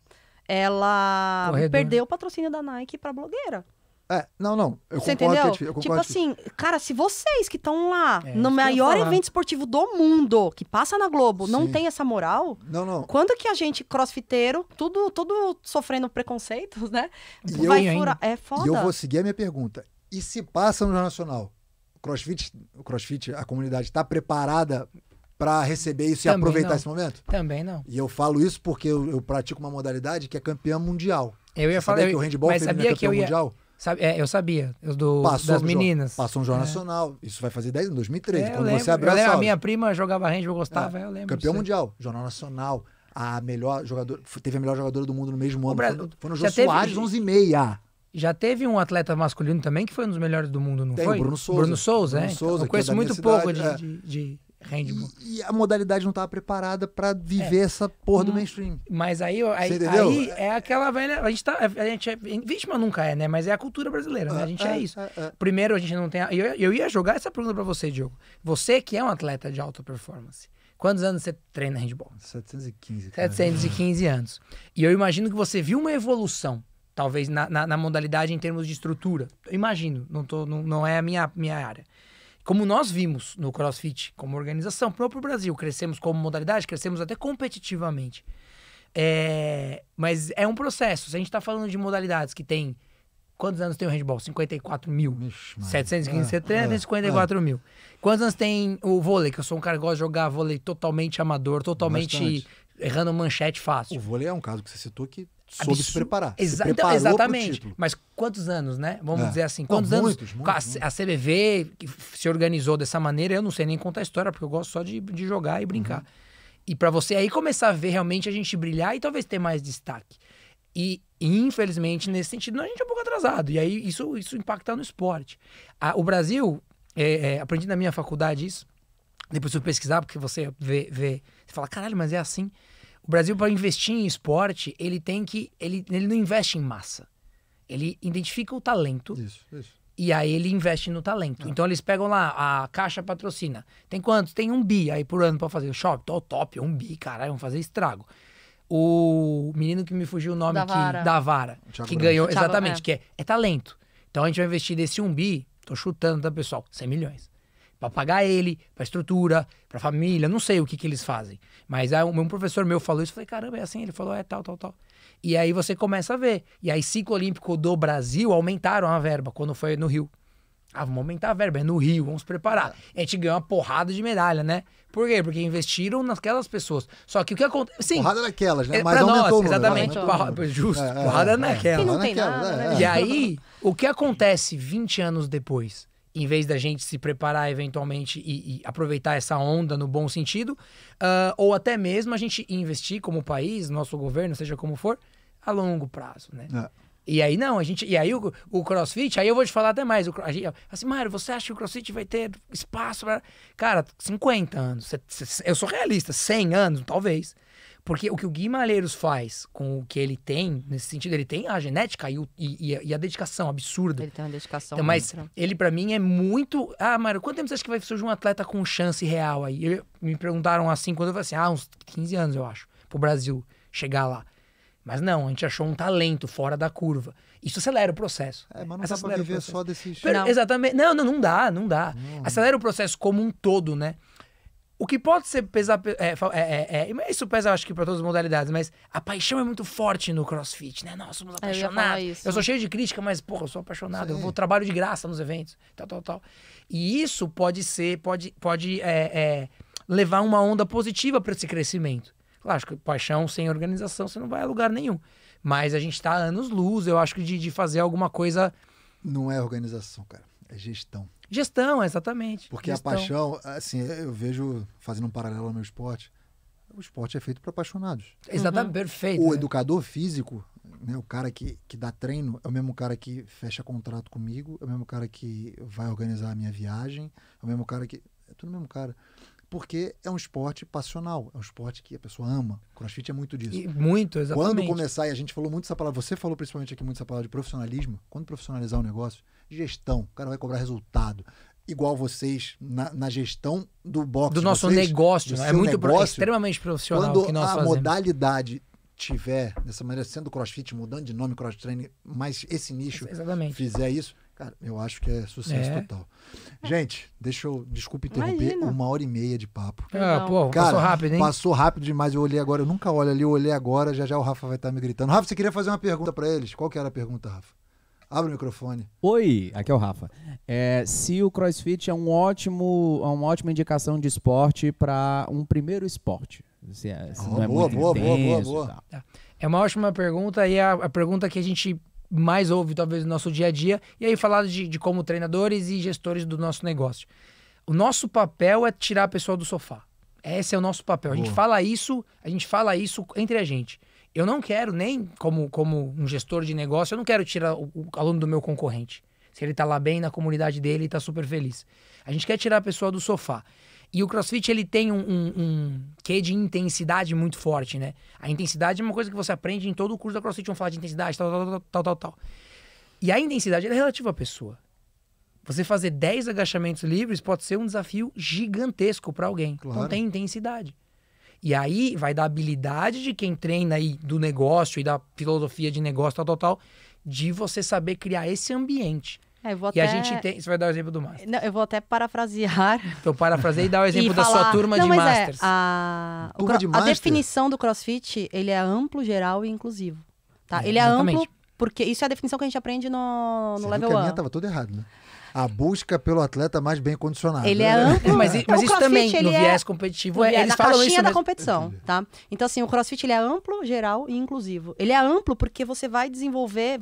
Ela Corredor. perdeu o patrocínio da Nike para blogueira. É, não, não. Eu você concordo é entendeu? Tipo é eu concordo tipo assim, cara, se vocês que estão lá é, no maior evento esportivo do mundo, que passa na Globo, Sim. não tem essa moral, não, não. quando que a gente, crossfiteiro, tudo, tudo sofrendo preconceitos, né? E vai eu, furar. É foda. E eu vou seguir a minha pergunta. E se passa no Nacional? O crossfit, o crossfit, a comunidade está preparada para receber isso Também e aproveitar não. esse momento? Também não. E eu falo isso porque eu, eu, pratico uma modalidade que é campeã mundial. Eu ia Você falar. Eu, que o handball mas é sabia que eu ia... mundial? Sabe, é, eu sabia. Eu do, passou das meninas. Passou um Jornal é. Nacional. Isso vai fazer 10 anos, 2013. É, quando lembro, você abriu lembro, a minha prima jogava handball, gostava, é, eu lembro. Campeão mundial, Jornal Nacional. A melhor jogadora, teve a melhor jogadora do mundo no mesmo ano. Brasil, foi no Jô Soares, 11 e meia. Já teve um atleta masculino também que foi um dos melhores do mundo, não Tem, foi? Bruno Souza. Bruno Souza, Bruno é. Souza, eu é conheço muito pouco cidade, de, é. de, de e, a modalidade não estava preparada para viver é. essa porra do hum. mainstream. Mas aí, aí, aí, é aquela velha. A gente, tá, a gente é. Vítima nunca é, né? Mas é a cultura brasileira, né? A gente é, é, é isso. É, é. Primeiro, a gente não tem. eu, eu ia jogar essa pergunta para você, Diogo. Você que é um atleta de alta performance. Quantos anos você treina handball? 715. Cara. 715 anos. E eu imagino que você viu uma evolução, talvez, na, na, na modalidade em termos de estrutura. Eu imagino, não, tô, não, não é a minha, minha área como nós vimos no CrossFit, como organização, próprio Brasil, crescemos como modalidade, crescemos até competitivamente. É, mas é um processo. Se a gente está falando de modalidades que tem. Quantos anos tem o handball? 54 mil. Ixi, 715, é, 754 é, é, mil. Quantos anos tem o vôlei? Que eu sou um cara que gosta de jogar vôlei totalmente amador, totalmente Bastante. errando manchete fácil. O vôlei é um caso que você citou que soube se preparar. Exa se então, exatamente. Mas quantos anos, né? Vamos é. dizer assim, quantos não, muitos, anos muitos, a, muitos. a, CBV se organizou dessa maneira? Eu não sei nem contar a história, porque eu gosto só de, de jogar e uhum. brincar. Uhum. E para você aí começar a ver realmente a gente brilhar e talvez ter mais destaque. E, infelizmente, nesse sentido, a gente é um pouco atrasado. E aí isso, isso impacta no esporte. A, o Brasil, é, é, aprendi na minha faculdade isso, depois eu pesquisar, porque você vê, vê, você fala, caralho, mas é assim. O Brasil, para investir em esporte, ele tem que. Ele, ele não investe em massa. Ele identifica o talento. Isso, isso. E aí ele investe no talento. É. Então eles pegam lá, a caixa patrocina. Tem quantos? Tem um bi aí por ano para fazer. O shopping, tô top, um bi, caralho, vamos fazer estrago. O menino que me fugiu o nome da Vara, que, da Vara, que ganhou, Thiago, exatamente, é. que é, é talento. Então a gente vai investir desse um bi, tô chutando, tá, pessoal? 100 milhões para pagar ele, para estrutura, para família, não sei o que, que eles fazem. Mas aí um professor meu falou isso, eu falei, caramba, é assim? Ele falou, é tal, tal, tal. E aí você começa a ver. E aí ciclo olímpico do Brasil aumentaram a verba quando foi no Rio. Ah, vamos aumentar a verba, é no Rio, vamos preparar. É. A gente ganhou uma porrada de medalha, né? Por quê? Porque investiram naquelas pessoas. Só que o que acontece. Sim, porrada naquelas, né? Mais é, Mas aumentou nós, número, Exatamente. justo, é, é, porrada é. naquela. E não tem nada, né? E aí, o que acontece 20 anos depois? em vez da gente se preparar eventualmente e, e aproveitar essa onda no bom sentido, uh, ou até mesmo a gente investir como país, nosso governo, seja como for, a longo prazo, né? É. E aí não, a gente. E aí o, o CrossFit, aí eu vou te falar até mais. O, a gente, assim, Mário, você acha que o CrossFit vai ter espaço para. Cara, 50 anos. Eu sou realista, 100 anos, talvez. Porque o que o Gui Malheiros faz com o que ele tem, nesse sentido, ele tem a genética e, o, e, e, a, dedicação absurda. Ele tem uma dedicação. Então, mas ele, para mim, é muito. Ah, Mário, quanto tempo você acha que vai surgir um atleta com chance real aí? Eu, me perguntaram assim, quando eu falei assim, ah, uns 15 anos, eu acho, pro Brasil chegar lá. Mas não, a gente achou um talento fora da curva. Isso acelera o processo. É, mas não dá pra viver só desse... Não. Exatamente. Não, não, não dá, não dá. Não. Acelera o processo como um todo, né? O que pode ser pesar. É, é, é, é, isso pesa, acho que, para todas as modalidades, mas a paixão é muito forte no crossfit, né? Nós somos apaixonados. Eu, é, eu, sou cheio de crítica, mas, porra, eu sou apaixonado. Sim. Eu vou trabalho de graça nos eventos, tal, tal, tal. E isso pode ser, pode, pode é, levar uma onda positiva para esse crescimento. Claro, acho que paixão sem organização você não vai a lugar nenhum. Mas a gente está anos luz, eu acho que de, de fazer alguma coisa. Não é organização, cara. É gestão. Gestão, exatamente. Porque gestão. a paixão, assim, eu vejo, fazendo um paralelo ao meu esporte, o esporte é feito para apaixonados. Uhum. Exatamente, uhum. perfeito. O né? educador físico, né, o cara que, que dá treino, é o mesmo cara que fecha contrato comigo, é o mesmo cara que vai organizar a minha viagem, é o mesmo cara que. É tudo o mesmo cara porque é um esporte passional, é um esporte que a pessoa ama. Crossfit é muito disso. E muito, exatamente. Quando começar, e a gente falou muito essa palavra, você falou principalmente aqui muito essa palavra de profissionalismo, quando profissionalizar o um negócio, gestão, o cara vai cobrar resultado. Igual vocês na, na gestão do boxe. Do nosso vocês, negócio, do né? é muito é negócio, é extremamente profissional. Quando que nós a fazemos. modalidade tiver, dessa maneira, sendo crossfit, mudando de nome, cross training, mas esse nicho Exatamente. fizer isso, Cara, eu acho que é sucesso é. total. Gente, deixa eu. Desculpa interromper. Imagina. Uma hora e meia de papo. Ah, pô, Cara, passou rápido, hein? Passou rápido demais. Eu olhei agora. Eu nunca olho ali. Eu olhei agora. Já já o Rafa vai estar tá me gritando. Rafa, você queria fazer uma pergunta para eles? Qual que era a pergunta, Rafa? Abre o microfone. Oi, aqui é o Rafa. É, se o CrossFit é um ótimo, é uma ótima indicação de esporte para um primeiro esporte. Se, assim, é, se assim, oh, ah, é boa, é boa, boa, boa, boa, boa, É uma ótima pergunta e a, a pergunta que a gente mais ouve talvez no nosso dia a dia, e aí falar de, de como treinadores e gestores do nosso negócio. O nosso papel é tirar a pessoa do sofá. Esse é o nosso papel. A gente fala isso, a gente fala isso entre a gente. Eu não quero, nem como, como um gestor de negócio, eu não quero tirar o, o aluno do meu concorrente. Se ele está lá bem na comunidade dele e está super feliz. A gente quer tirar a pessoa do sofá. E o crossfit, ele tem um, um, um quê de intensidade muito forte, né? A intensidade é uma coisa que você aprende em todo o curso da crossfit. Vamos falar de intensidade, tal, tal, tal, tal, tal. tal. E a intensidade é relativa à pessoa. Você fazer 10 agachamentos livres pode ser um desafio gigantesco para alguém. Então, claro. Não tem intensidade. E aí vai da habilidade de quem treina aí do negócio e da filosofia de negócio, tal, tal, tal, de você saber criar esse ambiente. É, e até... a gente tem. Você vai dar o exemplo do Master. Não, eu vou até parafrasear. [LAUGHS] Então, parafrasear e dar o exemplo falar... da sua turma Não, de é, Masters. É, a... cro... de master? a definição do CrossFit, ele é amplo, geral e inclusivo. Tá? É, ele é exatamente. amplo, porque isso é a definição que a gente aprende no, no você level 1. A minha estava tudo errado, né? A busca pelo atleta mais bem condicionado. Ele é amplo. [LAUGHS] mas, mas isso também, é no viés competitivo, é, eles na falam caixinha da competição, tá? Então, assim, o crossfit, ele é amplo, geral e inclusivo. Ele é amplo porque você vai desenvolver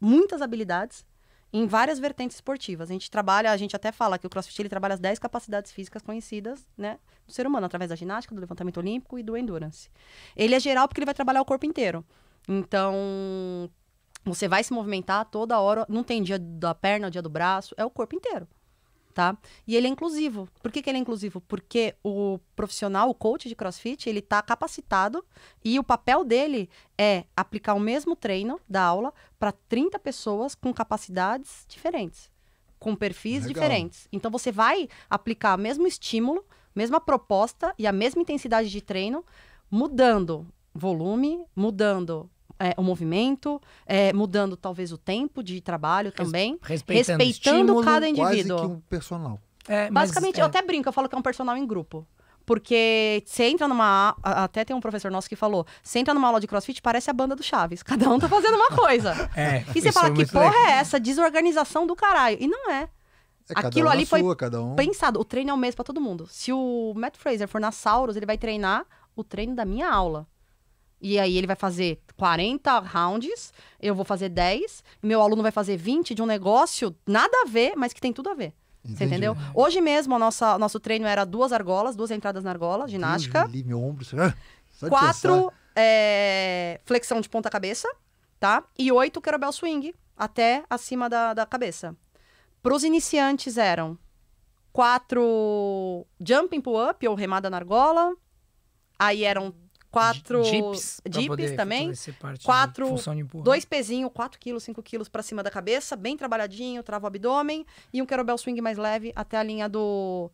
muitas habilidades em várias vertentes esportivas. A gente trabalha, a gente até fala que o CrossFit ele trabalha as 10 capacidades físicas conhecidas, né, do ser humano através da ginástica, do levantamento olímpico e do endurance. Ele é geral porque ele vai trabalhar o corpo inteiro. Então, você vai se movimentar toda hora, não tem dia da perna, dia do braço, é o corpo inteiro tá? E ele é inclusivo. Por que, que ele é inclusivo? Porque o profissional, o coach de crossfit, ele tá capacitado e o papel dele é aplicar o mesmo treino da aula para 30 pessoas com capacidades diferentes, com perfis Legal. diferentes. Então você vai aplicar o mesmo estímulo, mesma proposta e a mesma intensidade de treino, mudando volume, mudando é, o movimento, é, mudando talvez o tempo de trabalho também, respeitando, respeitando Estímulo, cada indivíduo. Quase que um personal. É, Basicamente, eu é. até brinco, eu falo que é um personal em grupo. Porque você entra numa. Até tem um professor nosso que falou: você entra numa aula de crossfit, parece a banda do Chaves. Cada um tá fazendo uma coisa. [LAUGHS] É, e você fala: é que porra legal. é essa? Desorganização do caralho. E não é. É, Aquilo ali sua, foi um... pensado. O treino é o mesmo para todo mundo. Se o Matt Fraser for na Sauros, ele vai treinar o treino da minha aula. E aí ele vai fazer 40 rounds, eu vou fazer 10, meu aluno vai fazer 20 de um negócio nada a ver, mas que tem tudo a ver. Entendi. Você entendeu? Hoje mesmo, o nosso treino era duas argolas, duas entradas na argola, ginástica. Deus, li, meu ombro, será? quatro, é, flexão de ponta cabeça, tá? E oito, kettlebell swing, até acima da, da cabeça. Para os iniciantes eram quatro jumping pull-up, ou remada na argola. Aí eram quatro Jeeps, também. Quatro, dois pezinhos, quatro quilos, cinco quilos para cima da cabeça, bem trabalhadinho, trava o abdômen e um kettlebell swing mais leve até a linha do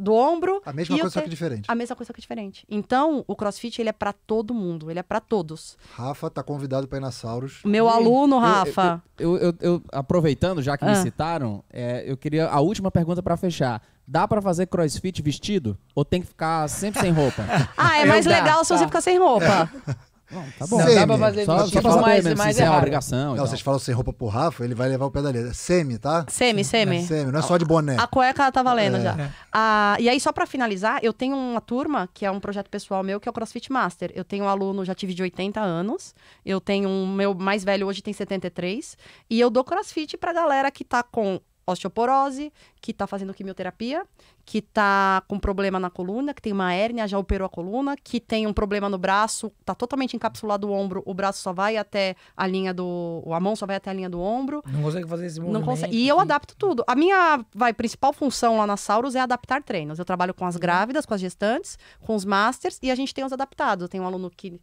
do ombro. A mesma coisa, só que diferente. A mesma coisa, só que diferente. Então, o crossfit, ele é para todo mundo, ele é para todos. Rafa tá convidado para ir na Sauros. Meu e... aluno, Rafa. Eu, eu, eu, eu, aproveitando, já que ah. me citaram, é, eu queria a última pergunta para fechar. Dá para fazer crossfit vestido? Ou tem que ficar sempre sem roupa? [LAUGHS] ah, é mais eu legal dá, se tá. você ficar sem roupa. É. [LAUGHS] Não, tá bom. Não dá pra fazer só, só mais, mesmo, mais é, é obrigação. Não, vocês falam sem roupa pro Rafa, ele vai levar o pé da letra. Semi, tá? Semi, é, semi. É, semi, não é só de boné. A cueca tá valendo é. já. É. Ah, e aí, só pra finalizar, eu tenho uma turma, que é um projeto pessoal meu, que é o CrossFit Master. Eu tenho um aluno, já tive de 80 anos. Eu tenho um meu mais velho hoje tem 73. E eu dou CrossFit pra galera que tá com osteoporose, que está fazendo quimioterapia, que está com problema na coluna, que tem uma hérnia, já operou a coluna, que tem um problema no braço, está totalmente encapsulado o ombro, o braço só vai até a linha do. a mão só vai até a linha do ombro. Não consegue fazer esse movimento. Não consegue. E eu adapto tudo. A minha vai, principal função lá na Saurus é adaptar treinos. Eu trabalho com as uhum. grávidas, com as gestantes, com os masters, e a gente tem os adaptados. Eu tenho um aluno que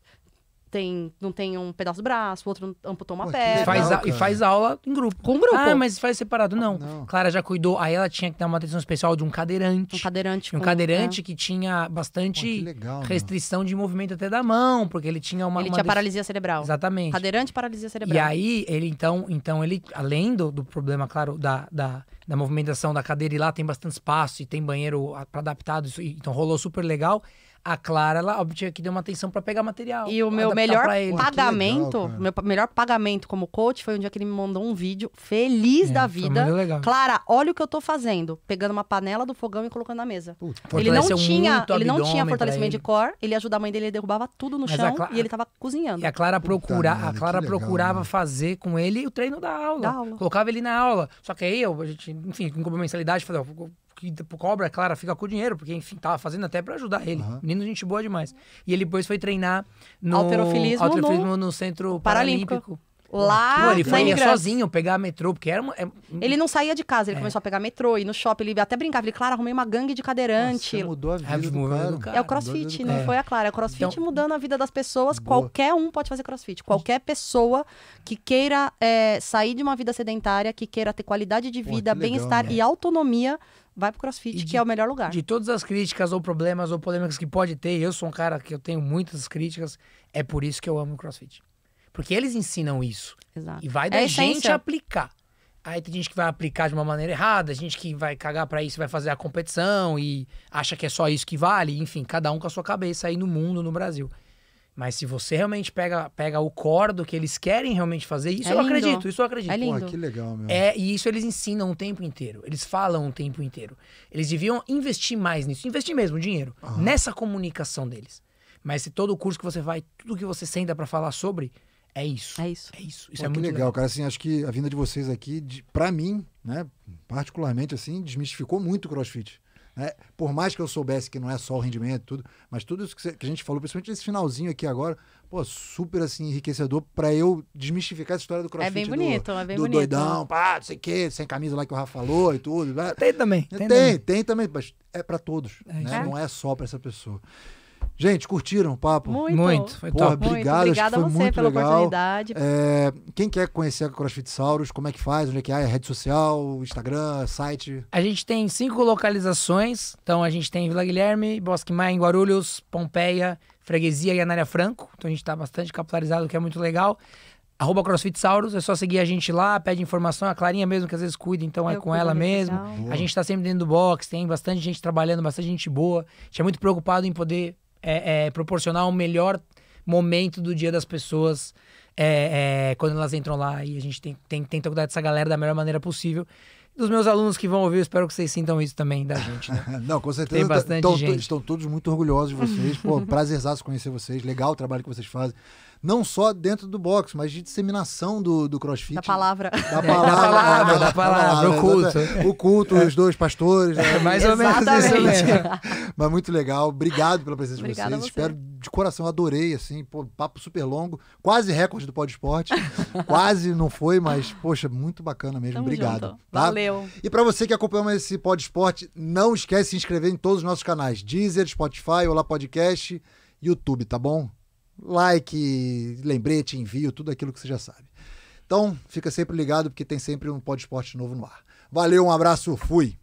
tem, não tem um pedaço do braço, o outro amputou uma Pô, perna. Faz a, e faz aula em grupo. Com grupo. Ah, mas faz separado. Não. não. Clara já cuidou, aí ela tinha que dar uma atenção especial de um cadeirante. Um cadeirante. Um com, cadeirante é. que tinha bastante Pô, que legal, restrição de movimento até da mão, porque ele tinha uma. Ele uma tinha paralisia cerebral. Exatamente. Cadeirante, paralisia cerebral. E aí, ele então, então ele, além do, do problema, claro, da, da, da movimentação da cadeira, e lá tem bastante espaço e tem banheiro para adaptado, isso, então rolou super legal. A Clara, ela tinha que deu uma atenção para pegar material. E o meu melhor pagamento, legal, meu melhor pagamento como coach foi um dia que ele me mandou um vídeo feliz é, da vida. Legal. Clara, olha o que eu tô fazendo, pegando uma panela do fogão e colocando na mesa. Puta, ele não tinha, ele não tinha fortalecimento de core, ele ajudava a mãe dele, ele derrubava tudo no Mas chão Clara, e ele tava cozinhando. E a Clara procura, Puta, a Clara procurava fazer com ele o treino da aula. da aula. Colocava ele na aula. Só que aí eu, a gente, enfim, com mensalidade, falei, ó, que cobra, é claro, fica com o dinheiro, porque enfim, tava fazendo até para ajudar ele. Uhum. Menino, gente boa demais. E ele depois foi treinar no alterofilismo, alterofilismo no... no Centro Paralímpico. Paralímpico. Lá, Pô, ele foi sozinho pegar metrô, porque era uma, é Ele não saía de casa, ele é. começou a pegar metrô, e no shopping, ele até brincava. Ele, Clara, arrumei uma gangue de cadeirante. Nossa, é, mudou a vida é, do cara. Do cara. É o crossfit, não foi a Clara. É o crossfit então... mudando a vida das pessoas. Boa. Qualquer um pode fazer crossfit. Qualquer pessoa que queira eh, sair de uma vida sedentária, que queira ter qualidade de vida, bem-estar né? e autonomia, vai pro crossfit, de, que é o melhor lugar. De todas as críticas ou problemas ou polêmicas que pode ter, eu sou um cara que eu tenho muitas críticas, é por isso que eu amo o crossfit. Porque eles ensinam isso. Exato. E vai é da é gente aplicar. Aí tem gente que vai aplicar de uma maneira errada, gente que vai cagar para isso, vai fazer a competição e acha que é só isso que vale, enfim, cada um com a sua cabeça aí no mundo, no Brasil. Mas se você realmente pega, pega o core do que eles querem realmente fazer, isso é eu lindo. acredito, isso eu é acredito. É lindo. Pô, que legal, meu. É, e isso eles ensinam o tempo inteiro. Eles falam o tempo inteiro. Eles deviam investir mais nisso, investir mesmo dinheiro uhum. nessa comunicação deles. Mas se todo o curso que você vai, tudo que você senta para falar sobre, é isso. É isso. É isso. Isso Pô, é muito legal, legal, cara. Assim, acho que a vinda de vocês aqui, para mim, né, particularmente assim, desmistificou muito o CrossFit. Né? Por mais que eu soubesse que não é só o rendimento, tudo, mas tudo isso que, a gente falou, principalmente esse finalzinho aqui agora, pô, super assim, enriquecedor para eu desmistificar essa história do crossfit. É bem bonito, do, é bem do bonito. doidão, pá, não sei o quê, sem camisa lá que o Rafa falou e tudo. Né? Tem também. Tem, tem também, tem também mas é para todos, é, né? é. não é só para essa pessoa. Gente, curtiram o papo? Muito. Muito, foi Porra, top. Obrigado, muito, obrigada a você muito pela legal. oportunidade. É, quem quer conhecer a CrossFit Sauros, como é que faz? Onde é que é? Rede social, Instagram, site? A gente tem cinco localizações. Então a gente tem Vila Guilherme, Bosque Maia, Guarulhos, Pompeia, Freguesia e Anária Franco. Então a gente está bastante capitalizado, o que é muito legal. Arroba CrossFit Sauros, é só seguir a gente lá, pede informação, a Clarinha mesmo, que às vezes cuida, então é com ela mesmo. A gente está sempre dentro do box, tem bastante gente trabalhando, bastante gente boa. A gente é muito preocupado em poder é, é, proporcionar um melhor momento do dia das pessoas é, é, quando elas entram lá e a gente tem, tem, tenta cuidar dessa galera da melhor maneira possível. Dos meus alunos que vão ouvir, espero que vocês sintam isso também da gente. Né? [LAUGHS] Não, com certeza. Tem bastante tão, gente. Estão todos muito orgulhosos de vocês. Pô, [LAUGHS] prazerzaço conhecer vocês. Legal o trabalho que vocês fazem não só dentro do boxe, mas de disseminação do, do crossfit. Da palavra. Da palavra. [LAUGHS] da palavra, é, da, palavra, o culto. O culto, os dois pastores. É, [LAUGHS] mais ou menos isso mesmo. [LAUGHS] mas muito legal. Obrigado pela presença Obrigada de vocês. Espero de coração, adorei, assim, pô, papo super longo, quase recorde do Pod Esporte, quase não foi, mas, poxa, muito bacana mesmo, Tamo obrigado. Tá? Valeu. E para você que acompanha esse Pod Esporte, não esquece de se inscrever em todos os nossos canais, Deezer, Spotify, Olá Podcast, YouTube, tá bom? like, lembrete, envio, tudo aquilo que você já sabe. Então, fica sempre ligado porque tem sempre um Pod Esporte novo no ar. Valeu, um abraço, fui!